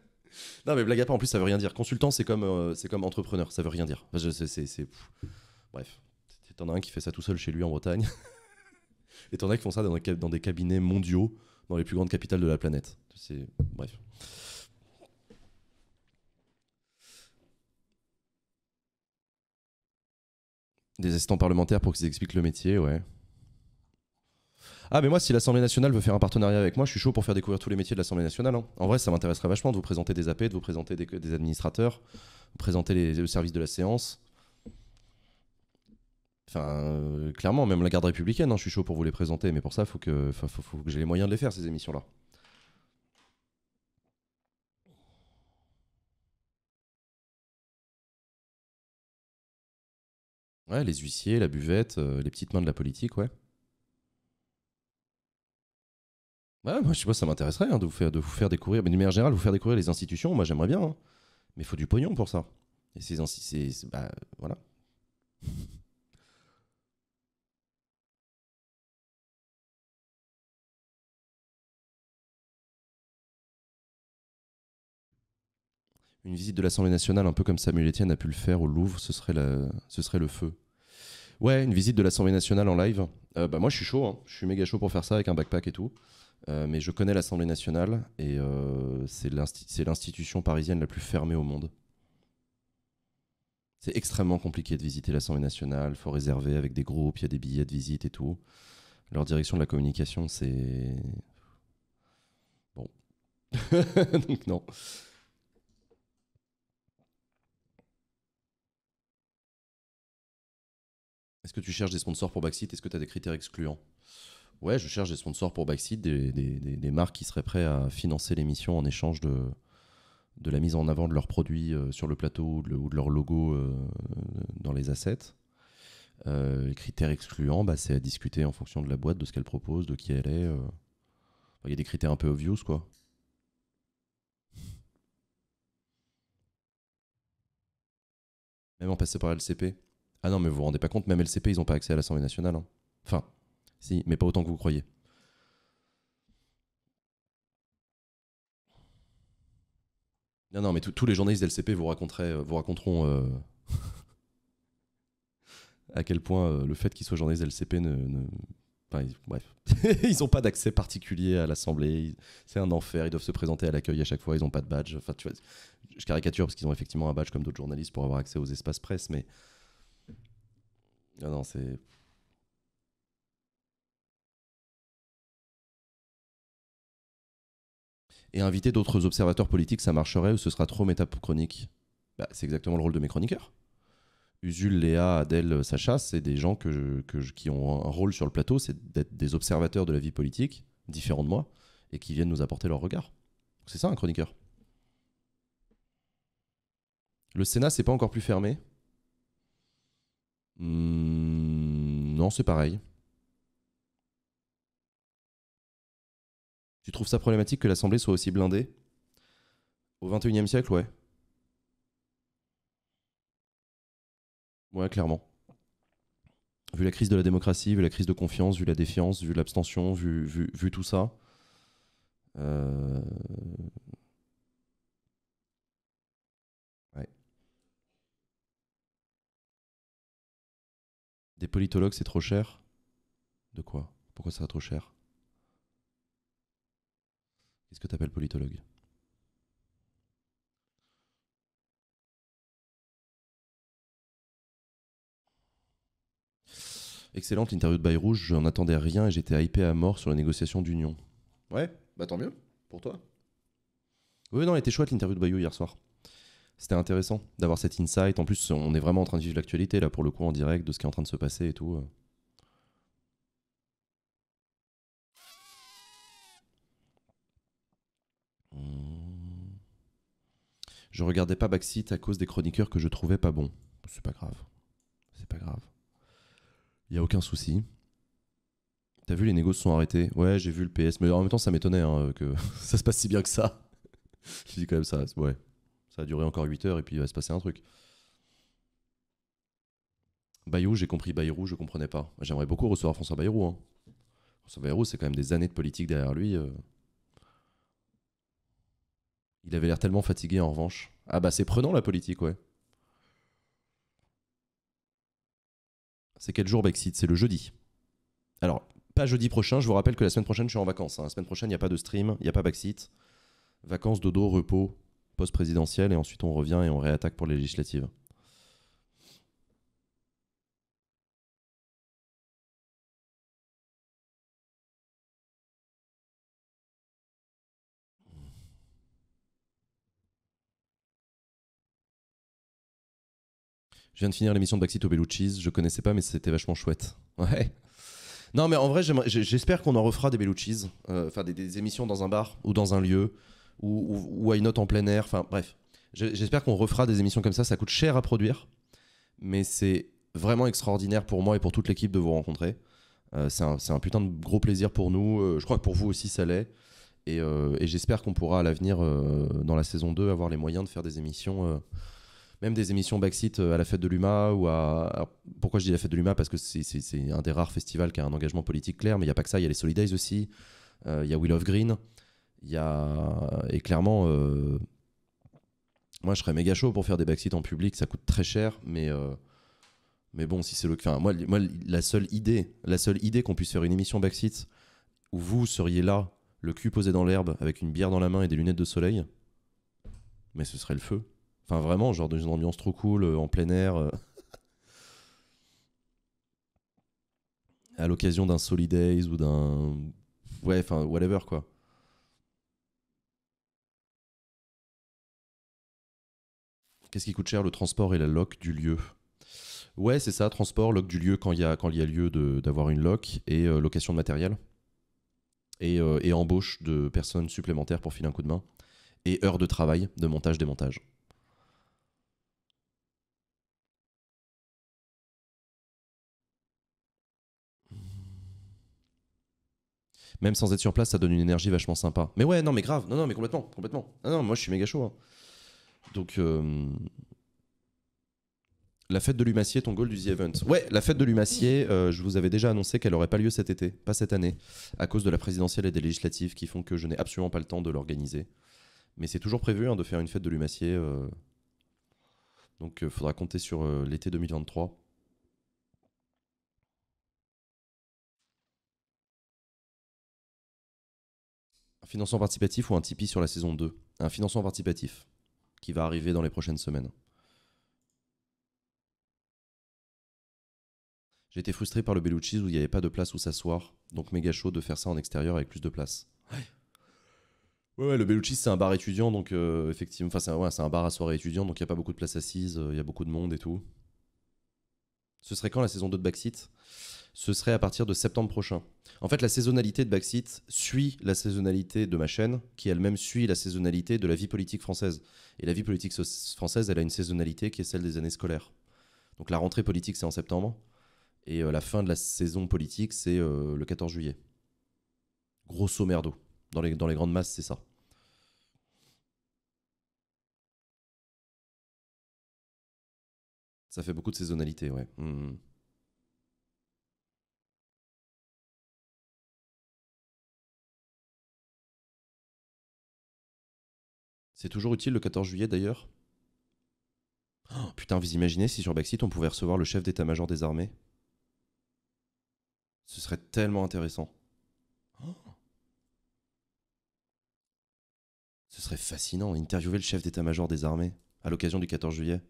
Non, mais blague à en plus, ça veut rien dire. Consultant, c'est comme, euh, c'est comme entrepreneur, ça veut rien dire. c'est, Bref, t'en as un qui fait ça tout seul chez lui en Bretagne. Et t'en as qui font ça dans des, dans des cabinets mondiaux, dans les plus grandes capitales de la planète. C'est... Bref. Des assistants parlementaires pour qu'ils expliquent le métier, ouais. Ah, mais moi, si l'Assemblée nationale veut faire un partenariat avec moi, je suis chaud pour faire découvrir tous les métiers de l'Assemblée nationale. Hein. En vrai, ça m'intéresserait vachement de vous présenter des AP, de vous présenter des, administrateurs, de présenter les, services de la séance. Enfin, euh, clairement, même la garde républicaine, hein, je suis chaud pour vous les présenter, mais pour ça, il faut que, j'ai les moyens de les faire, ces émissions-là. Ouais, les huissiers, la buvette, euh, les petites mains de la politique, ouais. moi, je sais pas, ça m'intéresserait hein, de, vous faire, de vous faire découvrir, mais de manière générale, vous faire découvrir les institutions, moi j'aimerais bien, hein. mais il faut du pognon pour ça. Et ces bah, voilà. Une visite de l'Assemblée nationale, un peu comme Samuel Etienne a pu le faire au Louvre, ce serait, le feu. Ouais, une visite de l'Assemblée nationale en live. Euh, bah, moi, je suis chaud, hein. je suis méga chaud pour faire ça avec un backpack et tout. Euh, mais je connais l'Assemblée nationale et euh, c'est l'institution parisienne la plus fermée au monde. C'est extrêmement compliqué de visiter l'Assemblée nationale, il faut réserver avec des groupes, il y a des billets de visite et tout. Leur direction de la communication, c'est... Bon. Donc non. Est-ce que tu cherches des sponsors pour Baxit Est-ce que tu as des critères excluants Ouais, je cherche des sponsors pour Backseat, des, des, des, des marques qui seraient prêtes à financer l'émission en échange de, de la mise en avant de leurs produits euh, sur le plateau ou de, leurs logos leur logo euh, dans les assets. Euh, les critères excluants, bah, c'est à discuter en fonction de la boîte, de ce qu'elle propose, de qui elle est. Il y a des critères un peu obvious, quoi. Même en passant par LCP. Ah non, mais vous vous rendez pas compte, même LCP, ils n'ont pas accès à l'Assemblée nationale. Hein. Enfin, mais pas autant que vous croyez. Non, non, mais tous les journalistes LCP vous, euh, vous raconteront euh, à quel point euh, le fait qu'ils soient journalistes LCP ne. ils... bref. ils n'ont pas d'accès particulier à l'Assemblée. C'est un enfer. Ils doivent se présenter à l'accueil à chaque fois. Ils n'ont pas de badge. Enfin, je caricature parce qu'ils ont effectivement un badge comme d'autres journalistes pour avoir accès aux espaces presse, mais. non, c'est. et inviter d'autres observateurs politiques, ça marcherait ou ce sera trop métachronique bah, C'est exactement le rôle de mes chroniqueurs. Usul, Léa, Adèle, Sacha, c'est des gens qui ont un rôle sur le plateau, c'est d'être des observateurs de la vie politique, différents de moi, et qui viennent nous apporter leur regard. C'est ça un chroniqueur. Le Sénat, c'est pas encore plus fermé hmm, Non, c'est pareil. Tu trouves ça problématique que l'Assemblée soit aussi blindée Au 21e siècle, ouais. Ouais, clairement. Vu la crise de la démocratie, vu la crise de confiance, vu la défiance, vu l'abstention, vu, vu, tout ça. Euh, ouais. Des politologues, c'est trop cher De quoi Pourquoi ça va trop cher ce que tu politologue Excellente interview de Bayrou, j'en attendais rien et j'étais hypé à mort sur la négociation d'union. Ouais, bah tant mieux, pour toi. Oui, non, elle était chouette l'interview de Bayou hier soir. C'était intéressant d'avoir cet insight. En plus, on est vraiment en train de vivre l'actualité, là, pour le coup, en direct, de ce qui est en train de se passer et tout. Euh. Je regardais pas Baxit à cause des chroniqueurs que je trouvais pas bons. C'est pas grave. C'est pas grave. Il y a aucun souci. T'as vu, les négos sont arrêtés. Ouais, j'ai vu le PS. Mais en même temps, ça m'étonnait hein, que ça se passe si bien que ça. Je dis quand même ça. Ouais. Ça a duré encore 8 heures et puis il va se passer un truc. Bayrou, j'ai compris Bayrou, je comprenais pas. J'aimerais beaucoup recevoir François Bayrou. Hein. François Bayrou, c'est quand même des années de politique derrière lui. Euh. Il avait l'air tellement fatigué en revanche. Ah bah c'est prenant la politique, ouais. C'est quel jour Brexit C'est le jeudi. Alors, pas jeudi prochain, je vous rappelle que la semaine prochaine je suis en vacances. Hein. La semaine prochaine, il n'y a pas de stream, il n'y a pas Brexit. Vacances, dodo, repos, post-présidentiel, et ensuite on revient et on réattaque pour les législatives. Je viens de finir l'émission de Baxito Bellucci's. Je connaissais pas, mais c'était vachement chouette. Ouais. Non, mais en vrai, j'espère qu'on en refera des Bellucci's. Euh, enfin, des, émissions dans un bar ou dans un lieu. Ou, à une en plein air. Enfin, bref. J'espère qu'on refera des émissions comme ça. Ça coûte cher à produire. Mais c'est vraiment extraordinaire pour moi et pour toute l'équipe de vous rencontrer. Euh, c'est un, putain de gros plaisir pour nous. Euh, je crois que pour vous aussi, ça l'est. Et, et j'espère qu'on pourra à l'avenir, dans la saison 2, avoir les moyens de faire des émissions même des émissions backseat euh, à la fête de l'UMA ou à. pourquoi je dis la fête de l'UMA Parce que c'est un des rares festivals qui a un engagement politique clair, mais il n'y a pas que ça, il y a les Solidays aussi, euh, il y a Will of Green, il y a. Et clairement, euh, moi je serais méga chaud pour faire des backseats en public, ça coûte très cher, mais. Mais bon, si c'est le. cas... moi, moi, la seule idée, la seule idée qu'on puisse faire une émission backseat où vous seriez là, le cul posé dans l'herbe, avec une bière dans la main et des lunettes de soleil, mais ce serait le feu. Enfin, vraiment, genre dans une ambiance trop cool, euh, en plein air. Euh. à l'occasion d'un Solidays ou d'un. Ouais, enfin, whatever, quoi. Qu'est-ce qui coûte cher Le transport et la lock du lieu. Ouais, c'est ça, transport, lock du lieu quand il y a, y a lieu d'avoir une lock. et euh, location de matériel. Et, embauche de personnes supplémentaires pour filer un coup de main. Et heures de travail, de montage, démontage. même sans être sur place, ça donne une énergie vachement sympa. Mais ouais, non, mais grave, non, non, mais complètement, complètement. Non, ah non, moi je suis méga chaud. Hein. Donc, euh, la fête de l'umacier, ton goal du The Event. Ouais, la fête de Lumacier, euh, je vous avais déjà annoncé qu'elle n'aurait pas lieu cet été, pas cette année, à cause de la présidentielle et des législatives qui font que je n'ai absolument pas le temps de l'organiser. Mais c'est toujours prévu hein, de faire une fête de l'humacier. Euh. Donc, il faudra compter sur l'été 2023 un financement participatif ou un Tipeee sur la saison 2 Un financement participatif qui va arriver dans les prochaines semaines. J'ai été frustré par le Bellucci's où il n'y avait pas de place où s'asseoir, donc méga chaud de faire ça en extérieur avec plus de place. Ouais. le Bellucci, c'est un bar étudiant, donc euh, effectivement, enfin, c'est un, un bar à soirée étudiant, donc il n'y a pas beaucoup de places assises, euh, il y a beaucoup de monde et tout. Ce serait quand la saison 2 de Backseat ce serait à partir de septembre prochain. En fait, la saisonnalité de Backseat suit la saisonnalité de ma chaîne, qui elle-même suit la saisonnalité de la vie politique française. Et la vie politique française, elle a une saisonnalité qui est celle des années scolaires. Donc la rentrée politique, c'est en septembre, et euh, la fin de la saison politique, c'est euh, le 14 juillet. Grosso merdo. Dans les, dans les grandes masses, c'est ça. Ça fait beaucoup de saisonnalité, ouais. Mmh, mmh. C'est toujours utile le 14 juillet d'ailleurs oh, Putain, vous imaginez si sur Backsit on pouvait recevoir le chef d'état-major des armées Ce serait tellement intéressant. Oh. Ce serait fascinant, interviewer le chef d'état-major des armées à l'occasion du 14 juillet.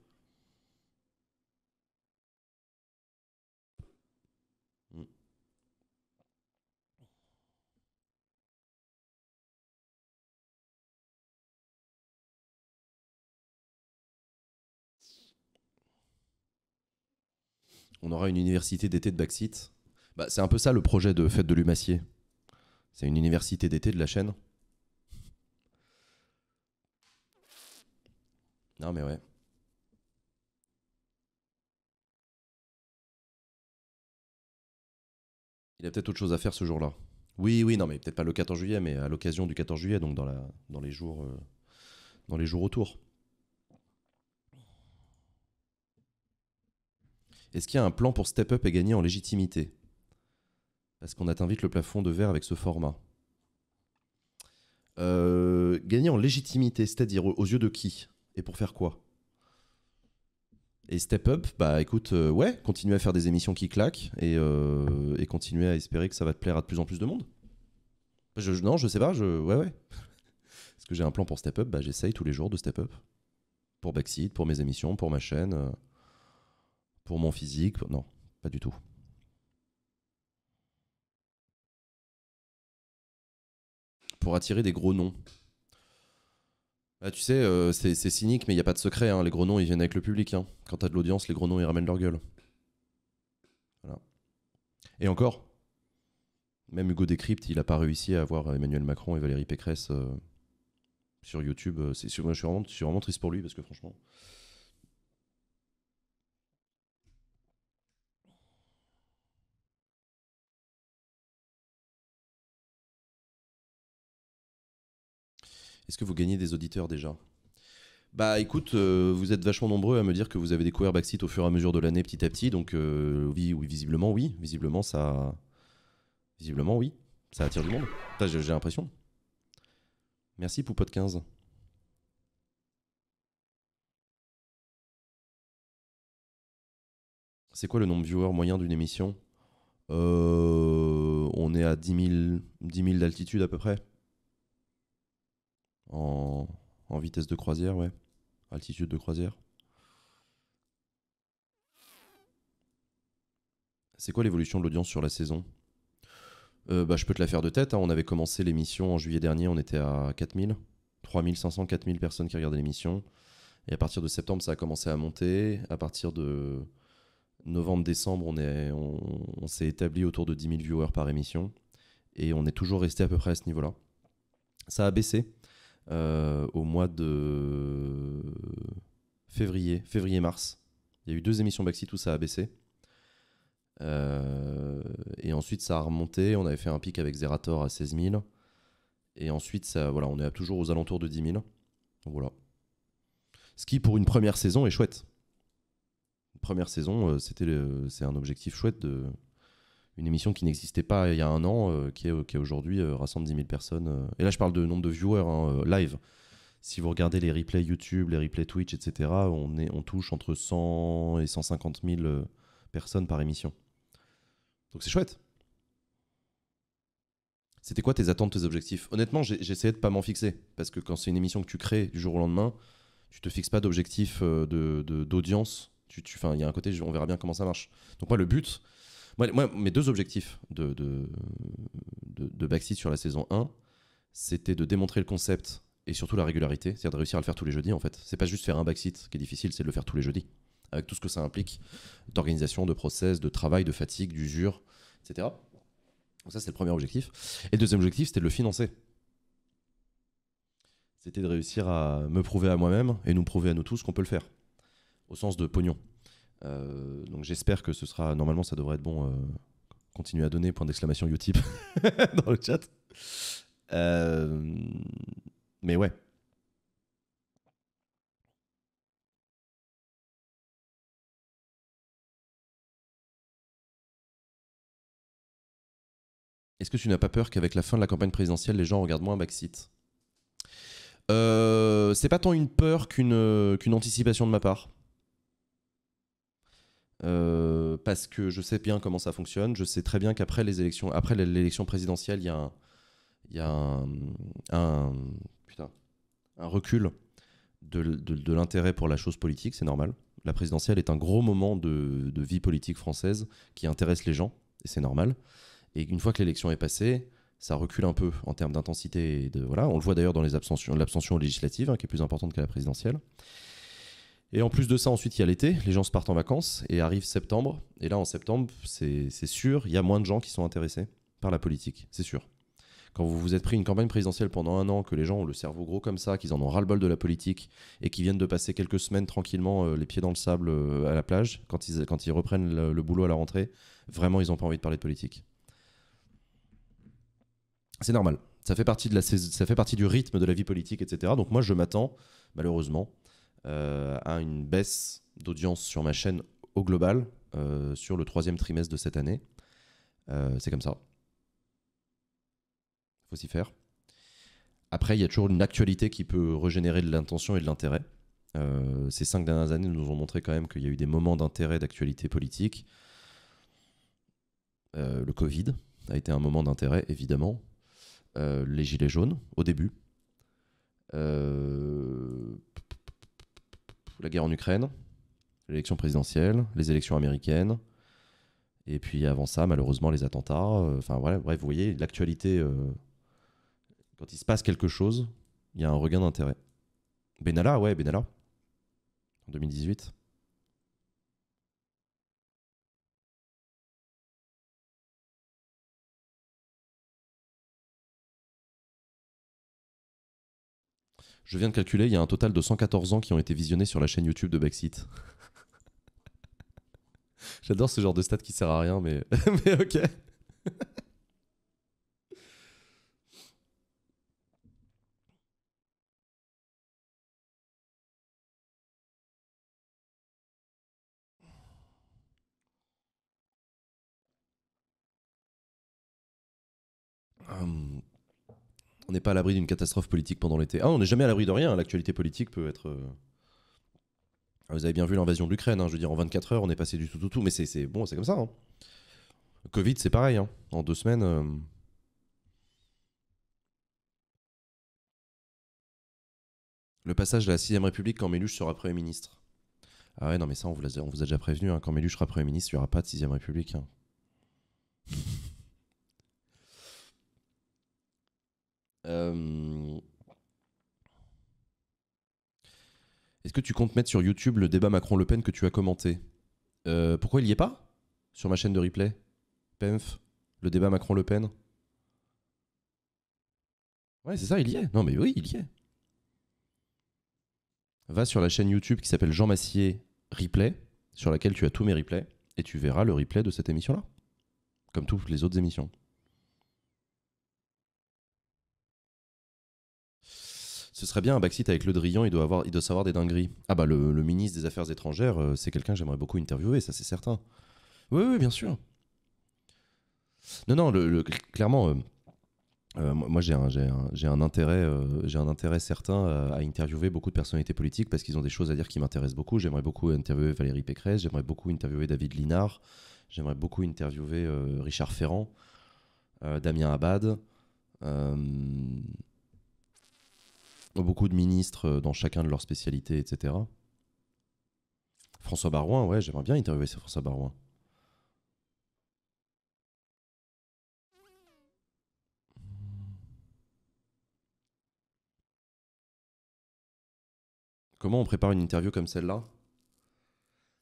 on aura une université d'été de Baxit. Bah, c'est un peu ça le projet de Fête de l'Humacier. C'est une université d'été de la chaîne. Non mais ouais. Il a peut-être autre chose à faire ce jour-là. Oui, oui, non mais peut-être pas le 14 juillet, mais à l'occasion du 14 juillet, donc dans, la, dans, les, jours, euh, dans les jours autour. Est-ce qu'il y a un plan pour step up et gagner en légitimité Parce qu'on atteint vite le plafond de verre avec ce format. Euh, gagner en légitimité, c'est-à-dire aux yeux de qui Et pour faire quoi et Step Up, bah écoute, euh, ouais, continuer à faire des émissions qui claquent euh, et, continuer à espérer que ça va te plaire à de plus en plus de monde. non, je sais pas, je, ouais, ouais. Est-ce que j'ai un plan pour Step Up Bah j'essaye tous les jours de Step Up. Pour Backseat, pour mes émissions, pour ma chaîne pour mon physique. Non, pas du tout. Pour attirer des gros noms. Bah, tu sais, euh, c'est cynique, mais il n'y a pas de secret. Hein. Les gros noms, ils viennent avec le public. Hein. Quand as de l'audience, les gros noms, ils ramènent leur gueule. Voilà. Et encore, même Hugo Décrypte, il n'a pas réussi à avoir Emmanuel Macron et Valérie Pécresse euh, sur YouTube. Euh, je suis, vraiment, triste pour lui, parce que franchement... Est-ce que vous gagnez des auditeurs déjà bah écoute, euh, vous êtes vachement nombreux à me dire que vous avez découvert Backseat au fur et à mesure de l'année petit à petit, donc euh, oui, visiblement oui, visiblement ça, visiblement oui, ça attire du monde. J'ai l'impression. Merci Poupote 15. C'est quoi le nombre de viewers moyen d'une émission euh, On est à dix mille, 10 000 d'altitude à peu près en, vitesse de croisière, ouais. Altitude de croisière. C'est quoi l'évolution de l'audience sur la saison euh, bah, Je peux te la faire de tête. Hein. On avait commencé l'émission en juillet dernier, on était à 4000, 3500, 4000 personnes qui regardaient l'émission. Et à partir de septembre, ça a commencé à monter. À partir de novembre-décembre, on s'est on, établi autour de 10 000 viewers par émission. Et on est toujours resté à peu près à ce niveau-là. Ça a baissé euh, au mois de février, février-mars. Il y a eu deux émissions Baxi, où ça a baissé. Euh, et ensuite, ça a remonté. On avait fait un pic avec Zerator à 16 000. Et ensuite, voilà, on est toujours aux alentours de 10 000. voilà. Ce qui, pour une première saison, est chouette. première saison, euh, c'était, c'est un objectif chouette de, une émission qui n'existait pas il y a un an, euh, qui est, euh, qui aujourd'hui euh, rassemble 10 000 personnes. Et là, je parle de nombre de viewers hein, live. Si vous regardez les replays YouTube, les replays Twitch, etc., on, est, on touche entre 100 et 150 000 personnes par émission. Donc c'est chouette. C'était quoi tes attentes, tes objectifs Honnêtement, j'essayais de pas m'en fixer. Parce que quand c'est une émission que tu crées du jour au lendemain, tu te fixes pas d'objectifs d'audience. De, d'audience tu, tu, il y a un côté, on verra bien comment ça marche. Donc moi, le but, moi, mes deux objectifs de, de, de, Backseat sur la saison 1, c'était de démontrer le concept et surtout la régularité, c'est-à-dire de réussir à le faire tous les jeudis en fait. C'est pas juste faire un Backseat qui est difficile, c'est de le faire tous les jeudis, avec tout ce que ça implique d'organisation, de process, de travail, de fatigue, d'usure, etc. Donc ça, c'est le premier objectif. Et le deuxième objectif, c'était de le financer. C'était de réussir à me prouver à moi-même et nous prouver à nous tous qu'on peut le faire, au sens de pognon. Euh, donc j'espère que ce sera. Normalement, ça devrait être bon. Euh, continuer à donner, point d'exclamation Utip dans le chat. Euh, mais ouais, Est-ce que tu n'as pas peur qu'avec la fin de la campagne présidentielle, les gens regardent moins Backseat euh, C'est pas tant une peur qu'une qu'une anticipation de ma part. Euh, parce que je sais bien comment ça fonctionne. Je sais très bien qu'après les élections, après l'élection présidentielle, il y a un, a un, un, recul de, l'intérêt pour la chose politique, c'est normal. La présidentielle est un gros moment de, vie politique française qui intéresse les gens, et c'est normal. Et une fois que l'élection est passée, ça recule un peu en termes d'intensité. voilà, on le voit d'ailleurs dans l'abstention législative, hein, qui est plus importante que la présidentielle. Et en plus de ça, ensuite, il y a l'été, les gens se partent en vacances et arrive septembre. Et là, en septembre, c'est sûr, il y a moins de gens qui sont intéressés par la politique, c'est sûr. Quand vous vous êtes pris une campagne présidentielle pendant un an, que les gens ont le cerveau gros comme ça, qu'ils en ont ras-le-bol de la politique et qu'ils viennent de passer quelques semaines tranquillement euh, les pieds dans le sable euh, à la plage, quand ils, quand ils reprennent le, boulot à la rentrée, vraiment, ils n'ont pas envie de parler de politique. C'est normal. Ça fait, partie de la, ça fait partie du rythme de la vie politique, etc. Donc moi, je m'attends, malheureusement, à euh, une baisse d'audience sur ma chaîne au global euh, sur le troisième trimestre de cette année. Euh, c'est comme ça. Faut s'y faire. Après, il y a toujours une actualité qui peut régénérer de l'intention et de l'intérêt. ces cinq dernières années nous ont montré quand même qu'il y a eu des moments d'intérêt d'actualité politique. le Covid a été un moment d'intérêt, évidemment. les Gilets jaunes, au début la guerre en Ukraine, l'élection présidentielle, les élections américaines, et puis avant ça, malheureusement, les attentats. Euh, enfin voilà, bref, vous voyez, l'actualité, euh, quand il se passe quelque chose, il y a un regain d'intérêt. Benalla, ouais, Benalla, en 2018. Je viens de calculer, il y a un total de 114 ans qui ont été visionnés sur la chaîne YouTube de Backseat. J'adore ce genre de stats qui sert à rien, mais, mais ok. Hum on n'est pas à l'abri d'une catastrophe politique pendant l'été. Ah, on n'est jamais à l'abri de rien. L'actualité politique peut être. Euh, ah, vous avez bien vu l'invasion de l'Ukraine. Hein. Je veux dire, en 24 heures, on est passé du tout, tout, tout. Mais c'est bon, c'est comme ça. Hein. Covid, c'est pareil. Hein. En deux semaines. Euh, le passage de la 6ème République quand Méluche sera Premier ministre. Ah ouais, non, mais ça, on vous, a, on vous a déjà prévenu. Quand Méluche sera Premier ministre, il n'y aura pas de 6ème République. Euh, est-ce que tu comptes mettre sur YouTube le débat Macron-Le Pen que tu as commenté euh, Pourquoi il n'y est pas Sur ma chaîne de replay PEMF, le débat Macron-Le Pen Ouais, c'est ça, il y est. Non, mais oui, il y est. Va sur la chaîne YouTube qui s'appelle Jean Massier Replay, sur laquelle tu as tous mes replays, et tu verras le replay de cette émission-là, comme toutes les autres émissions. ce serait bien un backseat avec Le Drian, il doit, avoir, il savoir des dingueries. Ah bah le, ministre des Affaires étrangères, euh, c'est quelqu'un que j'aimerais beaucoup interviewer, ça c'est certain. Oui, oui, bien sûr. Non, non, le, clairement, euh, euh, moi j'ai un, un, intérêt, j'ai un intérêt certain à, interviewer beaucoup de personnalités politiques parce qu'ils ont des choses à dire qui m'intéressent beaucoup. J'aimerais beaucoup interviewer Valérie Pécresse, j'aimerais beaucoup interviewer David Linard, j'aimerais beaucoup interviewer Richard Ferrand, Damien Abad beaucoup de ministres euh, dans chacun de leurs spécialités, etc. François Barouin, ouais, j'aimerais bien interviewer François Barouin. Comment on prépare une interview comme celle-là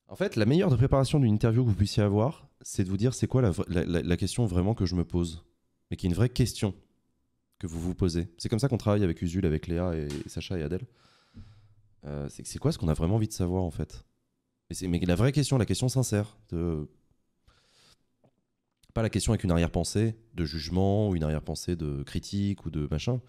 En fait, la meilleure préparation d'une interview que vous puissiez avoir, c'est de vous dire c'est quoi la, la, question vraiment que je me pose, mais qui est une vraie question que vous vous posez. C'est comme ça qu'on travaille avec Usul, avec Léa et Sacha et Adèle. Euh, c'est quoi ce qu'on a vraiment envie de savoir en fait et Mais la vraie question, la question sincère, de... pas la question avec une arrière-pensée de jugement ou une arrière-pensée de critique ou de machin,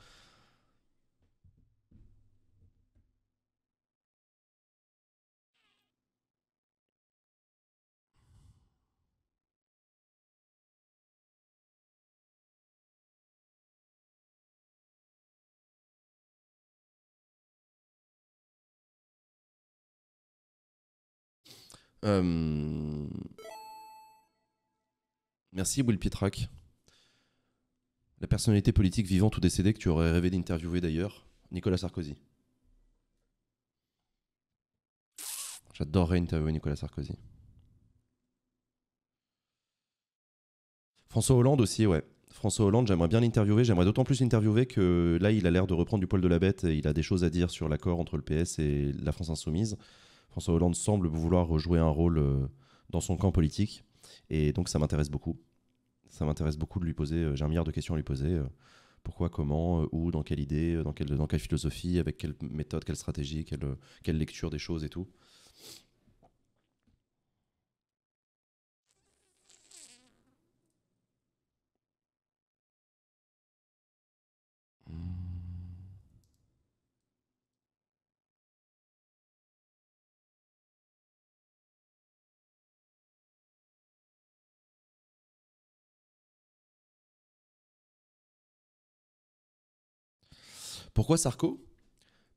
Euh, merci Will Pietrac. La personnalité politique vivante ou décédée que tu aurais rêvé d'interviewer d'ailleurs, Nicolas Sarkozy. J'adorerais interviewer Nicolas Sarkozy. François Hollande aussi, ouais. François Hollande, j'aimerais bien l'interviewer. J'aimerais d'autant plus l'interviewer que là, il a l'air de reprendre du poil de la bête et il a des choses à dire sur l'accord entre le PS et la France Insoumise. François Hollande semble vouloir jouer un rôle euh, dans son camp politique. Et donc ça m'intéresse beaucoup. Ça m'intéresse beaucoup de lui poser, euh, j'ai un milliard de questions à lui poser. Euh, pourquoi, comment, où, dans quelle idée, dans quelle, dans quelle philosophie, avec quelle méthode, quelle stratégie, quelle lecture des choses et tout. Pourquoi Sarko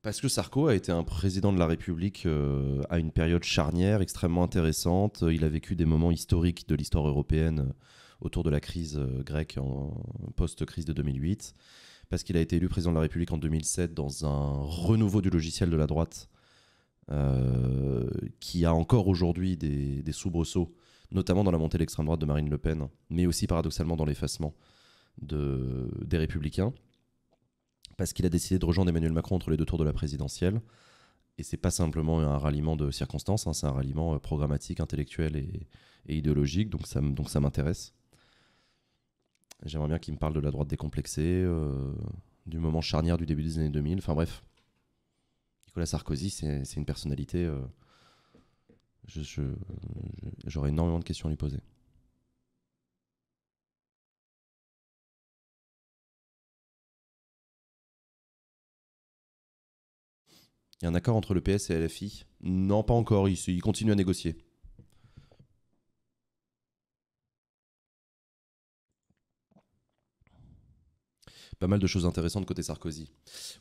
Parce que Sarko a été un président de la République euh, à une période charnière extrêmement intéressante. Il a vécu des moments historiques de l'histoire européenne euh, autour de la crise euh, grecque en post-crise de 2008, parce qu'il a été élu président de la République en 2007 dans un renouveau du logiciel de la droite qui a encore aujourd'hui des, soubresauts, notamment dans la montée de l'extrême droite de Marine Le Pen, mais aussi paradoxalement dans l'effacement des républicains parce qu'il a décidé de rejoindre Emmanuel Macron entre les deux tours de la présidentielle. Et c'est pas simplement un ralliement de circonstances, hein, c'est un ralliement euh, programmatique, intellectuel et, idéologique, donc ça, m'intéresse. J'aimerais bien qu'il me parle de la droite décomplexée, euh, du moment charnière du début des années 2000, enfin bref. Nicolas Sarkozy, c'est une personnalité. Euh, j'aurais énormément de questions à lui poser. Il y a un accord entre le PS et LFI Non, pas encore. Ils, continuent à négocier. pas mal de choses intéressantes côté Sarkozy.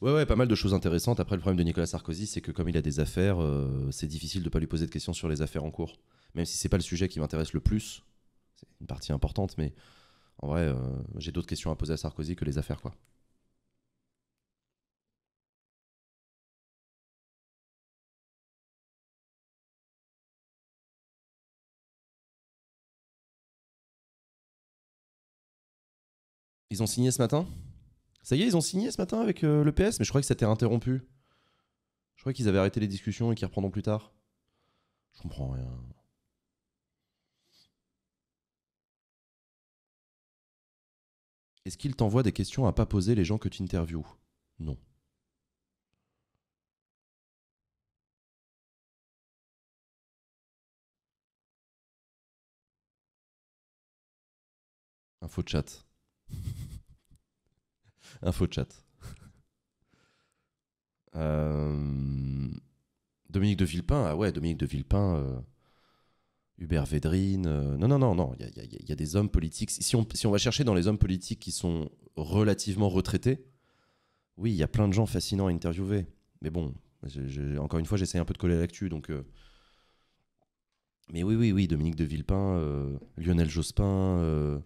Ouais, ouais, pas mal de choses intéressantes. Après, le problème de Nicolas Sarkozy, c'est que comme il a des affaires, euh, c'est difficile de ne pas lui poser de questions sur les affaires en cours. Même si c'est pas le sujet qui m'intéresse le plus, c'est une partie importante, mais en vrai, euh, j'ai d'autres questions à poser à Sarkozy que les affaires, quoi. Ils ont signé ce matin Ça y est, ils ont signé ce matin avec euh, le PS, mais je crois que ça c'était interrompu. Je crois qu'ils avaient arrêté les discussions et qu'ils reprendront plus tard. Je comprends rien. Est-ce qu'ils t'envoient des questions à pas poser les gens que tu interviews Non. Info chat. Info chat. Euh, Dominique de Villepin, ah ouais, Dominique de Villepin, euh, Hubert Védrine. Euh, non, non, non, non, il y, a des hommes politiques. Si on, si on va chercher dans les hommes politiques qui sont relativement retraités, oui, il y a plein de gens fascinants à interviewer. Mais bon, encore une fois, j'essaie un peu de coller à l'actu, donc. Mais oui, oui, oui, Dominique de Villepin, Lionel Jospin.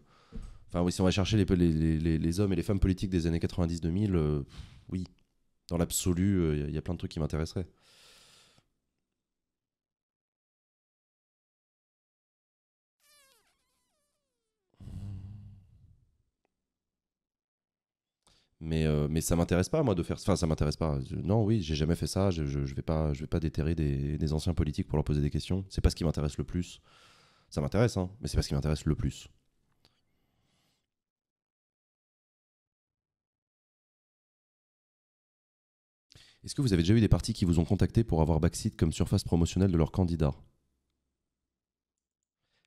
Enfin, oui, si on va chercher les, hommes et les femmes politiques des années 90-2000, euh, oui, dans l'absolu, il euh, y, a plein de trucs qui m'intéresseraient. mais euh, mais ça m'intéresse pas moi de faire enfin ça m'intéresse pas non oui j'ai jamais fait ça je, je, vais pas je vais pas déterrer des, des anciens politiques pour leur poser des questions c'est pas ce qui m'intéresse le plus ça m'intéresse hein mais c'est pas ce qui m'intéresse le plus Est-ce que vous avez déjà eu des partis qui vous ont contacté pour avoir Backseat comme surface promotionnelle de leur candidat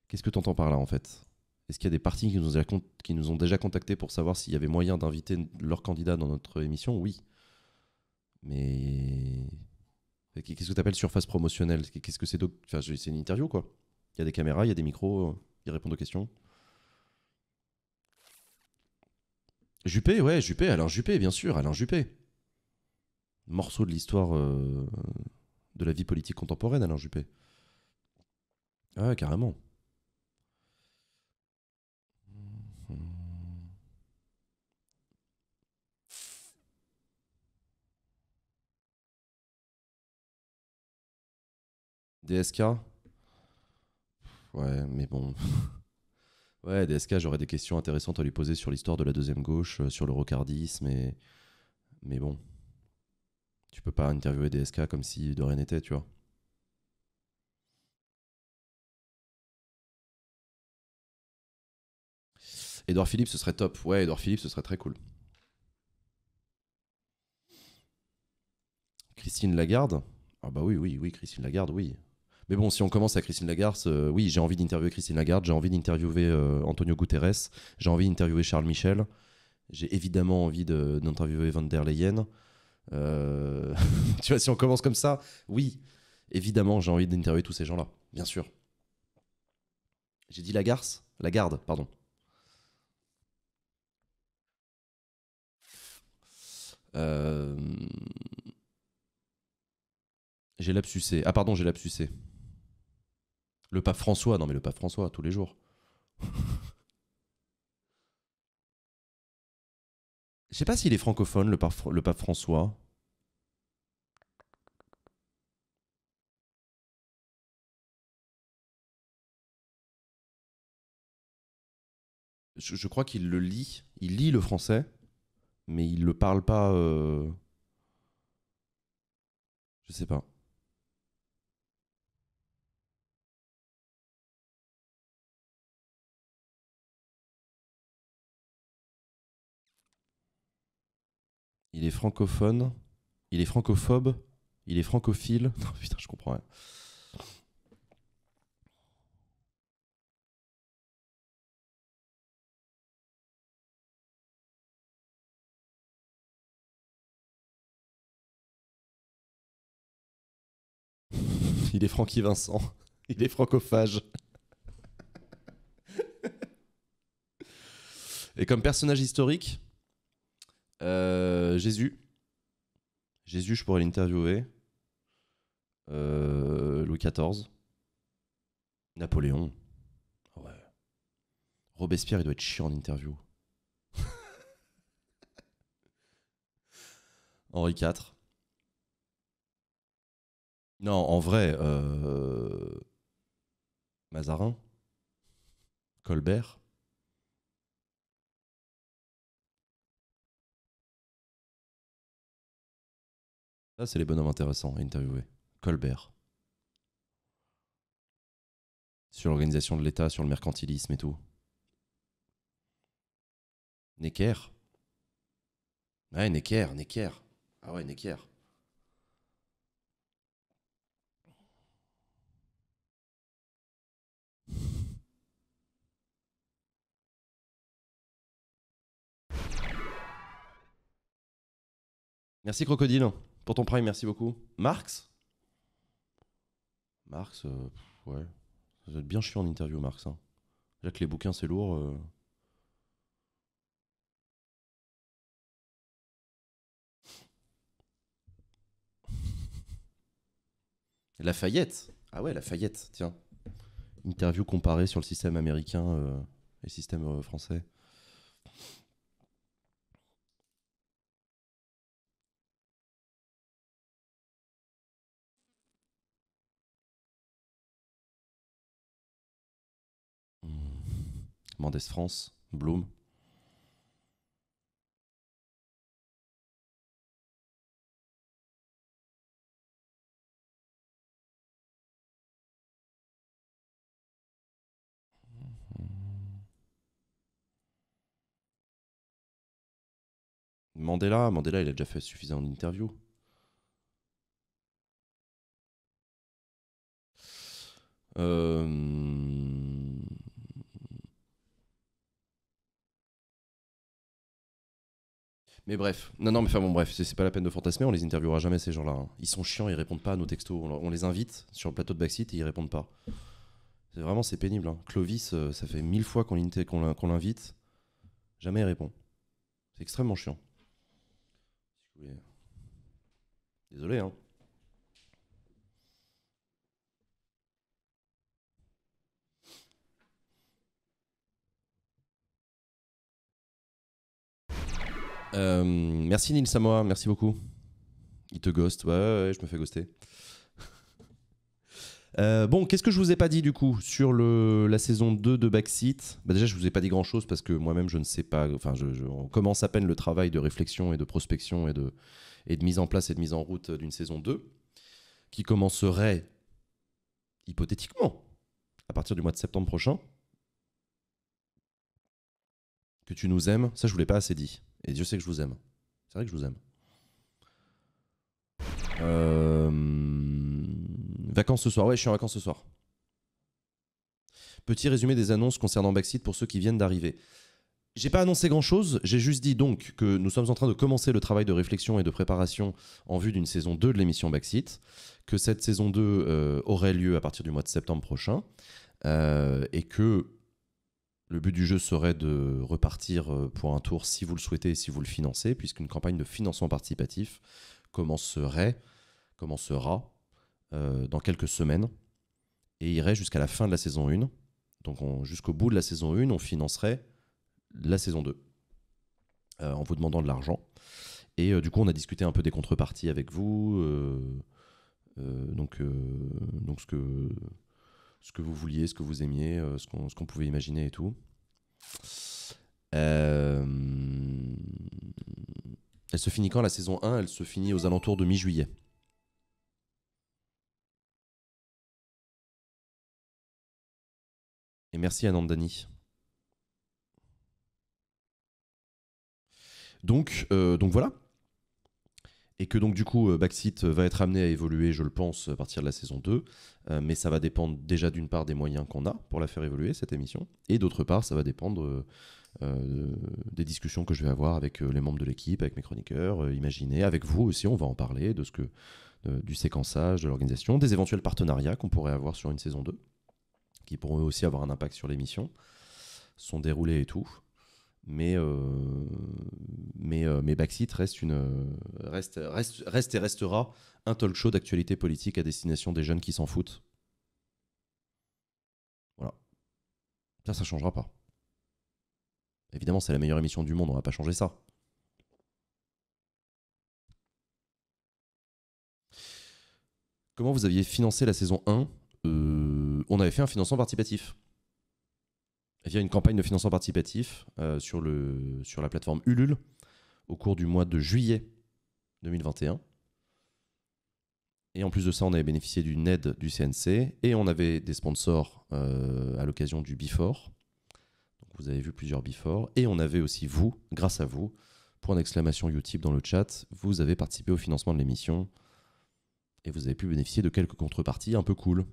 Qu'est-ce que tu entends par là en fait Est-ce qu'il y a des partis qui nous, ont, déjà contactés pour savoir s'il y avait moyen d'inviter leur candidat dans notre émission Oui. Mais Qu'est-ce que tu appelles surface promotionnelle Qu'est-ce que c'est C'est une interview, quoi. Il y a des caméras, il y a des micros, euh, ils répondent aux questions. Juppé, ouais, Juppé, Alain Juppé, bien sûr, Alain Juppé morceau de l'histoire euh, de la vie politique contemporaine, alors Juppé. Ah ouais, carrément. DSK Ouais, mais bon. ouais, DSK, j'aurais des questions intéressantes à lui poser sur l'histoire de la deuxième gauche, euh, sur le rocardisme, mais bon. Tu peux pas interviewer DSK comme si de rien n'était, tu vois. Edouard Philippe, ce serait top. Ouais, Edouard Philippe, ce serait très cool. Christine Lagarde Ah bah oui, oui, oui, Christine Lagarde, oui. Mais bon, si on commence à Christine Lagarde, oui, j'ai envie d'interviewer Christine Lagarde, j'ai envie d'interviewer euh, Antonio Guterres, j'ai envie d'interviewer Charles Michel, j'ai évidemment envie d'interviewer Van der Leyen, euh, tu vois, si on commence comme ça, oui, évidemment, j'ai envie d'interviewer tous ces gens-là, bien sûr. J'ai dit la garce La garde, pardon. Euh, j'ai l'absucé. Ah pardon, j'ai l'absucé. Le pape François, non mais le pape François, tous les jours. Je sais pas s'il est francophone, le pape, le pape François. Je, crois qu'il le lit. Il lit le français, mais il le parle pas. Je euh, Je sais pas. il est francophone, il est francophobe, il est francophile. Non, putain, je comprends rien. Il est Francky Vincent. Il est francophage. Et comme personnage historique, euh, Jésus. Jésus, je pourrais l'interviewer. Euh, Louis XIV. Napoléon. Ah ouais. Robespierre, il doit être chiant en interview. Henri IV. Non, en vrai, euh, Mazarin, Colbert, Ah, c'est les bonhommes intéressants à interviewer. Colbert. Sur l'organisation de l'État, sur le mercantilisme et tout. Necker. Ouais, Necker, Necker. Ah ouais, Necker. Merci Crocodile. Pour ton prime, merci beaucoup. Marx Marx, euh, ouais. Vous êtes bien chiant en interview, Marx. Hein. Déjà que les bouquins, c'est lourd. Euh. La Lafayette Ah ouais, Lafayette, tiens. Interview comparée sur le système américain euh, et le système français. Mendes France, Bloom. Mandela, Mandela, il a déjà fait suffisamment d'interviews. Euh, Mais bref, non, non, mais enfin bon, bref, c'est pas la peine de fantasmer, on les interviewera jamais ces gens-là. Hein. Ils sont chiants, ils répondent pas à nos textos. On, les invite sur le plateau de Backseat et ils répondent pas. C'est vraiment, c'est pénible. hein. Clovis, euh, ça fait mille fois qu'on l'invite, jamais il répond. C'est extrêmement chiant. Désolé, hein. Euh, merci Nils Samoa, merci beaucoup. Il te ghost, ouais, ouais, je me fais ghoster. Euh, bon, qu'est-ce que je vous ai pas dit du coup sur le, la saison 2 de Backseat bah, Déjà, je vous ai pas dit grand-chose parce que moi-même, je ne sais pas. Enfin, je, on commence à peine le travail de réflexion et de prospection et de, et de mise en place et de mise en route d'une saison 2 qui commencerait hypothétiquement à partir du mois de septembre prochain. Que tu nous aimes, ça je vous l'ai pas assez dit. Et Dieu sait que je vous aime. C'est vrai que je vous aime. Euh, vacances ce soir. Ouais, je suis en vacances ce soir. Petit résumé des annonces concernant Backseat pour ceux qui viennent d'arriver. J'ai pas annoncé grand chose, j'ai juste dit donc que nous sommes en train de commencer le travail de réflexion et de préparation en vue d'une saison 2 de l'émission Backseat, que cette saison 2 euh, aurait lieu à partir du mois de septembre prochain, euh, et que le but du jeu serait de repartir euh, pour un tour si vous le souhaitez et si vous le financez, puisqu'une campagne de financement participatif commencerait, commencera euh, dans quelques semaines et irait jusqu'à la fin de la saison 1. Donc jusqu'au bout de la saison 1, on financerait la saison 2 euh, en vous demandant de l'argent. Et du coup, on a discuté un peu des contreparties avec vous. donc, donc ce que ce que vous vouliez, ce que vous aimiez, euh, ce qu'on pouvait imaginer et tout. Euh, elle se finit quand la saison 1 Elle se finit aux alentours de mi-juillet. Et merci à Nandani. Donc, euh, donc voilà, et que donc du coup euh, Backseat euh, va être amené à évoluer, je le pense, à partir de la saison 2, euh, mais ça va dépendre déjà d'une part des moyens qu'on a pour la faire évoluer, cette émission, et d'autre part, ça va dépendre des discussions que je vais avoir avec les membres de l'équipe, avec mes chroniqueurs, imaginez, avec vous aussi, on va en parler, de ce que, du séquençage, de l'organisation, des éventuels partenariats qu'on pourrait avoir sur une saison 2, qui pourront aussi avoir un impact sur l'émission, son déroulé et tout mais euh, mais, euh, mais Backseat reste une et restera un talk show d'actualité politique à destination des jeunes qui s'en foutent. Voilà. Ça, ça changera pas. Évidemment, c'est la meilleure émission du monde, on va pas changer ça. Comment vous aviez financé la saison 1 euh, On avait fait un financement participatif via une campagne de financement participatif euh, sur, le, sur la plateforme Ulule au cours du mois de juillet 2021. Et en plus de ça, on avait bénéficié d'une aide du CNC et on avait des sponsors euh, à l'occasion du BIFOR. Donc vous avez vu plusieurs Before. Et on avait aussi vous, grâce à vous, point d'exclamation Utip dans le chat, vous avez participé au financement de l'émission et vous avez pu bénéficier de quelques contreparties un peu cool.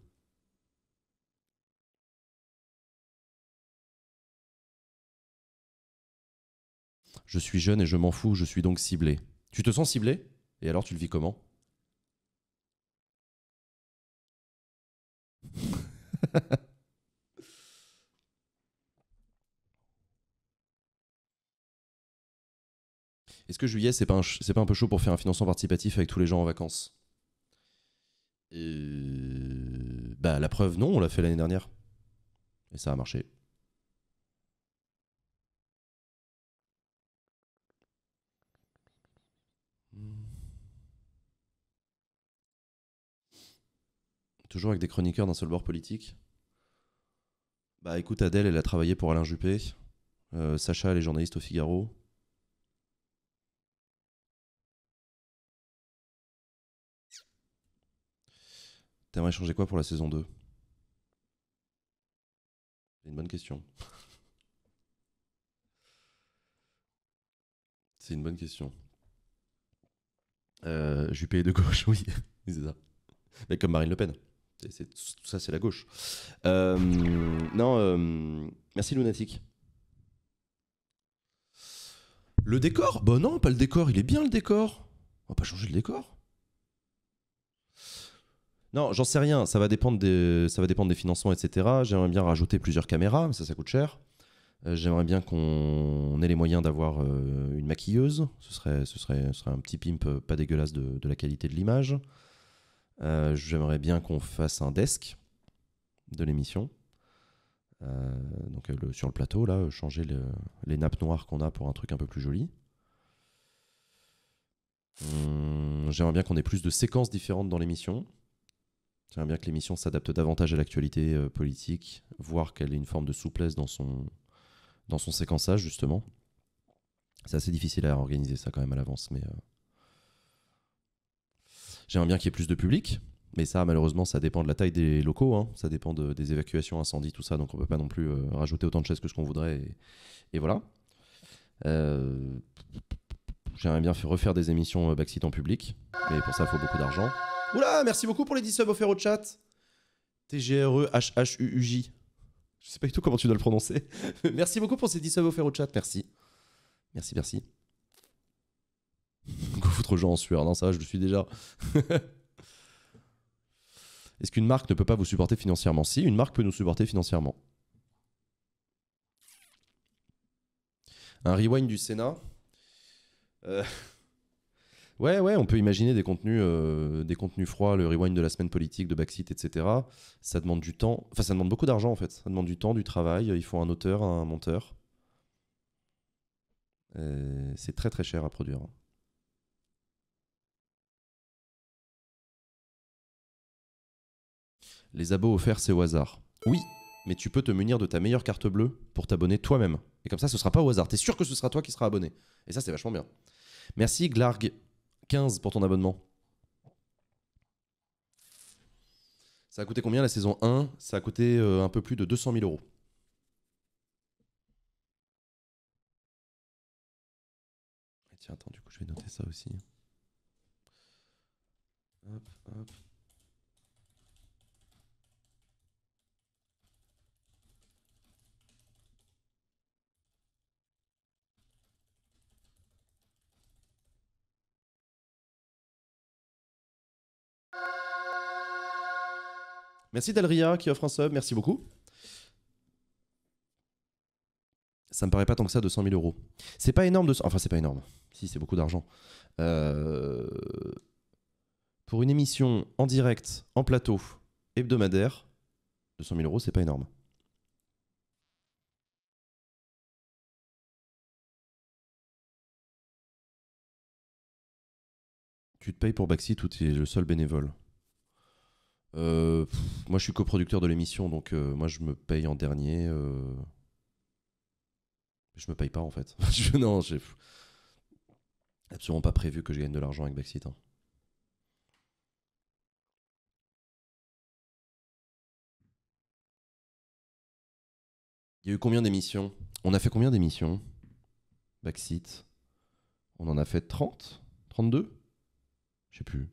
Je suis jeune et je m'en fous, je suis donc ciblé. Tu te sens ciblé Et alors tu le vis comment Est-ce que juillet, c'est pas, un, pas un peu chaud pour faire un financement participatif avec tous les gens en vacances Bah, la preuve, non, on l'a fait l'année dernière. Et ça a marché. toujours avec des chroniqueurs d'un seul bord politique. Bah écoute, Adèle, elle a travaillé pour Alain Juppé. Euh, Sacha, elle est journaliste au Figaro. T'aimerais changer quoi pour la saison 2 C'est une bonne question. C'est une bonne question. Euh, Juppé de gauche, oui. C'est ça. Mais comme Marine Le Pen tout ça, c'est la gauche. Euh, non, euh, merci Lunatic Le décor Bon bah non, pas le décor, il est bien le décor. On va pas changer le décor. Non, j'en sais rien, ça va, dépendre des, ça va dépendre des financements, etc. J'aimerais bien rajouter plusieurs caméras, mais ça, ça coûte cher. Euh, j'aimerais bien qu'on ait les moyens d'avoir une maquilleuse. Ce serait, ce, ce serait un petit pimp pas dégueulasse de la qualité de l'image. Euh, j'aimerais bien qu'on fasse un desk de l'émission. Euh, donc euh, sur le plateau, là, changer les nappes noires qu'on a pour un truc un peu plus joli. Hum, j'aimerais bien qu'on ait plus de séquences différentes dans l'émission. J'aimerais bien que l'émission s'adapte davantage à l'actualité politique, voire qu'elle ait une forme de souplesse dans son, dans son séquençage, justement. C'est assez difficile à organiser ça quand même à l'avance, mais J'aimerais bien qu'il y ait plus de public, mais ça, malheureusement, ça dépend de la taille des locaux, hein. ça dépend des évacuations, incendies, tout ça, donc on peut pas non plus euh, rajouter autant de chaises que ce qu'on voudrait, et, voilà. Euh, j'aimerais bien refaire des émissions euh, backseat en public, mais pour ça, il faut beaucoup d'argent. Oula, merci beaucoup pour les 10 subs offerts au chat T-G-R-E-H-H-U-U-J. Je sais pas du tout comment tu dois le prononcer. merci beaucoup pour ces 10 subs offerts au chat, merci. Merci, merci. Quoi foutre gens en sueur Non, ça va, je le suis déjà. Est-ce qu'une marque ne peut pas vous supporter financièrement Si, une marque peut nous supporter financièrement. Un rewind du Sénat. Euh, ouais, ouais, on peut imaginer des contenus, euh, des contenus froids, le rewind de la semaine politique, de Baxit, etc. Ça demande du temps, enfin ça demande beaucoup d'argent en fait. Ça demande du temps, du travail. Il faut un auteur, un monteur. C'est très très cher à produire. Les abos offerts, c'est au hasard. Oui, mais tu peux te munir de ta meilleure carte bleue pour t'abonner toi-même. Et comme ça, ce sera pas au hasard. T'es sûr que ce sera toi qui seras abonné. Et ça, c'est vachement bien. Merci Glarg15 pour ton abonnement. Ça a coûté combien la saison 1 Ça a coûté euh, un peu plus de 200 000 euros. tiens, attends, du coup, je vais noter ça aussi. Hop, hop. Merci Dalria qui offre un sub, merci beaucoup. Ça me paraît pas tant que ça, 200 000 euros. C'est pas énorme, de... enfin c'est pas énorme. Si, c'est beaucoup d'argent. Euh, pour une émission en direct, en plateau, hebdomadaire, 200 000 euros, c'est pas énorme. Tu te payes pour Baxit ou tu es le seul bénévole euh, Moi, je suis coproducteur de l'émission, donc euh, moi, je me paye en dernier. Euh. Je me paye pas, en fait. non, j'ai absolument pas prévu que je gagne de l'argent avec Baxit hein. Il y a eu combien d'émissions On a fait combien d'émissions Baxit On en a fait 30 32 je sais plus.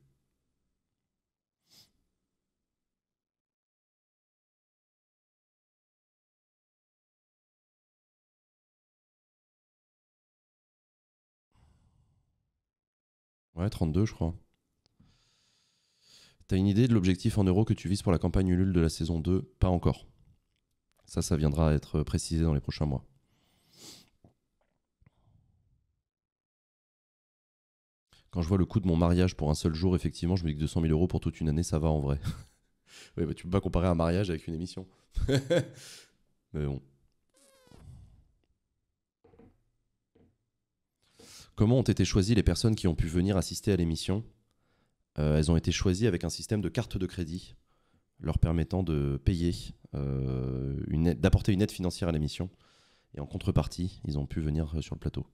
Ouais, 32, je crois. T'as une idée de l'objectif en euros que tu vises pour la campagne Ulule de la saison 2 Pas encore. Ça, ça viendra être précisé dans les prochains mois. quand je vois le coût de mon mariage pour un seul jour, effectivement, je me dis que 200 000 euros pour toute une année, ça va en vrai. oui, mais bah, tu peux pas comparer un mariage avec une émission. Mais bon. Comment ont été choisies les personnes qui ont pu venir assister à l'émission euh, Elles ont été choisies avec un système de carte de crédit leur permettant de payer, euh, d'apporter une aide financière à l'émission. Et en contrepartie, ils ont pu venir euh, sur le plateau.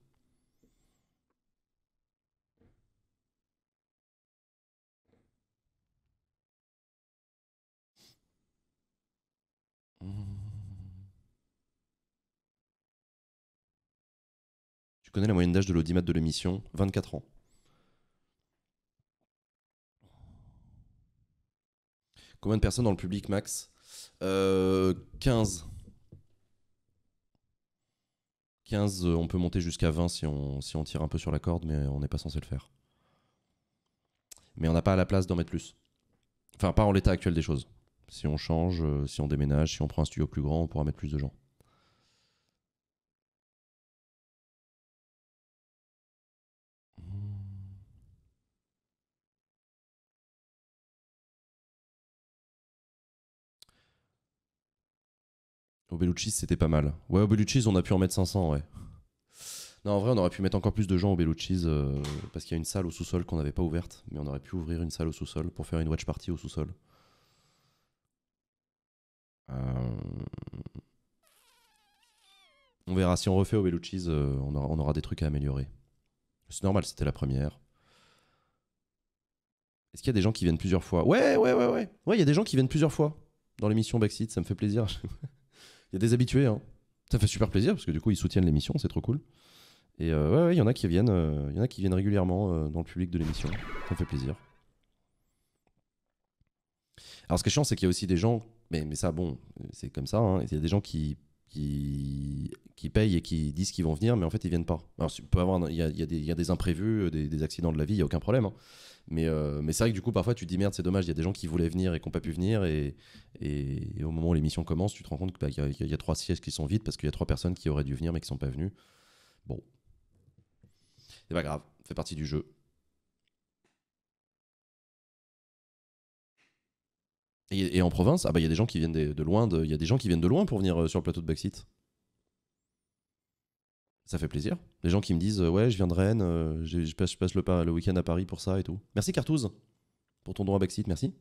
connais la moyenne d'âge de l'audimat de l'émission 24 ans. Combien de personnes dans le public, Max 15. 15, euh, euh, on peut monter jusqu'à 20 si on, si on tire un peu sur la corde, mais on n'est pas censé le faire. Mais on n'a pas à la place d'en mettre plus. Enfin, pas en l'état actuel des choses. Si on change, euh, si on déménage, si on prend un studio plus grand, on pourra mettre plus de gens. Au c'était pas mal. Ouais, au on a pu en mettre 500, ouais. Non, en vrai, on aurait pu mettre encore plus de gens au Beluchis euh, parce qu'il y a une salle au sous-sol qu'on n'avait pas ouverte, mais on aurait pu ouvrir une salle au sous-sol pour faire une watch party au sous-sol. Euh, on verra si on refait au Beluchis, euh, on, aura, des trucs à améliorer. C'est normal, c'était la première. Est-ce qu'il y a des gens qui viennent plusieurs fois Ouais, ouais, ouais, ouais. Ouais, il y a des gens qui viennent plusieurs fois dans l'émission Backseat, ça me fait plaisir. Il y a des habitués. Hein. Ça fait super plaisir parce que du coup, ils soutiennent l'émission. C'est trop cool. Et euh, ouais, il y en a qui viennent, il euh, y en a qui viennent régulièrement euh, dans le public de l'émission. Ça fait plaisir. Alors, ce qui est chiant, c'est qu'il y a aussi des gens, mais, mais ça, bon, c'est comme ça. Hein. Il y a des gens qui, qui, payent et qui disent qu'ils vont venir, mais en fait, ils viennent pas. Alors, il avoir, il y, a des imprévus, des, accidents de la vie, il n'y a aucun problème. Hein. Euh, mais, c'est vrai que du coup, parfois, tu te dis merde, c'est dommage, il y a des gens qui voulaient venir et qui n'ont pas pu venir. Et, au moment où l'émission commence, tu te rends compte qu'il y, a trois sièges qui sont vides parce qu'il y a trois personnes qui auraient dû venir mais qui ne sont pas venues. Bon. C'est pas grave, fait partie du jeu. Et, en province, ah bah il y a des gens qui viennent de, loin, il y a des gens qui viennent de loin pour venir euh, sur le plateau de Backseat. Ça fait plaisir. Les gens qui me disent Ouais, je viens de Rennes, euh, je, passe, le, week-end à Paris pour ça et tout. Merci Cartouze pour ton don à Backseat, merci.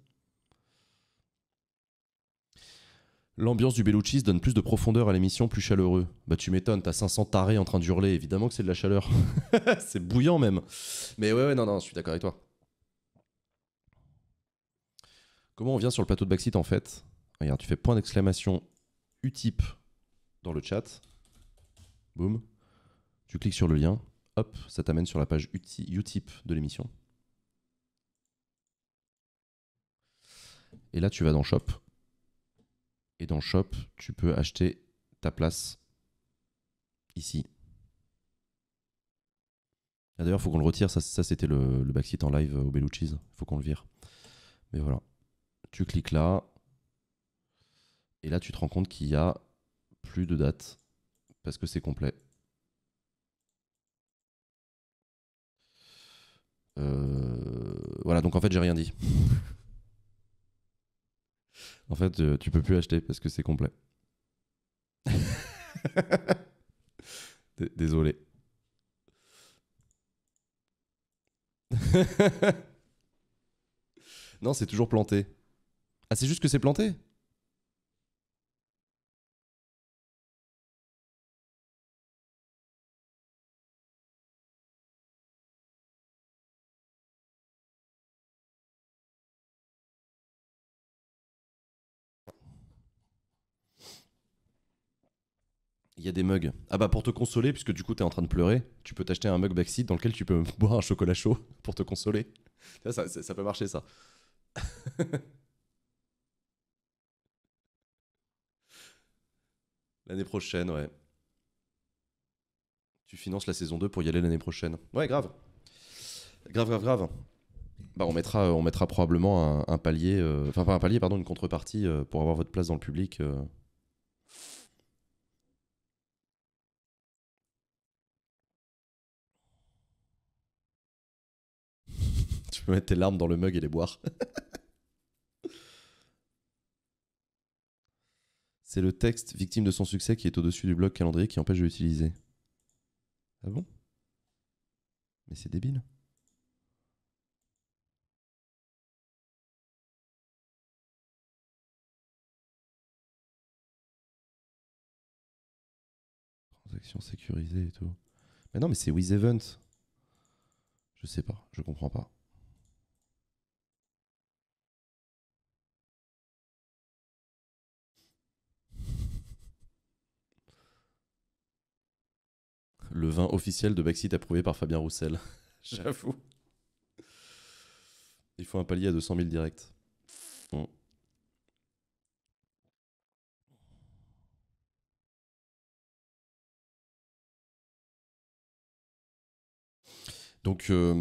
L'ambiance du Belouchis donne plus de profondeur à l'émission, plus chaleureux. Bah tu m'étonnes, t'as 500 tarés en train de hurler, évidemment que c'est de la chaleur. c'est bouillant même. Mais ouais, ouais, non, non, je suis d'accord avec toi. Comment on vient sur le plateau de Backseat en fait Regarde, tu fais point d'exclamation Utip dans le chat. Boum. Tu cliques sur le lien, hop, ça t'amène sur la page Utip de l'émission. Et là, tu vas dans Shop. Et dans Shop, tu peux acheter ta place ici. Ah, d'ailleurs, il faut qu'on le retire. Ça, c'était le, backseat en live au Bellucci's. Il faut qu'on le vire. Mais voilà. Tu cliques là. Et là, tu te rends compte qu'il y a plus de dates parce que c'est complet. Euh, voilà, donc en fait, j'ai rien dit. en fait, euh, tu peux plus acheter parce que c'est complet. Désolé. non, c'est toujours planté. Ah, c'est juste que c'est planté il y a des mugs. Ah bah pour te consoler, puisque du coup t'es en train de pleurer, tu peux t'acheter un mug backseat dans lequel tu peux boire un chocolat chaud pour te consoler. Ça, peut marcher ça. l'année prochaine, ouais. Tu finances la saison 2 pour y aller l'année prochaine. Ouais, grave. Grave, grave, grave. Bah, on mettra, euh, on mettra probablement un, palier, euh, enfin pas un palier, pardon, une contrepartie euh, pour avoir votre place dans le public. Je peux mettre tes larmes dans le mug et les boire. C'est le texte victime de son succès qui est au-dessus du bloc calendrier qui empêche de l'utiliser. Ah bon Mais c'est débile. Transactions sécurisées et tout. Mais non, mais c'est with Je sais pas, je comprends pas. le vin officiel de Baxit approuvé par Fabien Roussel. J'avoue. Il faut un palier à 200 000 directs. Donc, euh,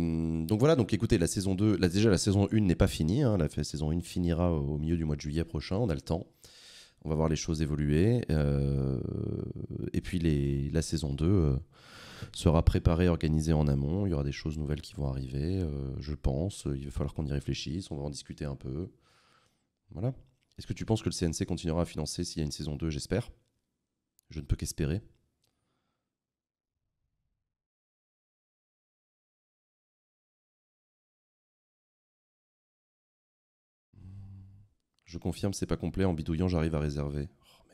donc voilà, donc écoutez, la saison 2, déjà la saison 1 n'est pas finie, hein. la saison 1 finira au milieu du mois de juillet prochain, on a le temps. On va voir les choses évoluer. Euh, et puis la saison 2 euh, sera préparée, organisée en amont. Il y aura des choses nouvelles qui vont arriver, euh, je pense. Il va falloir qu'on y réfléchisse, on va en discuter un peu. Voilà. Est-ce que tu penses que le CNC continuera à financer s'il y a une saison 2 J'espère. Je ne peux qu'espérer. Je confirme, c'est pas complet. En bidouillant, j'arrive à réserver. Oh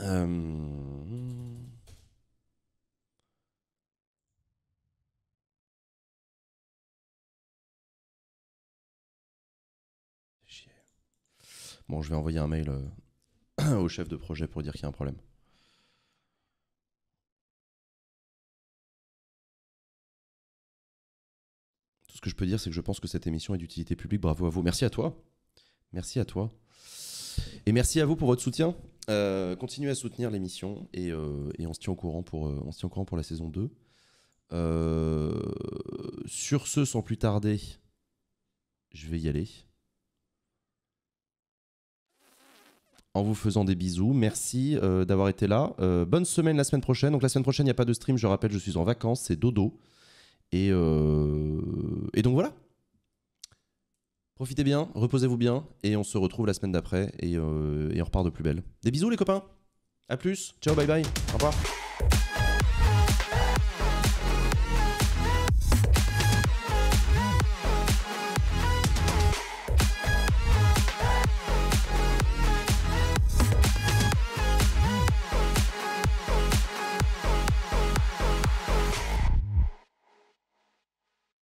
merde. Euh. Bon, je vais envoyer un mail euh, au chef de projet pour dire qu'il y a un problème. Ce que je peux dire, c'est que je pense que cette émission est d'utilité publique. Bravo à vous. Merci à toi. Merci à toi. Et merci à vous pour votre soutien. Euh, continuez à soutenir l'émission et, euh, on, se tient courant pour, euh, on se tient au courant pour la saison 2. sur ce, sans plus tarder, je vais y aller. En vous faisant des bisous, merci d'avoir été là. bonne semaine la semaine prochaine. Donc la semaine prochaine, il n'y a pas de stream, je rappelle, je suis en vacances, c'est dodo. Euh, et, donc voilà. Profitez bien, reposez-vous bien, et on se retrouve la semaine d'après, et, euh, et on repart de plus belle. Des bisous les copains, à plus, ciao, bye bye, au revoir.